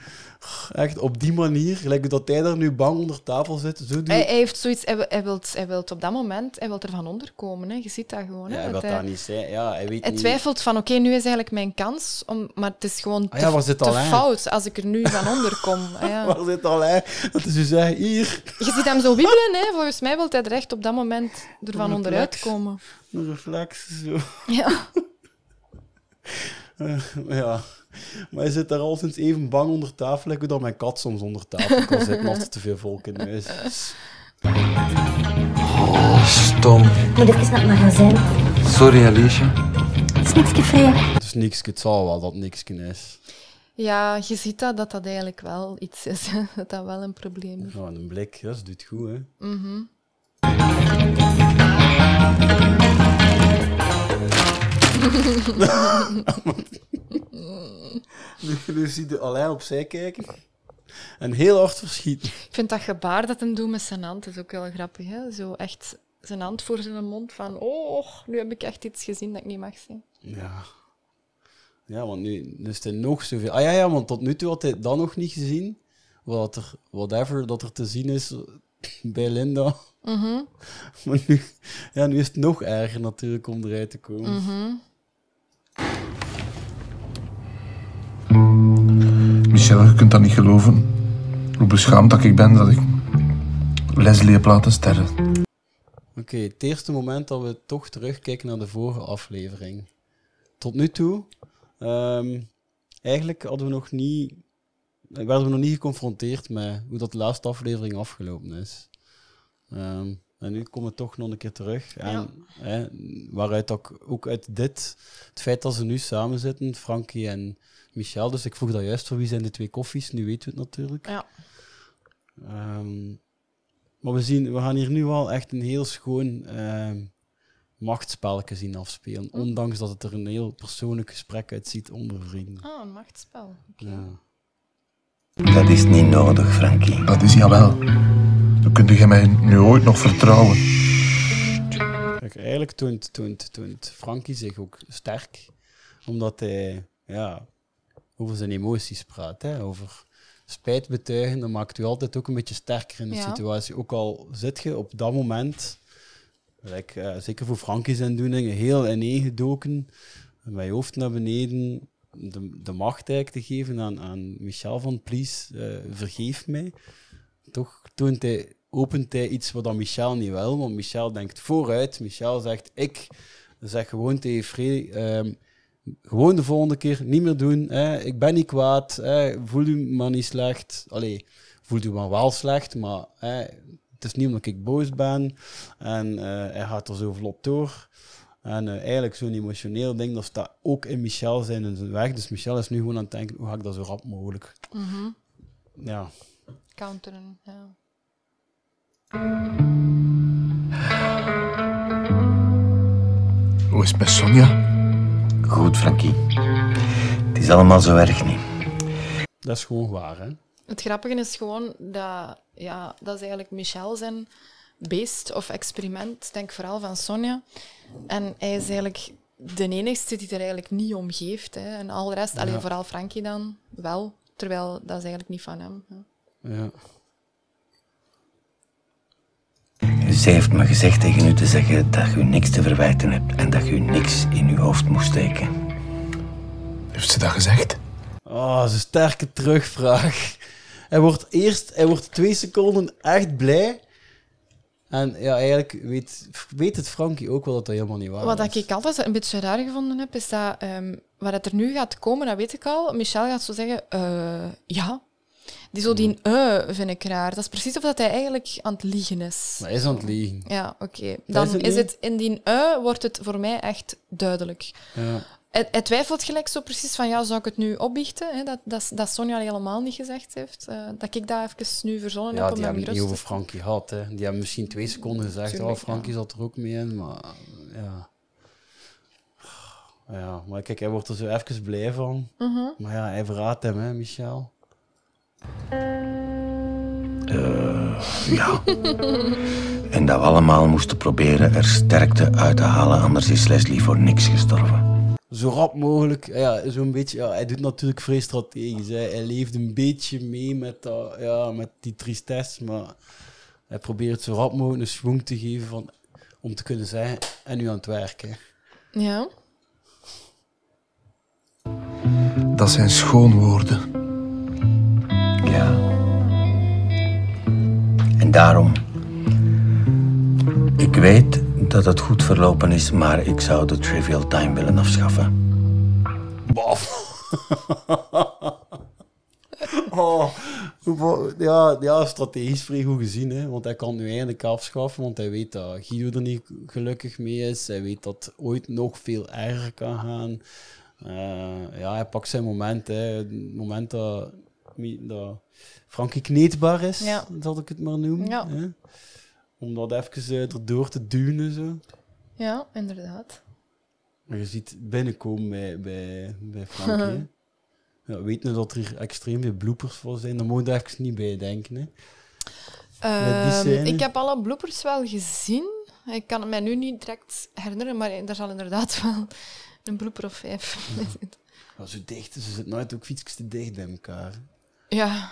Echt op die manier, gelijk dat hij daar nu bang onder tafel zit. Zo hij, heeft zoiets, hij, hij, wilt, hij wilt op dat moment, hij wilt er van komen Hè. Je ziet dat gewoon. ja, hij dat niet zijn. Ja, hij weet hij twijfelt van, oké, nu is eigenlijk mijn kans, om, maar het is gewoon ah te, te fout als ik er nu van onder kom ja. Waar zit al hij? Dat is dus hier. Je ziet hem zo wiebelen, hè. volgens mij wil hij er echt op dat moment ervan onderuit komen een reflex. Zo. Ja. Eh, ja. Maar je zit daar al sinds even bang onder tafel. Ik doe dat mijn kat soms onder tafel kan zitten als er te veel volk in huis is. Oh, stom. Moet eens naar het magazijn. Sorry, Alicia. Het is niks vrij. Het is niks, het zal wel dat niks is. Ja, je ziet dat, dat eigenlijk wel iets is. dat dat wel een probleem is. een blik, dat doet goed, hè. Mhm. nu ziet alleen alleen opzij kijken. En heel hard verschieten. Ik vind dat gebaar dat hem doet met zijn hand is ook wel grappig. Hè? Zo echt zijn hand voor zijn mond van... Oh, nu heb ik echt iets gezien dat ik niet mag zien. Ja. Ja, want nu is het nog zoveel... Ah ja, ja, want tot nu toe had hij dat nog niet gezien. Wat er, whatever dat er te zien is bij Linda Mm Maar nu, ja, nu is het nog erger natuurlijk om eruit te komen. Mm -hmm. Michel, je kunt dat niet geloven. Hoe beschaamd dat ik ben dat ik Leslie heb laten sterren. Oké, het eerste moment dat we toch terugkijken naar de vorige aflevering. Tot nu toe, ehm, eigenlijk hadden we nog niet, eh, werden we nog niet geconfronteerd met hoe dat de laatste aflevering afgelopen is. Ehm, en nu komen we toch nog een keer terug. En, hè, waaruit ook, ook uit dit, het feit dat ze nu samen zitten, Frankie en Michel. Dus ik vroeg dat juist voor wie zijn de twee koffies. Nu weten we het natuurlijk. Ja. Ehm, maar we, zien, we gaan hier nu wel echt een heel schoon uh, ehm, machtspelletje zien afspelen. Hm. Ondanks dat het er een heel persoonlijk gesprek uitziet onder vrienden. Ah, een machtsspel. Ja. Dat is niet nodig, Frankie. Dat is jawel. wel. Dan kunt je mij nu ooit nog vertrouwen. eigenlijk toont, toont, toont Frankie zich ook sterk, omdat hij ja, over zijn emoties praat. Hè? Over spijt betuigen, dat maakt u altijd ook een beetje sterker in de situatie. Ook al zit je op dat moment, eh, zeker voor zijn indoeningen, heel ineengedoken, met je hoofd naar beneden, de, de macht eigenlijk te geven aan, aan Michel van Plees, eh, vergeef mij toch toont opent hij iets wat dan Michel niet wil. Want Michel denkt vooruit. Michel zegt, ik zeg gewoon tegen Free, ehm, gewoon de volgende keer niet meer doen. Hè. Ik ben niet kwaad. Hè. Voel u maar niet slecht. Allee, voelt u maar wel slecht, maar hè, het is niet omdat ik boos ben. En eh, hij gaat er zo vlot door. En eh, eigenlijk zo'n emotioneel ding, dat staat ook in Michel zijn, zijn weg. Dus Michel is nu gewoon aan het denken, hoe ga ik dat zo rap mogelijk... Mhm. Ja, counteren. Ja. Hoe is het met Sonja? Goed, Frankie. Het is allemaal zo erg niet. Dat is gewoon waar, hè? Het grappige is gewoon dat, ja, dat is eigenlijk Michel zijn beest of experiment. Denk vooral van Sonja. En hij is eigenlijk de enigste die er eigenlijk niet om geeft. Hè. En al de rest, alleen vooral Frankie dan, wel. Terwijl dat is eigenlijk niet van hem. Hè. Ja. Zij heeft me gezegd tegen u te zeggen dat u niks te verwijten hebt en dat u niks in uw hoofd moest steken. Heeft ze dat gezegd? Oh, dat sterke terugvraag. Hij wordt eerst, hij wordt twee seconden echt blij. En ja, eigenlijk weet, weet het Frankie ook wel dat dat helemaal niet waar is. Wat ik altijd een beetje raar gevonden heb, is dat ehm, wat er nu gaat komen, dat weet ik al. Michel gaat zo zeggen, uh, ja, die, zo die uh, vind ik raar. Dat is precies of dat hij eigenlijk aan het liegen is. hij is aan het liegen. Ja, oké. Dan is het, is het, in die uh, wordt het voor mij echt duidelijk. Ja. Hij, twijfelt gelijk zo precies van, ja, zou ik het nu opbiechten? Hè? Dat, dat, dat Sonja helemaal niet gezegd heeft. Eh, dat ik dat even nu verzonnen heb om die hebben het niet over Frankie gehad. Die hebben misschien twee seconden gezegd, oh, Frankie ja. zat er ook mee in, maar ja... Ja, maar kijk, hij wordt er zo even blij van. Mhm. Maar ja, hij verraadt hem, hè, Michel. Uh, ja. en dat we allemaal moesten proberen er sterkte uit te halen, anders is Leslie voor niks gestorven. Zo rap mogelijk, ja, zo'n beetje. Ja, hij doet natuurlijk vrij strategisch. Hij leeft een beetje mee met, dat, ja, met die tristesse, maar hij probeert zo rap mogelijk een schwung te geven van, om te kunnen zijn en nu aan het werken. Ja. Dat zijn schoonwoorden. Ja. En daarom. Ik weet dat het goed verlopen is, maar ik zou de Trivial Time willen afschaffen. Bof. oh, ja, ja, strategisch vrij goed gezien. Hè? Want hij kan nu eindelijk afschaffen, want hij weet dat Guido er niet gelukkig mee is. Hij weet dat het ooit nog veel erger kan gaan. Eh, ja, hij pakt zijn moment. Hè. Het moment dat dat Frankie kneedbaar is, dat zal ik het maar noemen. Ja. Om dat even uh, erdoor te duwen. Zo. Ja, inderdaad. je ziet binnenkomen bij, bij, bij Frankie. ja, weet dat er extreem veel bloepers voor zijn, daar moet je even niet bij denken. Hè? Ehm, ik heb alle bloepers wel gezien. Ik kan het mij nu niet direct herinneren, maar er zal inderdaad wel een blooper of vijf ja. zo dicht, ze zitten nooit ook fietsjes te dicht bij elkaar. Ja.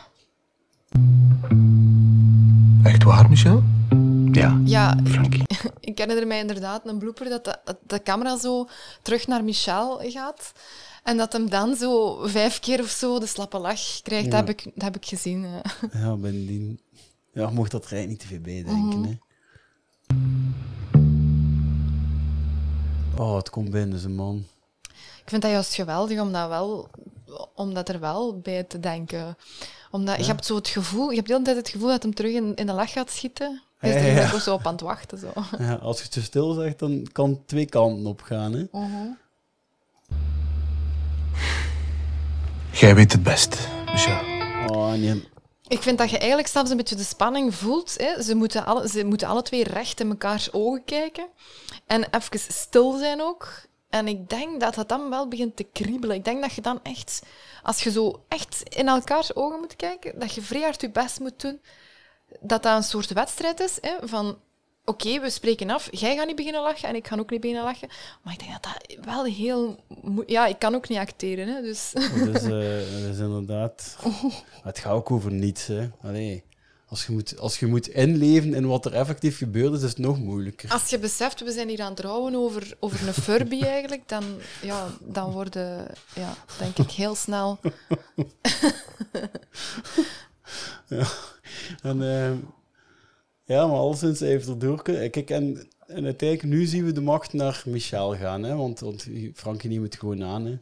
Echt waar, Michel? Ja, ja Frankie. Ik, ik herinner mij inderdaad een blooper dat de, camera zo terug naar Michel gaat. En dat hem dan zo vijf keer of zo de slappe lach krijgt, dat, heb ik, dat heb ik gezien. Ja, ja die. Ja, mocht dat rij niet te veel bijdenken. Mhm. Hè. Oh, het komt binnen, zijn man. Ik vind dat juist geweldig om dat wel om dat er wel bij te denken. Omdat je hebt zo het gevoel, je hebt de hele tijd het gevoel dat hem terug in, de lach gaat schieten. Dus is er ook zo op aan het wachten. Zo. Ja, als je het stil zegt, dan kan het twee kanten op gaan. Hè? Jij weet het best, Michel. Oh, Ik vind dat je eigenlijk zelfs een beetje de spanning voelt. Hè. Ze, moeten alle, ze moeten alle twee recht in mekaars ogen kijken. En even stil zijn ook. En ik denk dat dat dan wel begint te kriebelen. Ik denk dat je dan echt, als je zo echt in elkaars ogen moet kijken, dat je vrij hard je best moet doen. Dat dat een soort wedstrijd is hè, van oké, we spreken af. Jij gaat niet beginnen lachen en ik ga ook niet beginnen lachen. Maar ik denk dat dat wel heel... Ja, ik kan ook niet acteren, hè, dus... Oh, dus eh, dat is, inderdaad... Oh. Het gaat ook over niets, hè. Allee als je, moet, als je moet inleven in wat er effectief gebeurd is, is het nog moeilijker. Als je beseft, we zijn hier aan het rouwen over, over een Furby eigenlijk, dan, ja, dan worden, ja, denk ik, heel snel... ja. En, uh, ja, maar alleszins even erdoor kunnen. Kijk, en, en uiteindelijk, nu zien we de macht naar Michel gaan, hè, want, want Frankie neemt het gewoon aan, hè.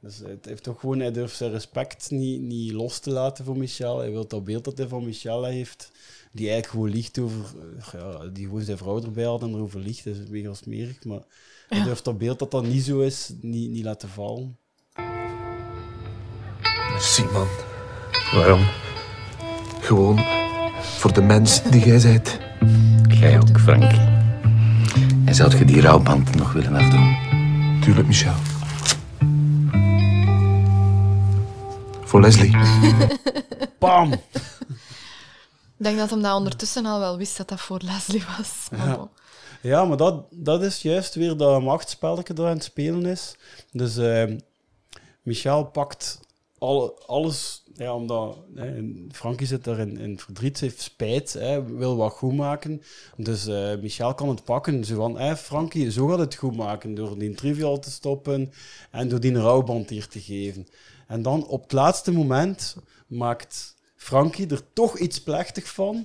Dus het heeft toch gewoon, hij durft zijn respect niet, niet los te laten voor Michel. Hij wil dat beeld dat hij van Michel heeft, die eigenlijk gewoon liegt over, eh, ja, die gewoon zijn vrouw erbij had en erover liegt. Dat is als smerig, maar hij durft dat beeld dat dat niet zo is, niet, niet laten vallen. Simon, waarom? Gewoon voor de mens die jij bent. Jij ook, Frank. En zou je die rouwband nog willen afdoen? Tuurlijk, Michel. voor Leslie. Bam! Ik denk dat hem dat ondertussen al wel wist dat dat voor Leslie was. Ja. maar dat, dat is juist weer dat machtspelletje dat aan het spelen is. Dus ehm, Michel pakt alle, alles, ja, omdat hè, zit daar in, in verdriet, heeft spijt, hè, wil wat goed maken. Dus eh, Michel kan het pakken. Zo van, hey, eh, Frankie, zo gaat het goed maken. Door die trivial te stoppen en door die rouwband hier te geven. En dan op het laatste moment maakt Frankie er toch iets plechtig van.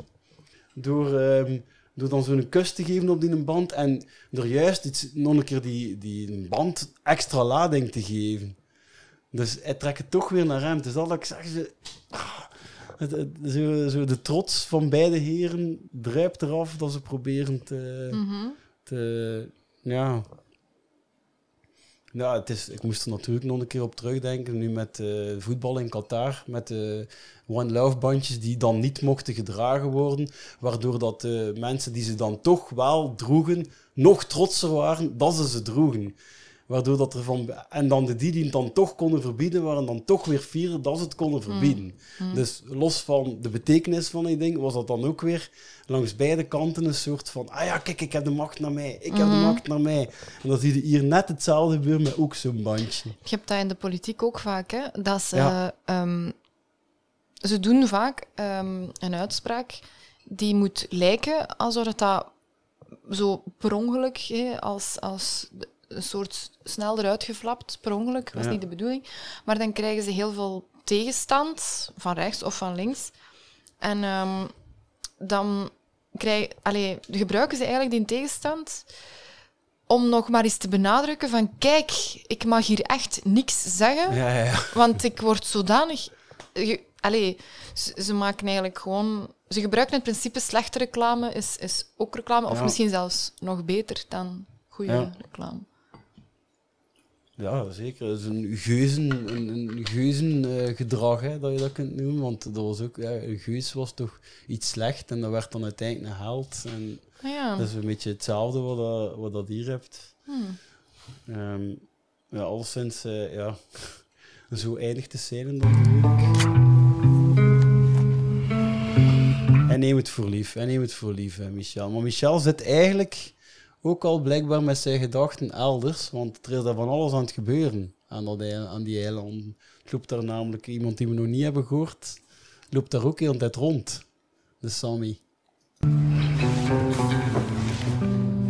Door, ehm, door dan zo'n kus te geven op die band. En door juist iets, nog een keer die, die band extra lading te geven. Dus hij trekt het toch weer naar hem. Dus dat ik zeg, ze, ah, zo, de trots van beide heren druipt eraf dat ze proberen te, mhm. te ja, nou, het is, ik moest er natuurlijk nog een keer op terugdenken. Nu met uh, voetbal in Qatar, met de eh, One Love bandjes die dan niet mochten gedragen worden. Waardoor dat de eh, mensen die ze dan toch wel droegen, nog trotser waren dat ze ze droegen. Waardoor dat er van... En dan de die die het dan toch konden verbieden, waren dan toch weer vier dat ze het konden mm. verbieden. Mm. Dus los van de betekenis van die ding, was dat dan ook weer langs beide kanten een soort van... Ah ja, kijk, ik heb de macht naar mij. Ik heb de mm. macht naar mij. En dat zie je hier net hetzelfde gebeurt met ook zo'n bandje. Je hebt dat in de politiek ook vaak, hè? Dat ze... Ehm, ze doen vaak ehm, een uitspraak die moet lijken alsof het dat zo per ongeluk, als, als een soort snel eruit geflapt, per ongeluk, was niet de bedoeling. Maar dan krijgen ze heel veel tegenstand, van rechts of van links. En ehm, dan krijg, allee, gebruiken ze eigenlijk die tegenstand om nog maar eens te benadrukken van kijk, ik mag hier echt niks zeggen, ja, ja, want ik word zodanig... allee, ze, maken eigenlijk gewoon... Ze gebruiken in principe slechte reclame is, is ook reclame, of misschien zelfs nog beter dan goede reclame. Ja, zeker. Het is een geuzen, een, een geuzengedrag eh, hè, dat je dat kunt noemen. Want dat was ook, ja, een geus was toch iets slecht en dat werd dan uiteindelijk een held. En ah, ja. Dat is een beetje hetzelfde wat, je eh, wat dat hier hebt. Hmm. Ehm, ja, alleszins, uh, ja, zo eindigt de scène dan En neem het voor lief, en neem het voor lief, hè, Michel. Maar Michel zit eigenlijk ook al blijkbaar met zijn gedachten elders, want er is daar van alles aan het gebeuren aan, dat eiland, aan die Loopt daar namelijk iemand die we nog niet hebben gehoord, loopt daar ook heel de tijd rond, de Sami.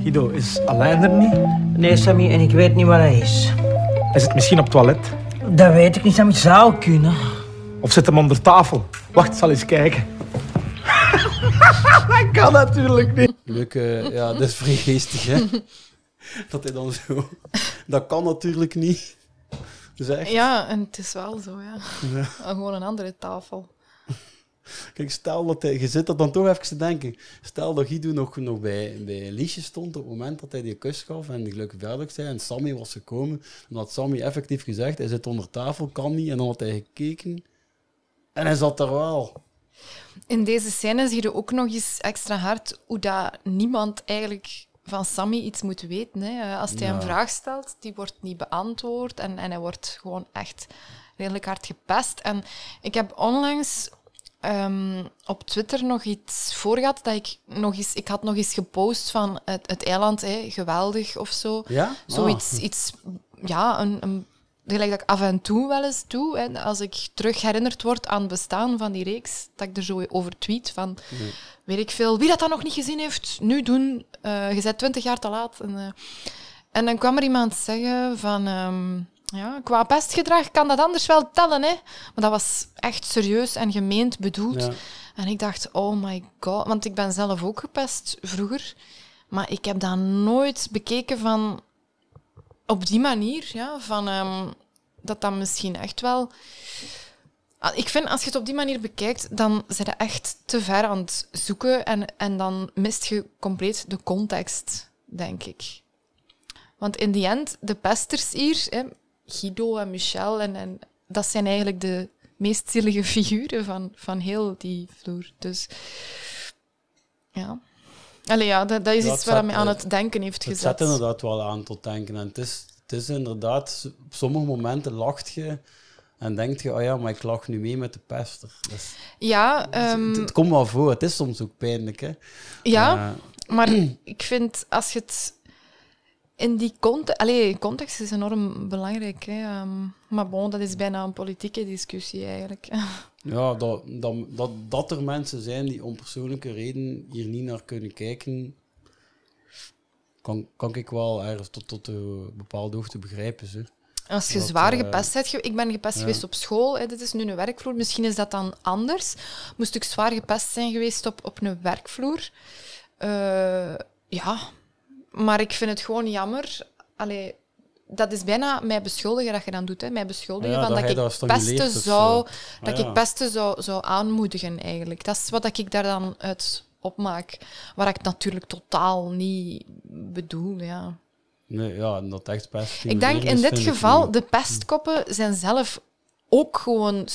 Guido, is alleen er niet? Nee, Sammy, en ik weet niet waar hij is. Hij zit misschien op het toilet. Dat weet ik niet, Sammy. Zou kunnen. Of zit hem onder tafel? Wacht, zal eens kijken kan natuurlijk niet. Leuk, eh, ja, dat is geestig, hè? Dat hij dan zo... Dat kan natuurlijk niet. Dus Ja, en het is wel zo, ja. ja. Gewoon een andere tafel. Kijk, stel dat hij... Je zit dat dan toch even te denken. Stel dat Guido nog, nog bij, bij Liesje stond op het moment dat hij die kus gaf en gelukkig duidelijk zei en Sammy was gekomen. En had Sammy effectief gezegd, hij zit onder tafel, kan niet. En dan had hij gekeken en hij zat er wel. In deze scène zie je ook nog eens extra hard hoe dat niemand eigenlijk van Sammy iets moet weten. Hè. Eh, als hij een vraag stelt, die wordt niet beantwoord en, en hij wordt gewoon echt redelijk hard gepest. En ik heb onlangs ehm, op Twitter nog iets voorgehad dat ik nog eens, ik had nog eens gepost van het, het eiland, hè, geweldig of zo. Ja? Zoiets, ah. iets, ja, een, een gelijk dat ik af en toe wel eens doe. En als ik terug herinnerd word aan het bestaan van die reeks, dat ik er zo over tweet van, weet ik veel, wie dat dan nog niet gezien heeft, nu doen, uh, je bent twintig jaar te laat. En, eh, en, dan kwam er iemand zeggen van, ehm, ja, qua pestgedrag kan dat anders wel tellen, hè. Maar dat was echt serieus en gemeend bedoeld. En ik dacht, oh my god, want ik ben zelf ook gepest vroeger. Maar ik heb dat nooit bekeken van op die manier, ja, van, ehm, dat dat misschien echt wel... Ah, ik vind, als je het op die manier bekijkt, dan zit je echt te ver aan het zoeken en, en dan mist je compleet de context, denk ik. Want in die end, de pesters hier, hè, Guido en Michel, en, en, dat zijn eigenlijk de meest zielige figuren van, van heel die vloer. Dus ja. Allee, ja, dat, dat is iets waar mij aan het denken heeft gezet. Het zet inderdaad wel aan tot denken. En het is, het is inderdaad, op sommige momenten lacht je en denkt je, oh ja, maar ik lach nu mee met de pester. Dus, ja. het, ehm, komt wel voor, het is soms ook pijnlijk. Hè? Ja, maar ik vind als je het in die context, context is enorm belangrijk. Hè. Ehm, maar bon, dat is bijna een politieke discussie eigenlijk. ja, dat, dat, dat, dat er mensen zijn die om persoonlijke reden hier niet naar kunnen kijken, kan, kan ik wel ergens tot, tot een bepaalde hoogte begrijpen. Als je zwaar eh, gepest hebt, ik ben gepest geweest op school, hè, dit is nu een werkvloer, misschien is dat dan anders. Moest ik zwaar gepest zijn geweest op, op een werkvloer? Eh, ja, maar ik vind het gewoon jammer. Allee, dat is bijna mij beschuldigen dat je dan doet. Hè. Mij beschuldigen van dat, ik pesten zou, dat ah, ik pesten zou, zou aanmoedigen eigenlijk. Dat is wat ik daar dan uit opmaak. Waar ik natuurlijk totaal niet bedoel, ja. Nee, ja, dat echt pest. Ik denk in dit geval, de pestkoppen zijn zelf ook gewoon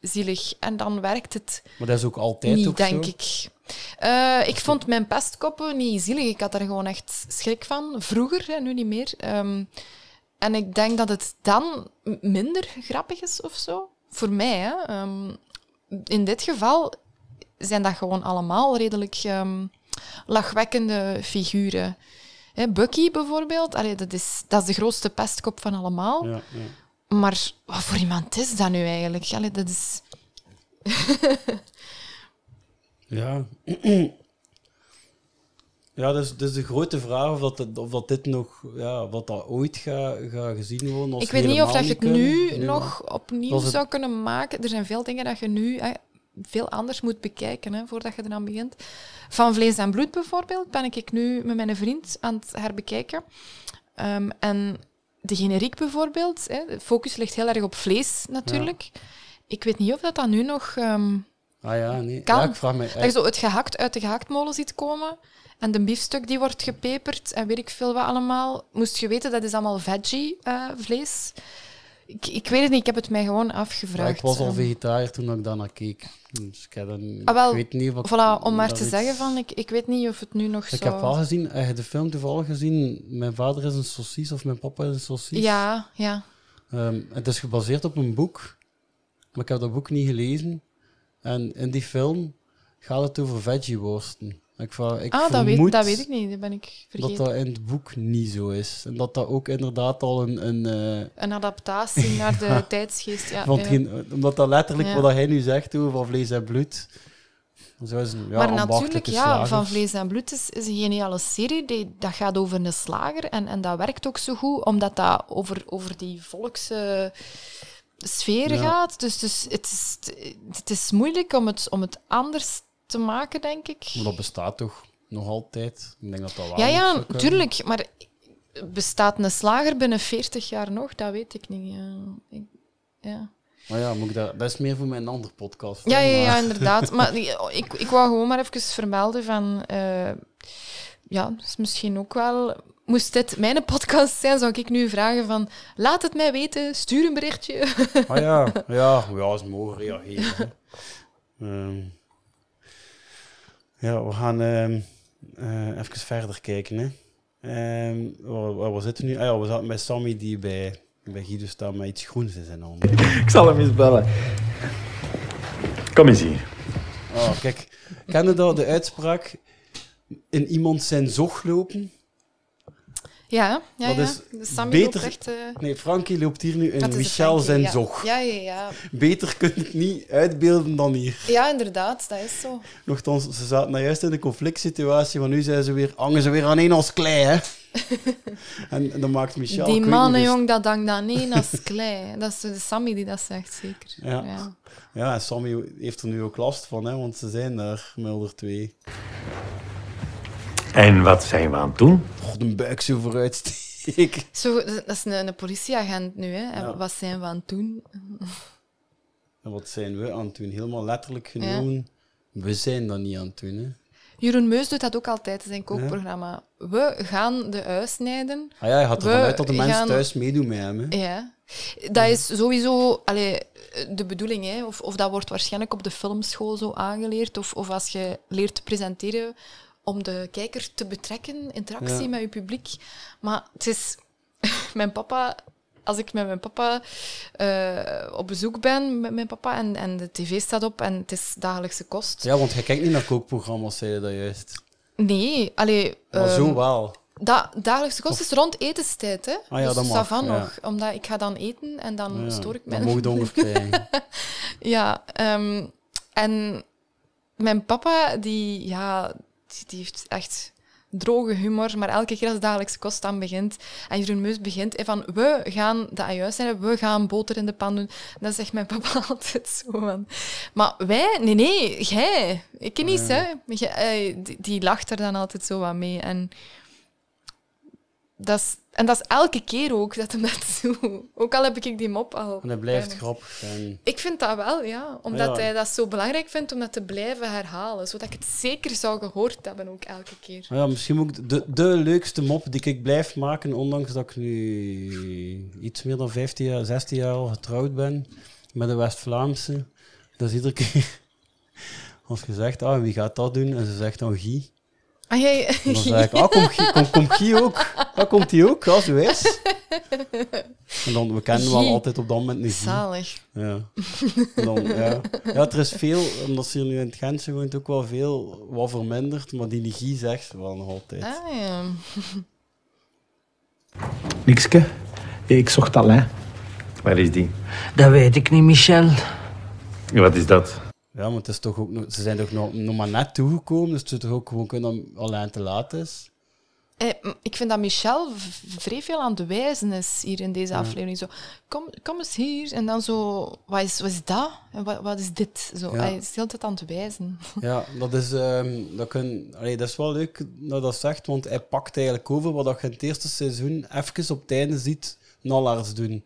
zielig. En dan werkt het Maar dat is ook altijd niet, ook denk zo. ik. Eh, ik vond mijn pestkoppen niet zielig. Ik had er gewoon echt schrik van. Vroeger, hè, nu niet meer. Ehm, en ik denk dat het dan minder grappig is of zo. Voor mij, hè. Ehm, in dit geval zijn dat gewoon allemaal redelijk um, lachwekkende figuren. Hè, Bucky bijvoorbeeld, dat, is, dat is de grootste pestkop van allemaal. Ja, Maar wat voor iemand is dat nu eigenlijk? dat is... Ja. Ja, dus, dus de grote vraag of dat, of dat dit nog, ja, wat dat ooit gaat ga gezien worden. ik weet niet of dat je het nu, nog opnieuw zou kunnen maken. Er zijn veel dingen dat je nu veel anders moet bekijken hè, voordat je er aan begint. Van vlees en bloed bijvoorbeeld ben ik nu met mijn vriend aan het herbekijken. Ehm, en de generiek bijvoorbeeld, hè, de focus ligt heel erg op vlees natuurlijk. Ik weet niet of dat, dat nu nog. Ehm, Ah ja, nee. Kan. Ja, je zo het gehakt uit de gehaktmolen ziet komen en de biefstuk die wordt gepeperd en weet ik veel wat allemaal. Moest je weten, dat is allemaal veggie-vlees. Eh, ik, ik weet het niet, ik heb het mij gewoon afgevraagd. ik was al ehm. vegetariër toen ik daarna keek. Dus ik, ah, ik weet niet wat voilà, Om maar te zeggen, van, ik, ik weet niet of het nu nog zo... Ik heb wel gezien, heb eh, je de film toevallig gezien? Mijn vader is een saucies of mijn papa is een saucies. Ja, ja. Ehm, het is gebaseerd op een boek, maar ik heb dat boek niet gelezen. En in die film gaat het over veggieworsten. Ik, vraag, ik ah, dat weet, dat weet ik niet. Dat ben ik vergeten. Dat dat in het boek niet zo is. En dat dat ook inderdaad al een... Een, eh, een adaptatie naar de tijdsgeest. Ja, Want omdat dat letterlijk wat hij nu zegt over vlees en bloed... Zo is ja, maar natuurlijk, ja, Van Vlees en Bloed is, een geniale serie. Die, dat gaat over een slager en, en dat werkt ook zo goed, omdat dat over, over die volkse sfeer gaat. Dus, dus het, is, het is moeilijk om het, om het anders te maken, denk ik. Maar dat bestaat toch nog altijd? Ik denk dat dat wel. Ja, ja, tuurlijk. Maar bestaat een slager binnen 40 jaar nog? Dat weet ik niet. ja. Ik, ja. Maar ja, moet ik dat, dat is meer voor mijn andere podcast. Ja, ja, ja, inderdaad. Maar ik, ik wou gewoon maar even vermelden van... Uh, ja, is misschien ook wel moest dit mijn podcast zijn, zou ik nu vragen van... Laat het mij weten, stuur een berichtje. Ah ja, ja, ja ze mogen reageren. Ehm, ja, we gaan ehm, eh, even verder kijken, hè. Ehm, waar, waar, we nu? Ah ja, we zaten met Sammy die bij, bij Guido staat met iets groens in zijn handen. Ik zal hem eens bellen. Kom eens hier. Oh, kijk. Ken je de uitspraak... In iemand zijn zog lopen? Ja, ja, dat is ja. Sammy beter... Eh, nee, Frankie loopt hier nu in Michel zijn ja. Ja, ja, ja. Beter kunt het niet uitbeelden dan hier. Ja, inderdaad, dat is zo. Nochtans, ze zaten nou juist in een conflict situatie, maar nu zijn ze weer, hangen ze weer aan één als klei, hè. en, en, dan maakt Michel... Die mannenjong dus- dat hangt aan één als klei. Dat is Sammy die dat zegt, zeker. Ja, ja. en Sammy heeft er nu ook last van, hè, want ze zijn daar, Mulder 2. En wat zijn we aan het doen? de buik zo dat is een, een politieagent nu, hè? En Wat zijn we aan het doen? En wat zijn we aan het doen? Helemaal letterlijk genomen. We zijn dat niet aan het doen, hè? Jeroen Meus doet dat ook altijd in zijn kookprogramma. We gaan de huis snijden. Ah ja, hij gaat ervan uit dat de mensen thuis meedoen met hem. Ja. Dat is sowieso allee, de bedoeling. Hè. Of, of dat wordt waarschijnlijk op de filmschool zo aangeleerd. Of, of als je leert te presenteren, om de kijker te betrekken, interactie met je publiek. Maar het is... mijn papa als ik met mijn papa eh, op bezoek ben met mijn papa en, en de tv staat op en het is dagelijkse kost. Ja, want je kijkt niet naar kookprogramma's, zei dat juist? Nee, alleen. Maar zo ehm, wel. Da dagelijkse kost is rond etenstijd, hè? Ah, ja, dus dat mag, nog, omdat ik ga dan eten en dan stoor ik mijn Dan mocht honger ja, ehm, en mijn papa, die, ja, die heeft echt droge humor, maar elke keer als dagelijkse kost aan begint en je Meus begint en van we gaan de ajuis zijn, we gaan boter in de pan doen, dan zegt mijn papa altijd zo van. Maar wij, nee, nee, jij, ik niet, hè. Eh, die, lacht er dan altijd zo wat mee. En dat en dat is elke keer ook dat de mensen doet. Ook al heb ik die mop al. En dat blijft grappig. Ik vind dat wel, ja. Omdat hij dat zo belangrijk vindt om dat te blijven herhalen. Zodat ik het zeker zou gehoord hebben, ook elke keer. Ja, misschien ook de, de leukste mop die ik blijf maken, ondanks dat ik nu iets meer dan 15 jaar, 16 jaar al getrouwd ben met een West-Vlaamse. Dat is iedere keer als je zegt, ah, wie gaat dat doen? En ze zegt dan Guy. Ah, jij... Dan zeg ik, ah, kom, Guy, kom, kom ook. Dat komt hij ook, als we En dan, we kennen wel altijd op dat moment niet. Zalig. Ja. ja. ja, er is veel, omdat ze nu in het Gentse ook wel veel wat vermindert maar die energie zegt wel nog altijd. Ah ja. Nikske, ik zocht Alain. Waar is die? Dat weet ik niet, Michel. Wat is dat? Ja, maar het is toch ook, ze zijn toch nog, nog maar net toegekomen, dus het zou toch ook gewoon kunnen dat Alain te laat is? Eh, ik vind dat Michel vrij veel aan de wijzen is hier in deze aflevering. Zo, kom, kom eens hier. En dan zo, wat is, wat is dat? En wat, wat is dit? Zo, Hij is het aan het wijzen. Ja, dat is, ehm, dat, kun, allee, dat is wel leuk dat dat zegt, want hij pakt eigenlijk over wat je in het eerste seizoen even op het einde ziet Nallaars doen.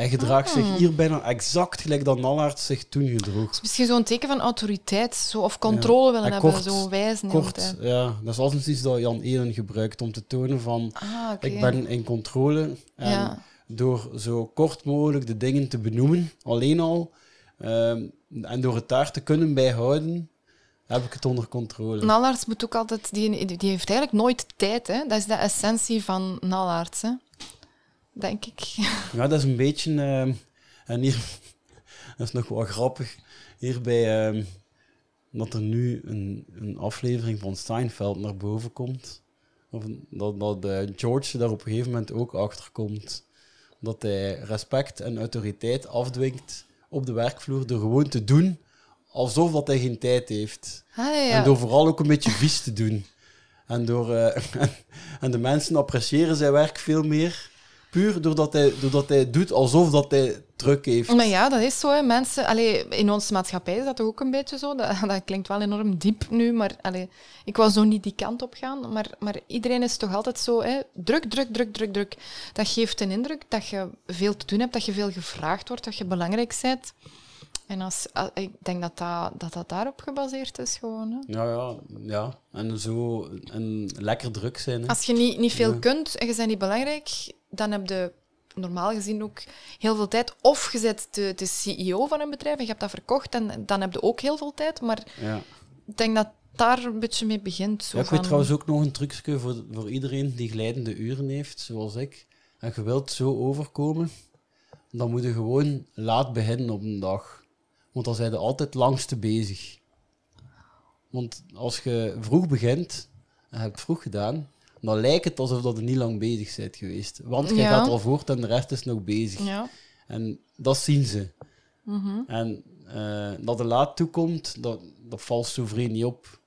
En gedraagt zich ah. hier bijna exact gelijk dat Nallaert zich toen gedroeg. Het is misschien zo'n teken van autoriteit zo, of controle willen hebben, kort, zo wijzen. Kort, ja. Dat is altijd iets dat Jan Eden gebruikt om te tonen van ah, ik ben in controle. En door zo kort mogelijk de dingen te benoemen, alleen al, ehm, en door het daar te kunnen bijhouden, heb ik het onder controle. Nallaerts moet ook altijd, die, die heeft eigenlijk nooit tijd. Hè? Dat is de essentie van Nallaerts denk ik. Ja, dat is een beetje. Eh, en hier, dat is nog wel grappig. Hierbij uh, ehm, dat er nu een, een aflevering van Steinfeld naar boven komt. Of dat, dat eh, George daar op een gegeven moment ook achter komt. Dat hij respect en autoriteit afdwingt op de werkvloer door gewoon te doen alsof dat hij geen tijd heeft. Ah, en door vooral ook een beetje vies te doen. En, door, eh, en de mensen appreciëren zijn werk veel meer puur doordat hij, doordat hij doet alsof dat hij druk heeft. Maar ja, dat is zo. Hè. Mensen, allee, in onze maatschappij is dat toch ook een beetje zo. Dat, klinkt wel enorm diep nu, maar allee, ik wil zo niet die kant op gaan. Maar, maar iedereen is toch altijd zo hè. druk, druk, druk, druk, druk. Dat geeft een indruk dat je veel te doen hebt, dat je veel gevraagd wordt, dat je belangrijk bent. En als, ik denk dat dat, dat, daarop gebaseerd is gewoon. Hè? Ja, ja, ja. En zo een lekker druk zijn. Hè. Als je niet, niet veel kunt en je bent niet belangrijk, dan heb je normaal gezien ook heel veel tijd. Of gezet de, de CEO van een bedrijf en je hebt dat verkocht, en dan heb je ook heel veel tijd. Maar ja. ik denk dat daar een beetje mee begint. Zo ja, ik van... trouwens ook nog een trucje voor, voor iedereen die glijdende uren heeft, zoals ik. En je wilt zo overkomen, dan moet je gewoon laat beginnen op een dag. Want dan zijn je altijd langste bezig. Want als je vroeg begint, en heb ik vroeg gedaan, dan lijkt het alsof dat je niet lang bezig bent geweest. Want je gaat al voort en de rest is nog bezig. Ja. En dat zien ze. Mm -hmm. En eh, dat er laat toekomt, dat, dat valt soeverein niet op.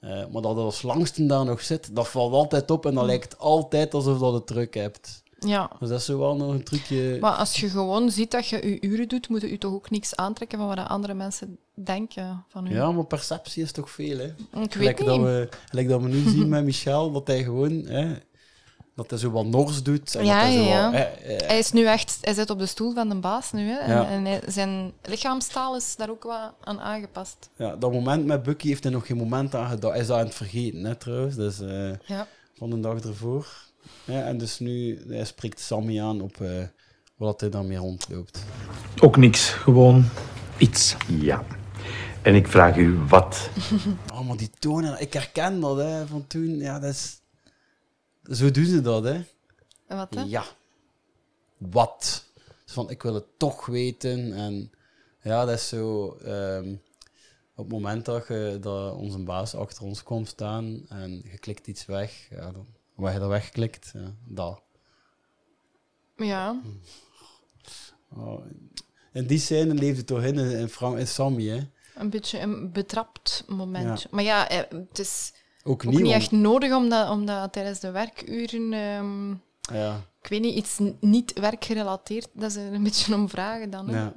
Uh, maar dat er als langste daar nog zit, dat valt altijd op en dan lijkt het altijd alsof dat het druk hebt. Ja. Dus dat is zo wel nog een trucje. Maar als je gewoon ziet dat je je uren doet, moet je toch ook niks aantrekken van wat andere mensen denken van u. Ja, maar perceptie is toch veel, hè? Ik weet niet. Dat we, gelijk dat we nu zien met Michel, dat hij gewoon... Hè, dat hij zo wat nors doet. En ja, dat hij, zo ja. Eh. hij is nu echt... Hij zit op de stoel van de baas nu, hè. En, zijn lichaamstaal is daar ook wat aan aangepast. Ja, dat moment met Bucky heeft hij nog geen moment aan gedaan. Hij is dat aan het vergeten, trouwens. Dus eh, ja. van de dag ervoor... Ja, en dus nu hij spreekt Sammy aan op eh, wat hij daarmee rondloopt. Ook niks, gewoon iets. Ja. En ik vraag u wat. oh, maar die tonen, ik herken dat hè, van toen. Ja, dat is... Zo doen ze dat, hè? En wat? Hè? Ja. Wat? van, ik wil het toch weten. En ja, dat is zo. Ehm, op het moment dat, je, dat onze baas achter ons komt staan en je klikt iets weg, ja, dan Waar je dat wegklikt, ja, dat. Ja. Oh, in die scène leefde toch in, in, Frank, in Sammy, hè? Een beetje een betrapt moment. Maar ja, eh, het is ook niet, echt nodig om dat, om dat tijdens de werkuren... Ehm, ja. Ik weet niet, iets niet werkgerelateerd, dat is een beetje om vragen dan. Ja.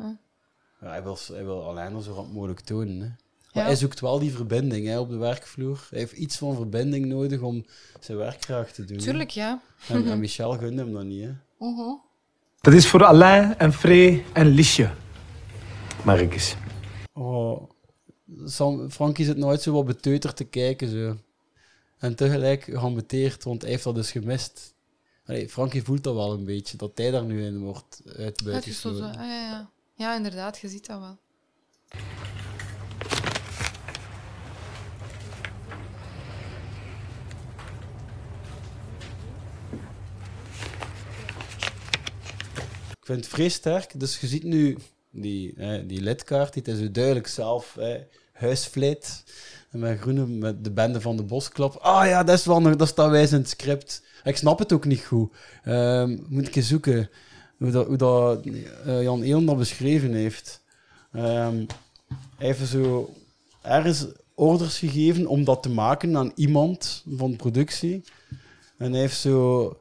hij, wil, hij wil alleen al zo wat mogelijk tonen, hè? Maar hij zoekt wel die verbinding hè, op de werkvloer. Hij heeft iets van verbinding nodig om zijn werk graag te doen. Tuurlijk, ja. En, Michel gunde hem dat niet. Hè. Mhm. Dat is voor Alain en Free en Liesje. Marcus. Oh, Frank Frankie zit nooit zo wat beteuterd te kijken. Zo. En tegelijk geambeteerd, want hij heeft dat dus gemist. Allee, Frankie voelt dat wel een beetje, dat hij daar nu in wordt zo, Ja, ja, ja. ja, inderdaad, je ziet dat wel. Ik vind het vrij sterk. Dus je ziet nu die, hè, die lidkaart, die is zo duidelijk zelf hè, met Groene, met de bende van de bosklap. Ah ja, dat is wel nog, dat staat wijs in het script. Ik snap het ook niet goed. Ehm, moet ik eens zoeken hoe dat, hoe dat eh, Jan Eelen dat beschreven heeft. Um, ehm, even zo ergens orders gegeven om dat te maken aan iemand van productie. En hij heeft zo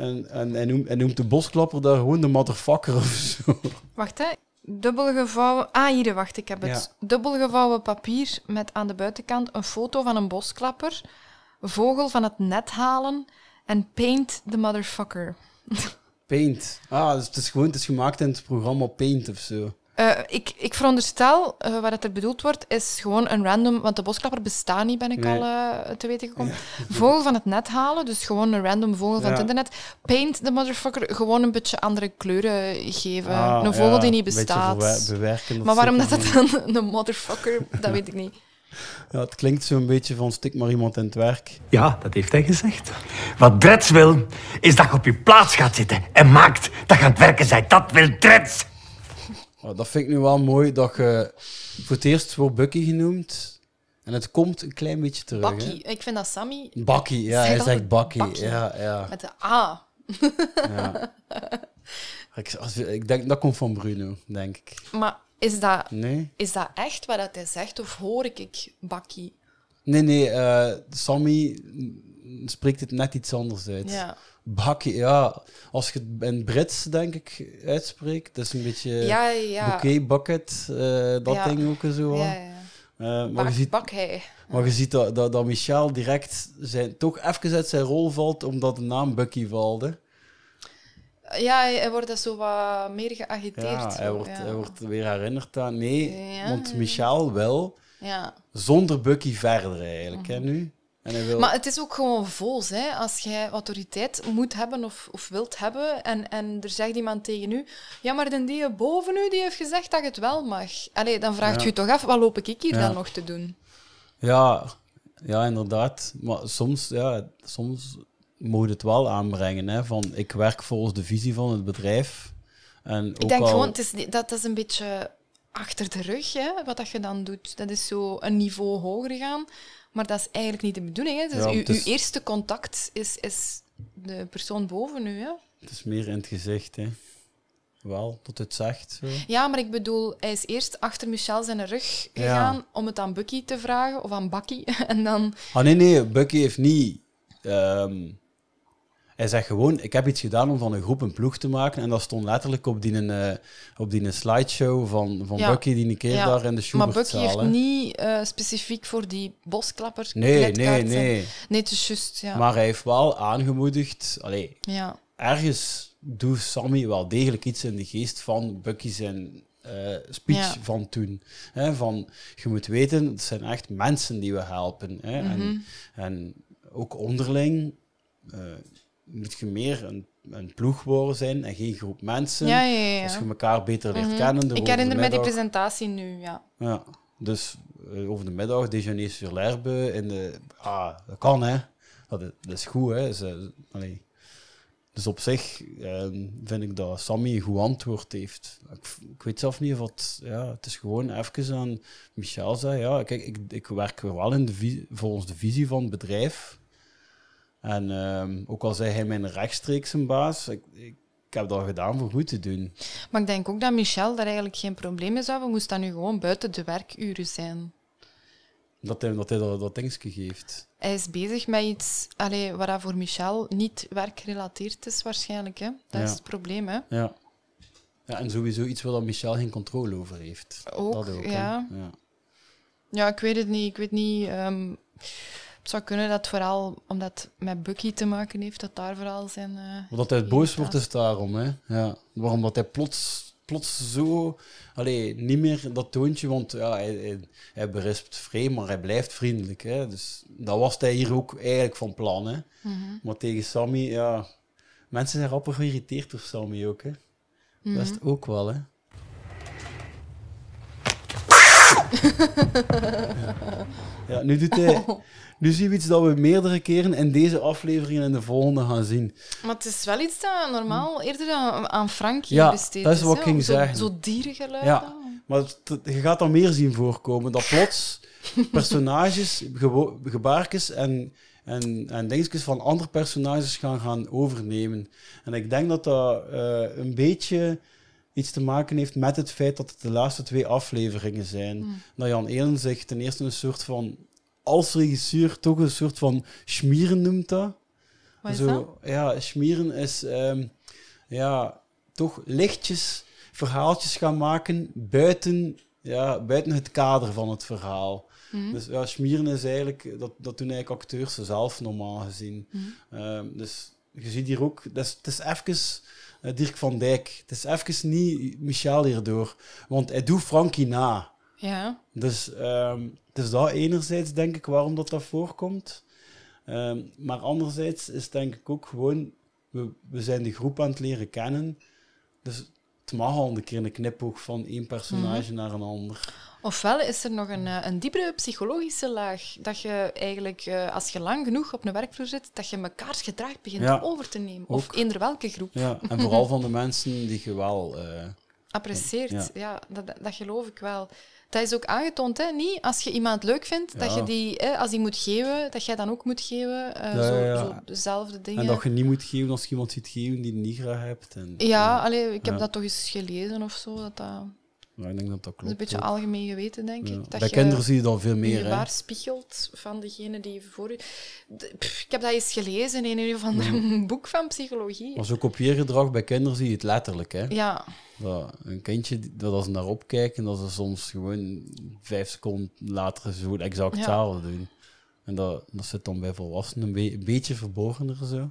en, en en noemt, de bosklapper daar gewoon de motherfucker of zo. Wacht, hè dubbelgevouwen Ah, hier, wacht, ik heb het. papier met aan de buitenkant een foto van een bosklapper, vogel van het net halen en paint the motherfucker. Paint. Ah, dus het is gewoon het is gemaakt in het programma Paint of zo. Eh, ik, ik veronderstel, uh, eh, wat er bedoeld wordt, is gewoon een random... Want de bosklapper bestaat niet, ben ik al eh, te weten gekomen. Vogel van het net halen, dus gewoon een random vogel van het internet. Paint the motherfucker, gewoon een beetje andere kleuren geven. Ah, een vogel die niet bestaat. Bewerken, maar waarom dat dat dan een motherfucker, dat weet ik niet. Ja, het klinkt zo'n beetje van stik maar iemand in het werk. Ja, dat heeft hij gezegd. Wat Dreds wil, is dat je op je plaats gaat zitten en maakt dat je aan het werken bent. Dat wil Dreds. Oh, dat vind ik nu wel mooi dat je voor het eerst wordt Bucky genoemd. En het komt een klein beetje terug. Bakkie. Ik vind dat Sammy. Bakkie, ja, hij zegt Bakkie. Ja, ja. Met de A. ja. ik, ik denk dat komt van Bruno, denk ik. Maar is dat, nee? is dat echt wat hij zegt of hoor ik, ik Nee, nee, eh, Sammy spreekt het net iets anders uit. Ja bakje, ja, als je het in Brits, denk ik, uitspreekt, dat is een beetje ja, ja. bouquet, bucket, eh, dat ding ook en zo. Ja, ja. Uh, maar, je ziet, maar je ziet dat, dat, dat Michel direct zijn, toch even uit zijn rol valt, omdat de naam Bucky valde. Ja, hij wordt dus zo wat meer geagiteerd. Ja, hij, wordt, hij wordt weer herinnerd aan. Nee, want Michel wel. Zonder Bucky verder eigenlijk, hè, nu. Wil... Maar het is ook gewoon vols. Hè? Als jij autoriteit moet hebben of, of wilt hebben en, en er zegt iemand tegen u, ja, maar dan die boven u die heeft gezegd dat het wel mag. Allee, dan vraagt ja. je toch af, wat loop ik hier dan nog te doen? Ja, ja, inderdaad. Maar soms, ja, soms moet het wel aanbrengen. Hè? Van, ik werk volgens de visie van het bedrijf. En ook ik denk gewoon, het is, dat is een beetje achter de rug, hè, wat dat je dan doet. Dat is zo een niveau hoger gaan. Maar dat is eigenlijk niet de bedoeling. Hè. Dus uw, uw, eerste contact is, is de persoon boven nu ja. Het is meer in het gezicht, hè. Wel, tot het zegt. Zo. Ja, maar ik bedoel, hij is eerst achter Michel zijn rug gegaan om het aan Bucky te vragen, of aan Bakkie. en dan... Ah, nee, nee, Bucky heeft niet ehm, hij zegt gewoon, ik heb iets gedaan om van een groep een ploeg te maken. En dat stond letterlijk op die, uh, op die slideshow van, van Bucky die een keer daar in de Schubert Maar Bucky heeft niet eh, specifiek voor die bosklapper Nee, nee, nee. Nee, te ja. Maar hij heeft wel aangemoedigd... Allee, ja. ergens doet Sammy wel degelijk iets in de geest van Buckys zijn eh, speech van toen. Hè, van, je moet weten, het zijn echt mensen die we helpen. Hè, en, mhm. en ook onderling moet je meer een, een ploeg worden zijn en geen groep mensen. Ja, ja, ja. Als je elkaar beter leert mm -hmm. kennen. Ik herinner me die presentatie nu, ja. Ja, dus eh, over de middag déjeuner sur l'herbe. En ah, dat kan, hè. Dat is, goed, hè. Dus, op zich ehm, vind ik dat Sammy een goed antwoord heeft. Ik, weet zelf niet of het... Ja, het is gewoon even aan Michel zei, ja, kijk, ik, ik werk wel in de de visie van het bedrijf en ehm, ook al zei hij mijn rechtstreeks een baas, ik, ik, heb dat gedaan voor goed te doen. Maar ik denk ook dat Michel daar eigenlijk geen probleem mee zou Moest dat nu gewoon buiten de werkuren zijn? Dat hij dat, hij dat, dat geeft. Hij is bezig met iets allee, waar voor Michel niet werkgerelateerd is waarschijnlijk. Hè? Dat is het probleem. Hè? Ja. ja, en sowieso iets waar Michel geen controle over heeft. Ook, dat ook ja. ja. ja. ik weet het niet. Ik weet niet... Ehm, het zou kunnen dat vooral omdat het met Bucky te maken heeft, dat daar vooral zijn. Uh, omdat hij boos wordt, is daarom. Hè? Ja. Waarom dat hij plots, plots zo. Allee, niet meer dat toontje, want ja, hij, hij, hij berispt vreemd, maar hij blijft vriendelijk. Hè? Dus dat was hij hier ook eigenlijk van plan. Hè? Mhm. Maar tegen Sammy, ja. Mensen zijn rapper geïrriteerd door Sammy ook. Hè? Dat is mhm. het ook wel, hè? ja, nu doet hij. Nu zien we iets dat we meerdere keren in deze afleveringen en de volgende gaan zien. Maar het is wel iets dat normaal eerder aan, Frankje Frank ja, besteed dat is wat ik ging zeggen. Zo dierengeluiden. Ja, maar je gaat dat meer zien voorkomen. Dat plots personages, gebaarkes en, en, en dingetjes van andere personages gaan, gaan overnemen. En ik denk dat dat eh, een beetje iets te maken heeft met het feit dat het de laatste twee afleveringen zijn. Hmm. Dat Jan Elen zich ten eerste een soort van als regisseur toch een soort van schmieren noemt dat. is dat? Ja, schmieren is ehm, ja, toch lichtjes verhaaltjes gaan maken buiten, ja, buiten het kader van het verhaal. Mhm. Dus ja, schmieren is eigenlijk, dat, dat doen eigenlijk acteurs zelf normaal gezien. Mhm. Ehm, dus je ziet hier ook, dat is, het is even eh, Dirk van Dijk. Het is even niet Michel hierdoor, want hij doet Frankie na. Ja. Dus ehm, is dat enerzijds, denk ik, waarom dat, dat voorkomt. Ehm, maar anderzijds is denk ik ook gewoon, we, we zijn de groep aan het leren kennen. Dus het mag al een keer een knipoog van één personage mhm. naar een ander. Ofwel is er nog een, eh, een diepere psychologische laag. Dat je eigenlijk, eh, als je lang genoeg op een werkvloer zit, dat je mekaars gedrag begint over te nemen. Ook. Of eender welke groep. Ja, en vooral van de mensen die je wel... Uh, apprecieert, ja. ja dat, dat geloof ik wel dat is ook aangetoond, hè? Niet als je iemand leuk vindt, dat je die, hè, als die moet geven, dat jij dan ook moet geven. Eh, zo, zo, dezelfde dingen. En dat je niet moet geven als je iemand ziet geven die een niet graag hebt. En, ja, allee, ik heb dat toch eens gelezen of zo. Dat dat... ik denk dat dat klopt. is een beetje algemeen geweten, denk ik. Dat Bij kinderen zie je dan veel meer. Je spiegelt van degene die voor je... ik heb dat eens gelezen in een of ander boek van psychologie. Maar zo kopieergedrag bij kinderen zie je het letterlijk, hè? Ja. Dat een kindje dat als ze naar opkijken, dat ze soms gewoon vijf seconden later zo exact hetzelfde doen. En dat, dat zit dan bij volwassenen een, be een beetje verborgener zo.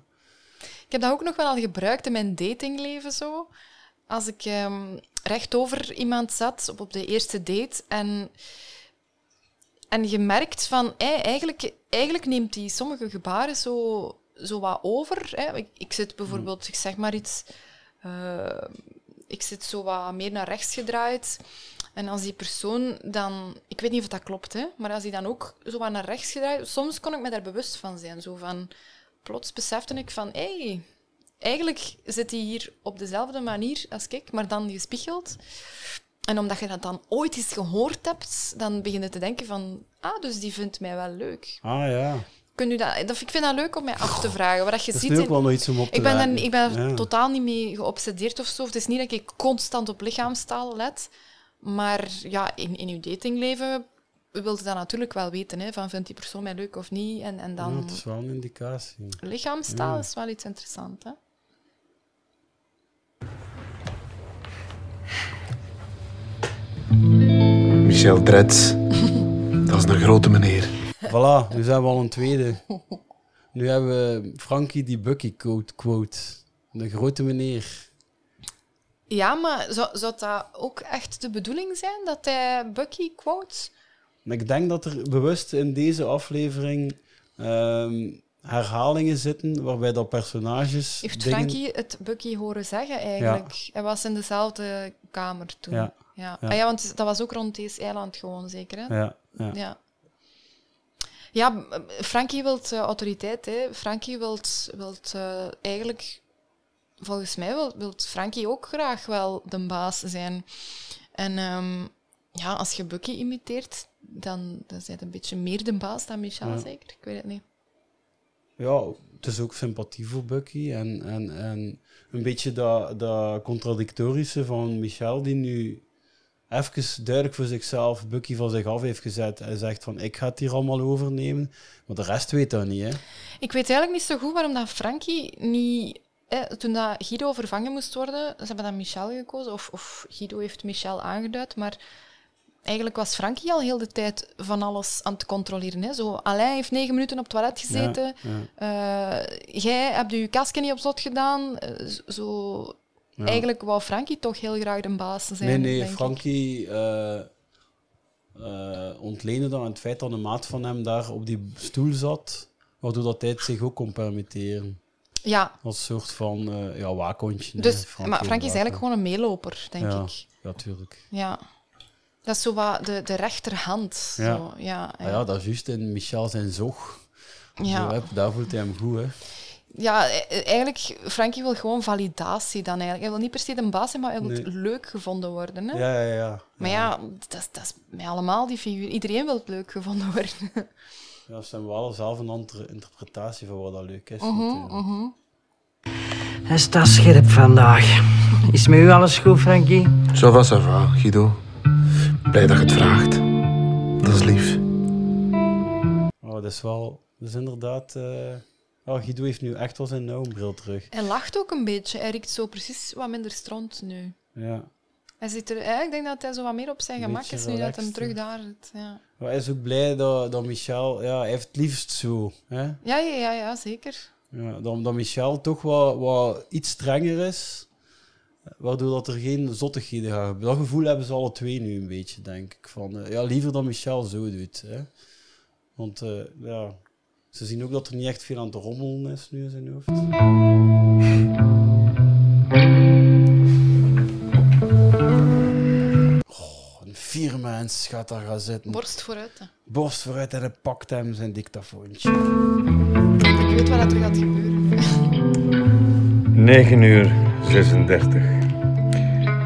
Ik heb dat ook nog wel al gebruikt in mijn datingleven zo. Als ik ehm, recht over iemand zat op, op de eerste date en, en gemerkt van eigenlijk, eigenlijk neemt hij sommige gebaren zo, zo wat over. Hè. Ik, zit bijvoorbeeld, mm. ik zeg maar iets. Eh, ik zit zo wat meer naar rechts gedraaid. En als die persoon dan, ik weet niet of dat klopt, hè, maar als die dan ook zo wat naar rechts gedraaid, soms kon ik me daar bewust van zijn. Zo van, plots besefte ik van, hé, hey, eigenlijk zit hij hier op dezelfde manier als ik, maar dan gespiegeld. En omdat je dat dan ooit eens gehoord hebt, dan begin je te denken van, ah, dus die vindt mij wel leuk. Ah ja. Kun je dat, ik vind dat leuk om mij af te vragen. Wat dat je dat ziet, is nu ook wel op te ik ben dan, ik ben totaal niet mee geobsedeerd of zo. Het is niet dat ik constant op lichaamstaal let. Maar ja, in, in uw datingleven wil je dat natuurlijk wel weten. Hè, van vindt die persoon mij leuk of niet? En, en dan... Ja, dat is wel een indicatie. Lichaamstaal is wel iets interessants. Hè? Michel Dretz, dat is een grote meneer. Voilà, nu zijn we al een tweede. Nu hebben we Frankie die Bucky quote. quote. De grote meneer. Ja, maar zou, zou dat ook echt de bedoeling zijn dat hij Bucky quote? Ik denk dat er bewust in deze aflevering ehm, herhalingen zitten waarbij dat personages. Heeft Frankie het Bucky horen zeggen eigenlijk? Hij was in dezelfde kamer toen. Ja. Ja. ja. Ah, ja want dat was ook rond deze eiland gewoon zeker. Hè? ja. ja. Ja, Frankie wilt eh, autoriteit. Hè. Frankie wilt, wilt eh, eigenlijk, volgens mij wil wilt Frankie ook graag wel de baas zijn. En ehm, ja, als je Bucky imiteert, dan, dan zijn het een beetje meer de baas dan Michel, zeker. Ik weet het niet. Ja, het is ook sympathie voor Bucky. En, en, en een beetje dat, dat contradictorische van Michel, die nu even duidelijk voor zichzelf, Bucky van zich af heeft gezet en zegt van ik ga het hier allemaal overnemen. Maar de rest weet dat niet. Hè? Ik weet eigenlijk niet zo goed waarom dat Frankie niet... toen dat Guido vervangen moest worden, ze hebben dan Michel gekozen. Of, of Guido heeft Michel aangeduid, maar... Eigenlijk was Frankie al heel de tijd van alles aan het controleren. Hè? Zo, Alain heeft negen minuten op het toilet gezeten. Eh, jij hebt je kasken niet op slot gedaan. Eh, zo, Eigenlijk wou Frankie toch heel graag de baas zijn. Nee, nee, Frankie uh, ontleende dan het feit dat een maat van hem daar op die stoel zat, waardoor dat tijd zich ook kon permitteren. Ja. Als soort van uh, ja, waakhondje. Dus, Frankie maar Frankie is eigenlijk gewoon een meeloper, denk ik. Ja, tuurlijk. Ja. Dat is zo wat de, de rechterhand. Ja. Zo. Ja, ja. Ah, ja, dat is juist in Michel zijn zog. Ja. Zo, daar voelt hij hem goed, hè ja, e- e- eigenlijk, Frankie wil gewoon validatie dan eigenlijk. Hij wil niet per se een baas zijn, maar hij wil leuk gevonden worden. Hè? Ja, ja, ja. Maar ja, dat, is met allemaal die figuur. Iedereen wil het leuk gevonden worden. ja, ze zijn wel zelf een andere interpretatie van wat dat leuk is. Hij mhm, staat mhm. scherp vandaag. Is met u alles goed, Frankie? Zo was er wel, Guido. Blij dat je het vraagt. Dat is lief. Oh, dat is wel... Dat is inderdaad... Eh, oh, Guido heeft nu echt wel zijn nauwbril terug. Hij lacht ook een beetje. Hij riekt zo precies wat minder strand nu. Ja. Hij zit er, ik denk dat hij zo wat meer op zijn gemak is nu dat hem terug daar Ja. Maar hij is ook blij dat, dat Michel, ja, hij heeft het liefst zo. Hè? Ja, ja, ja, ja, zeker. Ja, dat, dat Michel toch wat, wat iets strenger is, waardoor dat er geen zottigheden gaan. Dat gevoel hebben ze alle twee nu een beetje, denk ik. Van, eh, ja, liever dat Michel zo doet. Hè? Want eh, ja, ze zien ook dat er niet echt veel aan het rommel is nu in zijn hoofd. een vier mens gaat daar gaan zitten. Borst vooruit. Borst vooruit en hij pakt hem zijn dictafoontje. Ik weet wat er gaat gebeuren. 9 uur 36.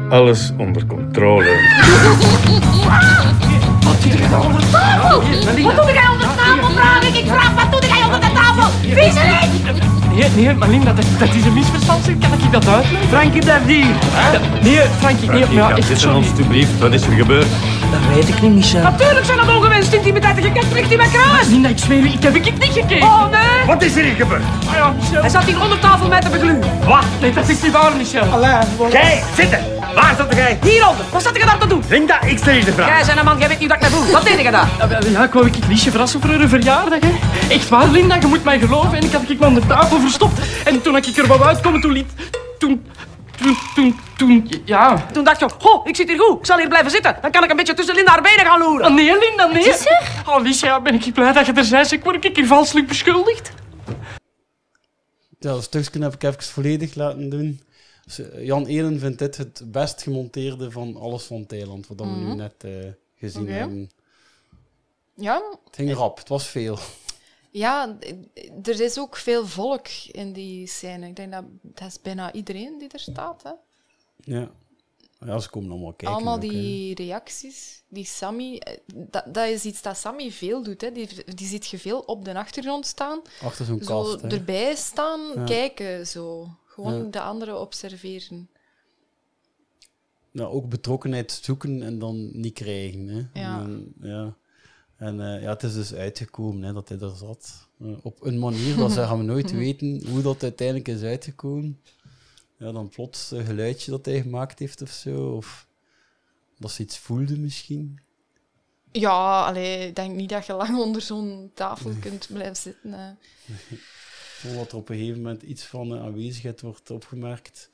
Alles onder controle. Wat doe ik de tafel? Wat doe ik? vraag, wat doe Vieseling! Nee, nee, Marlene, dat, dat is een misverstand. Kan ik dat uitleggen? Frankie, blijf hier. Nee, Frankie, nee. Frankie, ja, echt, zo alstublieft. Wat is er gebeurd? Dat weet ik niet, Michel. Natuurlijk zijn dat ongewenst intimidatie. Je kent richting in mijn kruis. Marleen, ik zweer ik heb ik niet gekeken. Oh, nee. Wat is er hier gebeurd? Ah ja, Michel. Hij zat hier onder tafel met de begluren. Wat? Nee, dat is niet waar, Michel. Allee, Kijk, zitten. Waar zat gij? Hieronder. Wat zat ik daar nou te doen? Linda, ik stel je de vraag. Jij zijn een man, jij weet niet dat ik daar doe. Wat deed ik daar? Ja, ik wou ik het liesje verrassen voor haar verjaardag. Hè. Echt waar, Linda, je moet mij geloven. En ik had ik me onder tafel verstopt. En toen ik er wou uitkomen, toen liet... Toen... Toen, toen, toen, ja. Toen dacht je, ho, ik zit hier goed. Ik zal hier blijven zitten. Dan kan ik een beetje tussen Linda haar benen gaan loeren. Oh, nee, Linda, nee. Wat Oh, Alicia, ben ik blij dat je er bent. Ik word ik hier valselijk beschuldigd. Ja, dat stukje heb ik even volledig laten doen. Jan Elen vindt dit het best gemonteerde van alles van Thailand, wat we nu mhm. net eh, gezien hebben. Ja. Het ging rap, het was veel. Ja, er is ook veel volk in die scène. Ik denk dat, dat is bijna iedereen die er staat. Hè. Ja. Ja, ze komen allemaal kijken. Allemaal die reacties, die Sammy... Eh, dat, dat is iets dat Sammy veel doet. Hè. Die, die ziet je veel op de achtergrond staan. Achter zo'n kast. erbij staan, kijken, zo. Gewoon de anderen observeren. Nou, ook betrokkenheid zoeken en dan niet krijgen. Hè. Ja. En, ja. Eh, en ja, het is dus uitgekomen hè, dat hij er zat. Eh, op een manier dat ze gaan nooit weten hoe dat uiteindelijk is uitgekomen. Ja, dan plots een geluidje dat hij gemaakt heeft of zo. Of dat ze iets voelde misschien. Ja, alleen ik denk niet dat je lang onder zo'n tafel kunt blijven zitten. Eh. vol dat er op een gegeven moment iets van eh, aanwezigheid wordt opgemerkt.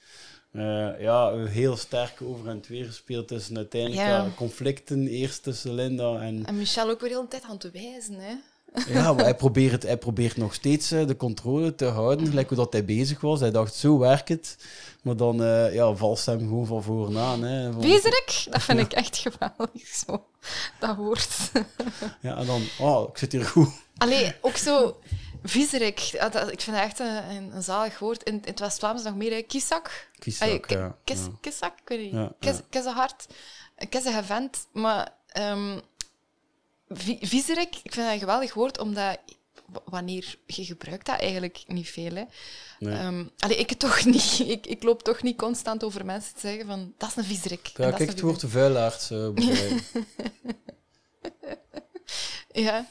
Uh, ja, heel sterk over en weer gespeeld tussen uiteindelijk ja. conflicten. Eerst tussen Linda en... En Michel ook weer heel een tijd aan te wijzen, hè? Ja, hij probeert, hij probeert nog steeds eh, de controle te houden, gelijk hoe dat hij bezig was. Hij dacht, zo werkt het. Maar dan uh, ja, valt hem gewoon van voren aan. Hè, Bezig? Dat vind ik echt geweldig, zo. Dat woord. Ja, en dan, oh, ik zit hier goed. Allee, ook zo Viezerik, ah, ik vind dat echt een, een, zalig woord. In, in het West-Vlaams nog meer, hè. kisak, kisak, ja. Kies, ja. Kieszak, ik weet niet. Kies, kiezenhart, vent. Maar um, ehm, viezerik, ik vind dat een geweldig woord, omdat wanneer je gebruikt dat eigenlijk niet veel. Hè. Nee. Um, allee, ik toch niet. Ik, ik, loop toch niet constant over mensen te zeggen van dat is een viezerik. Ja, kijk, het woord vuilaard. Eh, ja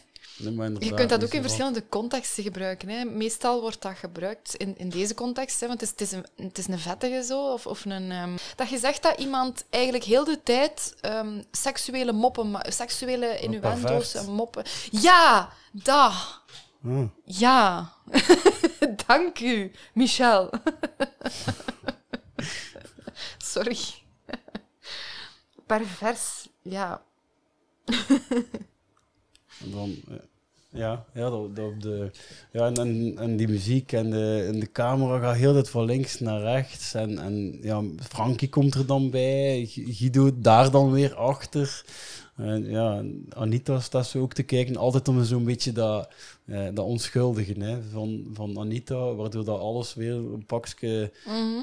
je kunt dat ook in verschillende contexten gebruiken. Hè. Meestal wordt dat gebruikt in, in deze context, hè, want het is, het is, een, het is een vettige zo. Of, een, ehm, dat je zegt dat iemand eigenlijk heel de tijd ehm, seksuele moppen, seksuele innuendo's en moppen. Ja, da. Hmm. Ja. Dank u, Michel. Sorry. Pervers, ja. En dan, eh, ja, ja, de, ja en, en, die muziek en de, en de camera gaat heel dit van links naar rechts. En, en ja, Frankie komt er dan bij, Guido daar dan weer achter. En ja, Anita staat zo ook te kijken, altijd om zo'n beetje dat, eh, dat onschuldigen hè, van, van Anita, waardoor dat alles weer een pakje... Mhm.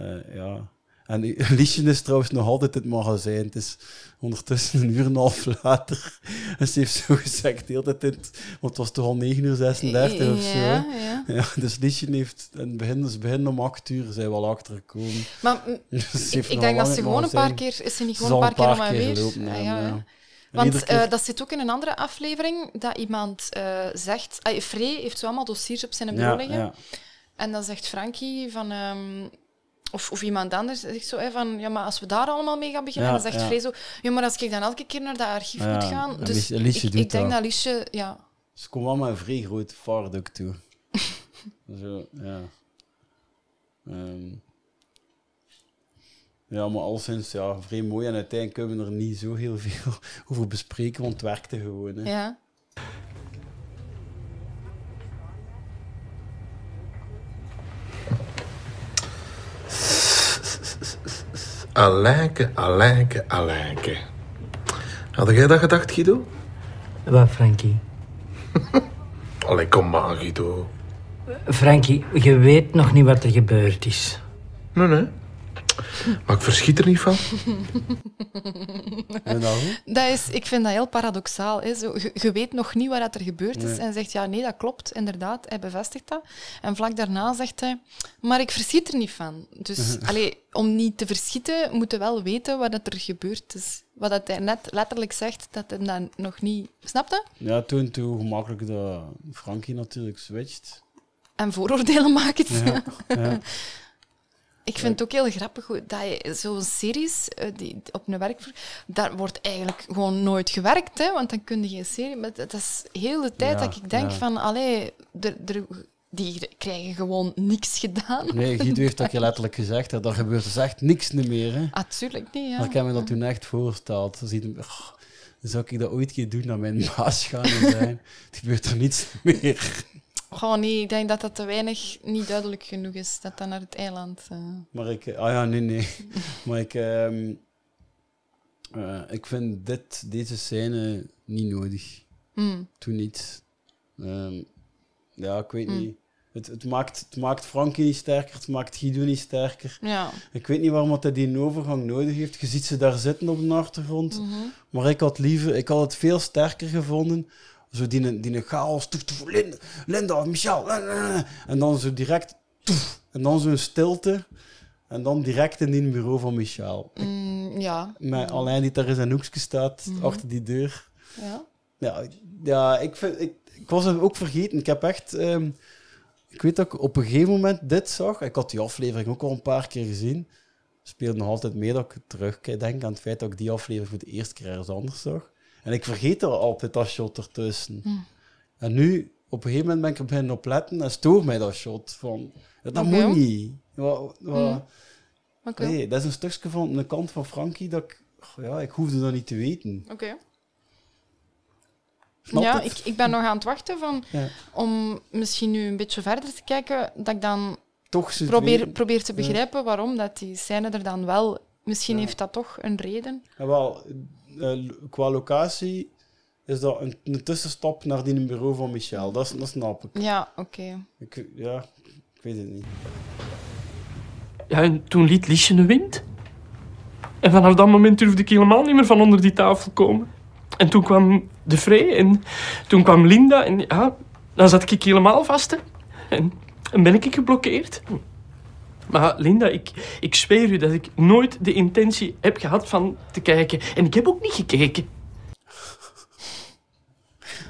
eh, ja, en Liesje is trouwens nog altijd het magazijn. Het is ondertussen een uur en een half later. En ze heeft zo gezegd, heel tijd, want het was toch al 9 uur 36 of zo. Ja, dus Liesje heeft in het begin, dus begin om 8 uur zijn wel achtergekomen. Maar dus ik, ik denk dat ze gewoon een paar keer, is ze niet gewoon een paar, keer om aanwezig. weer? Want eh, dat zit ook in een andere aflevering, dat iemand eh, zegt... Uh, Free heeft zo allemaal dossiers op zijn bureau liggen. En dan zegt Frankie van... Ehm, of, of iemand anders zegt zo hè, van, ja, maar als we daar allemaal mee gaan beginnen, dan zegt Vrezo, ja, maar als ik dan elke keer naar dat archief moet gaan... Dus ik, denk dat Liesje, ja... Ze komt allemaal een vrij groot vaarduk toe. zo, ja. Um. Ja, maar alleszins, ja, vrij mooi. En uiteindelijk kunnen we er niet zo heel veel over bespreken, want het werkte gewoon. Hè. Ja. Alijke, alijke, alijke. Had jij dat gedacht, Guido? Wat, Frankie? Allee, kom maar, Guido. Frankie, je weet nog niet wat er gebeurd is. Nee, nee. Maar ik verschiet er niet van. en dan? Dat is, ik vind dat heel paradoxaal. Hè. je, weet nog niet wat er gebeurd is en zegt ja, nee, dat klopt, inderdaad. Hij bevestigt dat. En vlak daarna zegt hij, maar ik verschiet er niet van. Dus allee, om niet te verschieten, moeten wel weten wat er gebeurd is. Wat dat hij net letterlijk zegt, dat hij dat nog niet snapte. Ja, toen, toen gemakkelijk dat Frankie natuurlijk switcht. En vooroordelen maakt. Ja, ja. Ik vind het ook heel grappig dat je zo'n series eh, die op een werkvloer, Daar wordt eigenlijk gewoon nooit gewerkt, hè, want dan kun je geen serie... Maar dat is heel de tijd dat ik denk van... Allee, die krijgen gewoon niks gedaan. Nee, Guido heeft dat je letterlijk gezegd, hè, daar gebeurt dus echt niks meer. Hè. Natuurlijk niet, ja. Maar ik heb me dat toen echt voorgesteld. Dan ziet, oh, zou ik dat ooit keer doen, naar mijn baas gaan en zijn? het gebeurt er niets meer. Gewoon Ik denk dat dat te weinig niet duidelijk genoeg is. Dat dat naar het eiland. Eh. Maar ik. Ah ja, nee, nee. maar ik. Ehm, eh, ik vind dit, deze scène niet nodig. Hmm. Toen niet. Ehm, ja, ik weet hmm. niet. Het, het, maakt, het maakt Frankie niet sterker, het maakt Guido niet sterker. Ja. Ik weet niet waarom hij die overgang nodig heeft. Je ziet ze daar zitten op de achtergrond. Mhm. Maar ik had, liever, ik had het veel sterker gevonden zo die, die chaos, toef, toef, Linda, Linda Michel. Eh, eh, eh. En dan zo direct, en dan zo'n stilte. En dan direct in het bureau van Michel. Mm, ja. Met mm. alleen die daar in zijn hoekje staat, mm-hmm. achter die deur. Ja. Ja, ik, ik, was het ook vergeten. Ik heb echt... Ehm, ik weet dat ik op een gegeven moment dit zag. Ik had die aflevering ook al een paar keer gezien. Speelde nog altijd mee dat ik terugkijk. Denk aan het feit dat ik die aflevering voor de eerste keer ergens anders zag. En ik vergeet er altijd dat shot ertussen. Hmm. En nu, op een gegeven moment ben ik er beginnen op letten en stoor mij dat shot van... Dat moet niet. Wat, wat, hmm. Nee, dat is een stukje van de kant van Frankie dat ik... Ja, ik hoefde dat niet te weten. Oké. ja, ik, ik ben nog aan het wachten van, om misschien nu een beetje verder te kijken, dat ik dan toch probeer, probeer te begrijpen waarom dat die scène er dan wel... Misschien heeft dat toch een reden. Ja, wel, eh, qua locatie is dat een, een, tussenstap naar die bureau van Michel. Dat, dat snap ik. Ja, oké. Ja, ik weet het niet. Ja, en toen liet Liesje de wind. En vanaf dat moment durfde ik helemaal niet meer van onder die tafel komen. En toen kwam de Frey en toen kwam Linda en ja, dan zat ik helemaal vast. En, en ben ik geblokkeerd. Maar Linda, ik, ik zweer u dat ik nooit de intentie heb gehad van te kijken. En ik heb ook niet gekeken.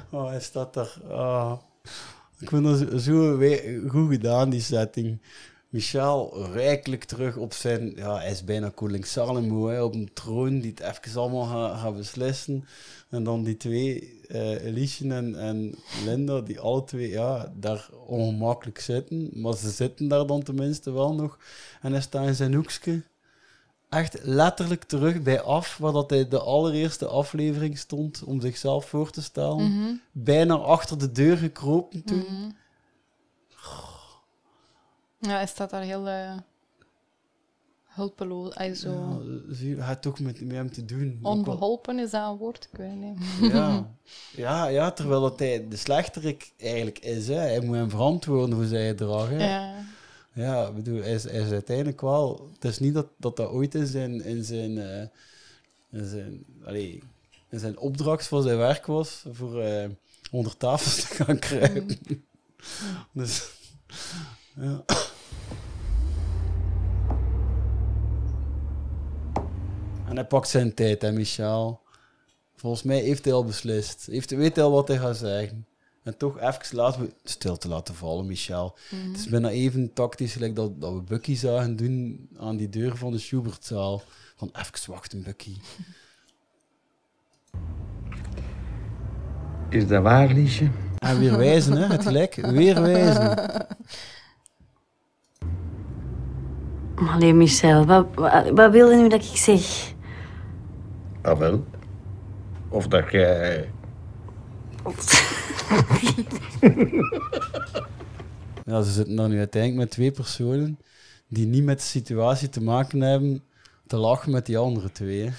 Oh, is staat er? Ah. Ik vind dat zo goed gedaan, die setting. Michel rijkelijk terug op zijn... Ja, hij is bijna Salem, Salomo, hè, op een troon die het even allemaal gaat ga beslissen. En dan die twee, uh, en, en Linda, die alle twee ja, daar ongemakkelijk zitten. Maar ze zitten daar dan tenminste wel nog. En hij staat in zijn hoekje echt letterlijk terug bij af, waar dat hij de allereerste aflevering stond om zichzelf voor te stellen. Mhm. Bijna achter de deur gekropen toen. Mhm. Ja, hij staat daar heel uh, hulpeloos. hij zo, hij had ook met, hem te doen. Onbeholpen is dat een woord, ik weet niet. Ja. Ja, ja, terwijl dat hij de slechterik eigenlijk is. Hè. Hij moet hem verantwoorden voor zijn gedrag. Ja. Ja, bedoel, hij is, uiteindelijk wel... Het is niet dat dat, ooit is in, in zijn... Eh, in zijn, allee, in zijn opdracht voor zijn werk was voor uh, onder tafels te gaan kruipen. Mm. dus... Ja. En hij pakt zijn tijd, hè, Michel. Volgens mij heeft hij al beslist. Heeft, weet hij al wat hij gaat zeggen. En toch even laten stil te laten vallen, Michel. Mhm. Het is bijna even tactisch dat, dat we Bucky zagen doen aan die deur van de Schubertzaal. Van even wachten, Bucky. Is dat waar, Liesje? En weer wijzen, hè? Het gelijk. Weer wijzen. Maar Michel, wat, wat, wat wilde nu dat ik zeg? Ah, wel. Of dat jij. ja, ze zitten dan nu uiteindelijk met twee personen die niet met de situatie te maken hebben, te lachen met die andere twee.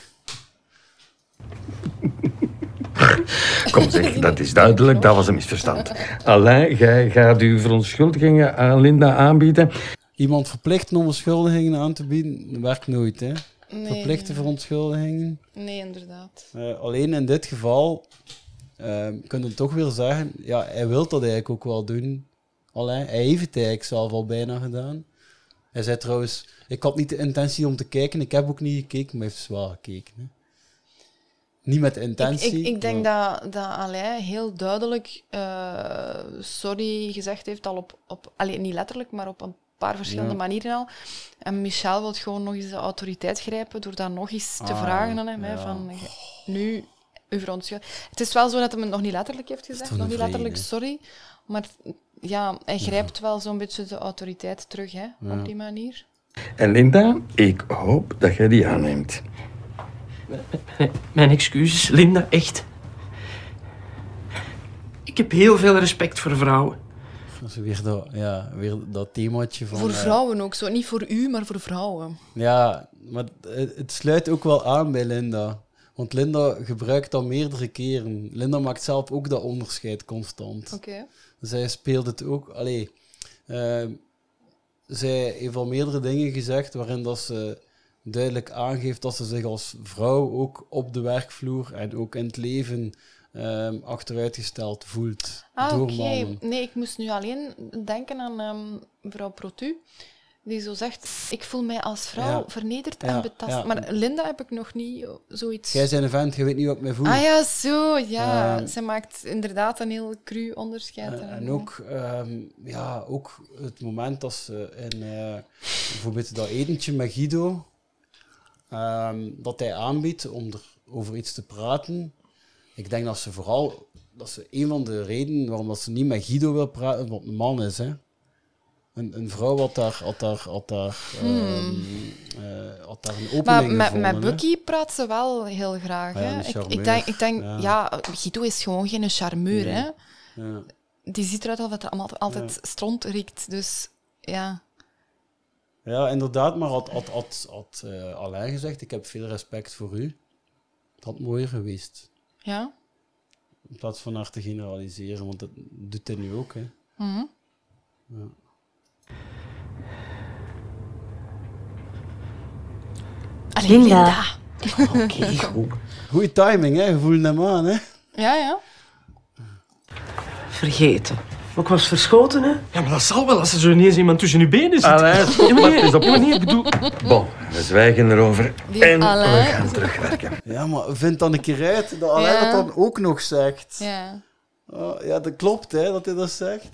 Kom zeg, dat is duidelijk, dat was een misverstand. Alain, jij gaat uw verontschuldigingen aan Linda aanbieden. Iemand verplicht om verschuldigingen aan te bieden, werkt nooit, hè? verplichte verontschuldigingen. Nee, inderdaad. Eh, alleen in dit geval uh, ehm, kunnen toch weer zeggen, ja, hij wil dat eigenlijk ook wel doen. Alleen, hij heeft het eigenlijk zelf al bijna gedaan. Hij zei trouwens, ik had niet de intentie om te kijken, ik heb ook niet gekeken, maar hij heeft zwaar gekeken. Hè. Niet met intentie. Ik, ik, denk dat, dat Alain heel duidelijk eh, sorry gezegd heeft, al op, op niet letterlijk, maar op een paar verschillende manieren al. En Michel wil gewoon nog eens de autoriteit grijpen door dan nog eens te ah, vragen aan hem. Hè, van, oh. nu, u verontschuldigt. Het is wel zo dat hij het nog niet letterlijk heeft gezegd. Nog niet letterlijk, sorry. Maar ja, hij grijpt wel zo'n beetje de autoriteit terug, hè, op die manier. En Linda, ik hoop dat jij die aanneemt. Mijn, mijn excuses, Linda, echt. Ik heb heel veel respect voor vrouwen. Dat is weer dat, ja, weer dat themaatje van... Voor eh, vrouwen ook zo. Niet voor u, maar voor vrouwen. Ja, maar het, sluit ook wel aan bij Linda. Want Linda gebruikt dat meerdere keren. Linda maakt zelf ook dat onderscheid constant. Oké. Zij speelt het ook... Allee, ehm, zij heeft al meerdere dingen gezegd waarin dat ze duidelijk aangeeft dat ze zich als vrouw ook op de werkvloer en ook in het leven Ehm, achteruitgesteld voelt ah, Nee, ik moest nu alleen denken aan ehm, mevrouw Protu, die zo zegt, ik voel mij als vrouw vernederd en betast. Maar Linda heb ik nog niet zoiets... Jij bent een vent, je weet niet wat ik mij voel. Ah ja, zo, ja. Ehm, ze maakt inderdaad een heel cru onderscheid. Eh, en ook, ja, ook het moment dat ze in uh, bijvoorbeeld dat etentje met Guido... dat hij aanbiedt om er over iets te praten. Ik denk dat ze vooral, dat ze een van de redenen waarom dat ze niet met Guido wil praten, wat een man is, hè. Een, een vrouw wat daar, wat daar, wat daar, hmm. Ehm, eh, daar een opening Maar met, met Bucky praat ze wel heel graag. Ah hè? Ik, ik, denk, ik denk ja. Guido is gewoon geen charmeur. Hè? Ja. Die ziet eruit alsof er allemaal, altijd stront riekt. Dus ja. Ja, inderdaad. Maar had, had, had, had eh, Alain gezegd, ik heb veel respect voor u. Dat had mooier geweest. Ja. In plaats van haar te generaliseren, want dat doet hij nu ook. Hè. Mm -hmm. ja. Linda. Oké, okay, goed. Goeie timing, hè? Je voelde hem aan, hè? Ja, ja. Vergeten ook was verschoten, hè? Ja, maar dat zal wel als er zo ineens iemand tussen je benen zit. Allee, maar is op. Ja, nee, ik bedoel... Bon, we zwijgen erover en we gaan terugwerken. Ja, maar vind dan een keer uit dat Alain dat dan ook nog zegt. Ja. Oh, ja, dat klopt, hè, dat hij dat zegt.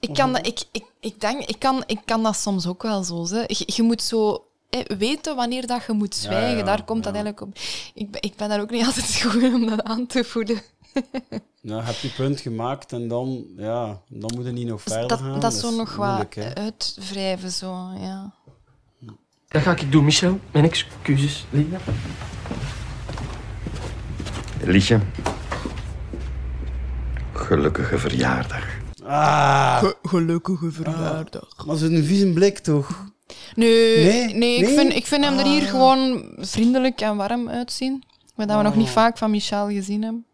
Ik kan dat, ik, ik, ik denk, ik kan, ik kan dat soms ook wel zo. Hè. Je, je moet zo weten wanneer dat je moet zwijgen. daar komt dat eigenlijk op. Ik, ik ben daar ook niet altijd goed om dat aan te voeden. nou, heb je punt gemaakt en dan, ja, dan moet je niet nog dus verder dat, gaan. Dat is zo nog wat he? uitwrijven, zo, ja. Dat ga ik doen, Michel. Mijn excuses, Lina. Liedje. Gelukkige verjaardag. Ah. gelukkige verjaardag. Ah. Maar een vieze blik, toch? Nee, nee, ik, Vind, ik vind hem er hier ah. gewoon vriendelijk en warm uitzien. Maar dat we nog niet ah. vaak van Michel gezien hebben.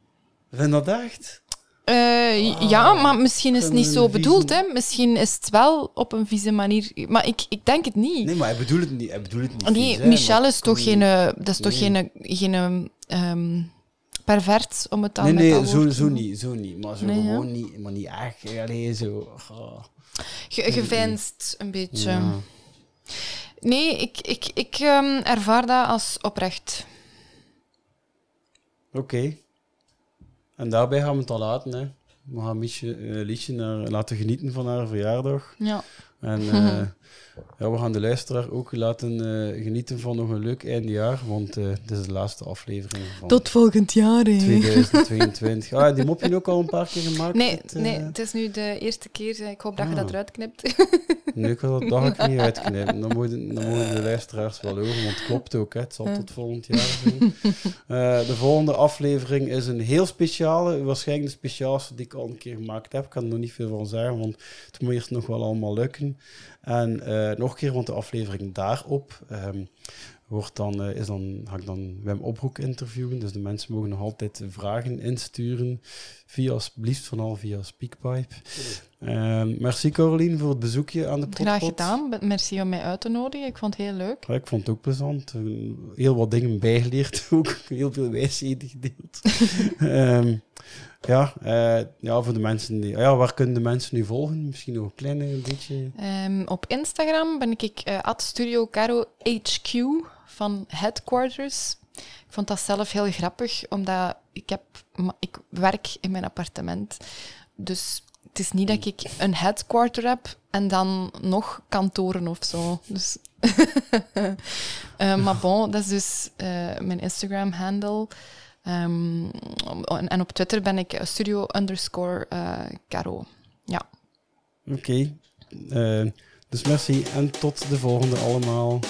Vind dat echt? Eh, ja, ah, maar misschien is het niet zo bedoeld. Hè? Misschien is het wel op een vieze manier. Maar ik, ik denk het niet. Nee, maar hij bedoelt het niet. Hij bedoelt het niet nee, Michel is toch, geen, eh, dat is toch geen, geen ehm, ehm, pervert, om het dan nee, nee, zo, zo niet. Zo niet. Maar gewoon niet. Maar niet echt. Allee, zo. Oh. Ge, gevenst, een beetje. Nee, ik, ik, ik ehm, ervaar dat als oprecht. Oké. En daarbij gaan we het al laten. Hè. We gaan een eh, liedje naar, laten genieten van haar verjaardag. Ja. En eh, ja, we gaan de luisteraar ook laten eh, genieten van nog een leuk eindejaar, want uh, dit is de laatste aflevering van... Tot volgend jaar, hè. 2022. Ah, die mop je ook al een paar keer gemaakt? Nee, het, eh, nee het is nu de eerste keer. Ik hoop dat je dat ah. eruit knipt. Nee, ik wil dat dagelijks niet uitknippen. Dan mogen, dan de luisteraars wel horen, want het klopt ook. Hè. Het zal tot volgend jaar zijn. de volgende aflevering is een heel speciale, waarschijnlijk de speciaalste die ik al een keer gemaakt heb. Ik kan er nog niet veel van zeggen, want het moet eerst nog wel allemaal lukken. En eh, nog een keer, want de aflevering daarop ehm, wordt dan, eh, is dan, ga ik dan Wim Oproek interviewen. Dus de mensen mogen nog altijd vragen insturen. Via, van vooral via Speakpipe. Ehm, merci Caroline voor het bezoekje aan de podcast. Graag gedaan. Merci om mij uit te nodigen. Ik vond het heel leuk. ik vond het ook plezant. Ehm, heel wat dingen bijgeleerd ook. Heel veel wijsheden gedeeld. Ja, eh, ja, voor de mensen die. Ja, waar kunnen de mensen nu volgen? Misschien nog een klein beetje. Ehm, op Instagram ben ik uh, Studio Caro HQ van Headquarters. Ik vond dat zelf heel grappig, omdat ik, heb, ik werk in mijn appartement. Dus het is niet dat ik een headquarter heb en dan nog kantoren of zo. Dus eh, maar bon, dat is dus mijn Instagram-handle. Ehm, en op Twitter ben ik eh, studio underscore eh, caro. Ja. Oké. Eh, dus merci en tot de volgende allemaal.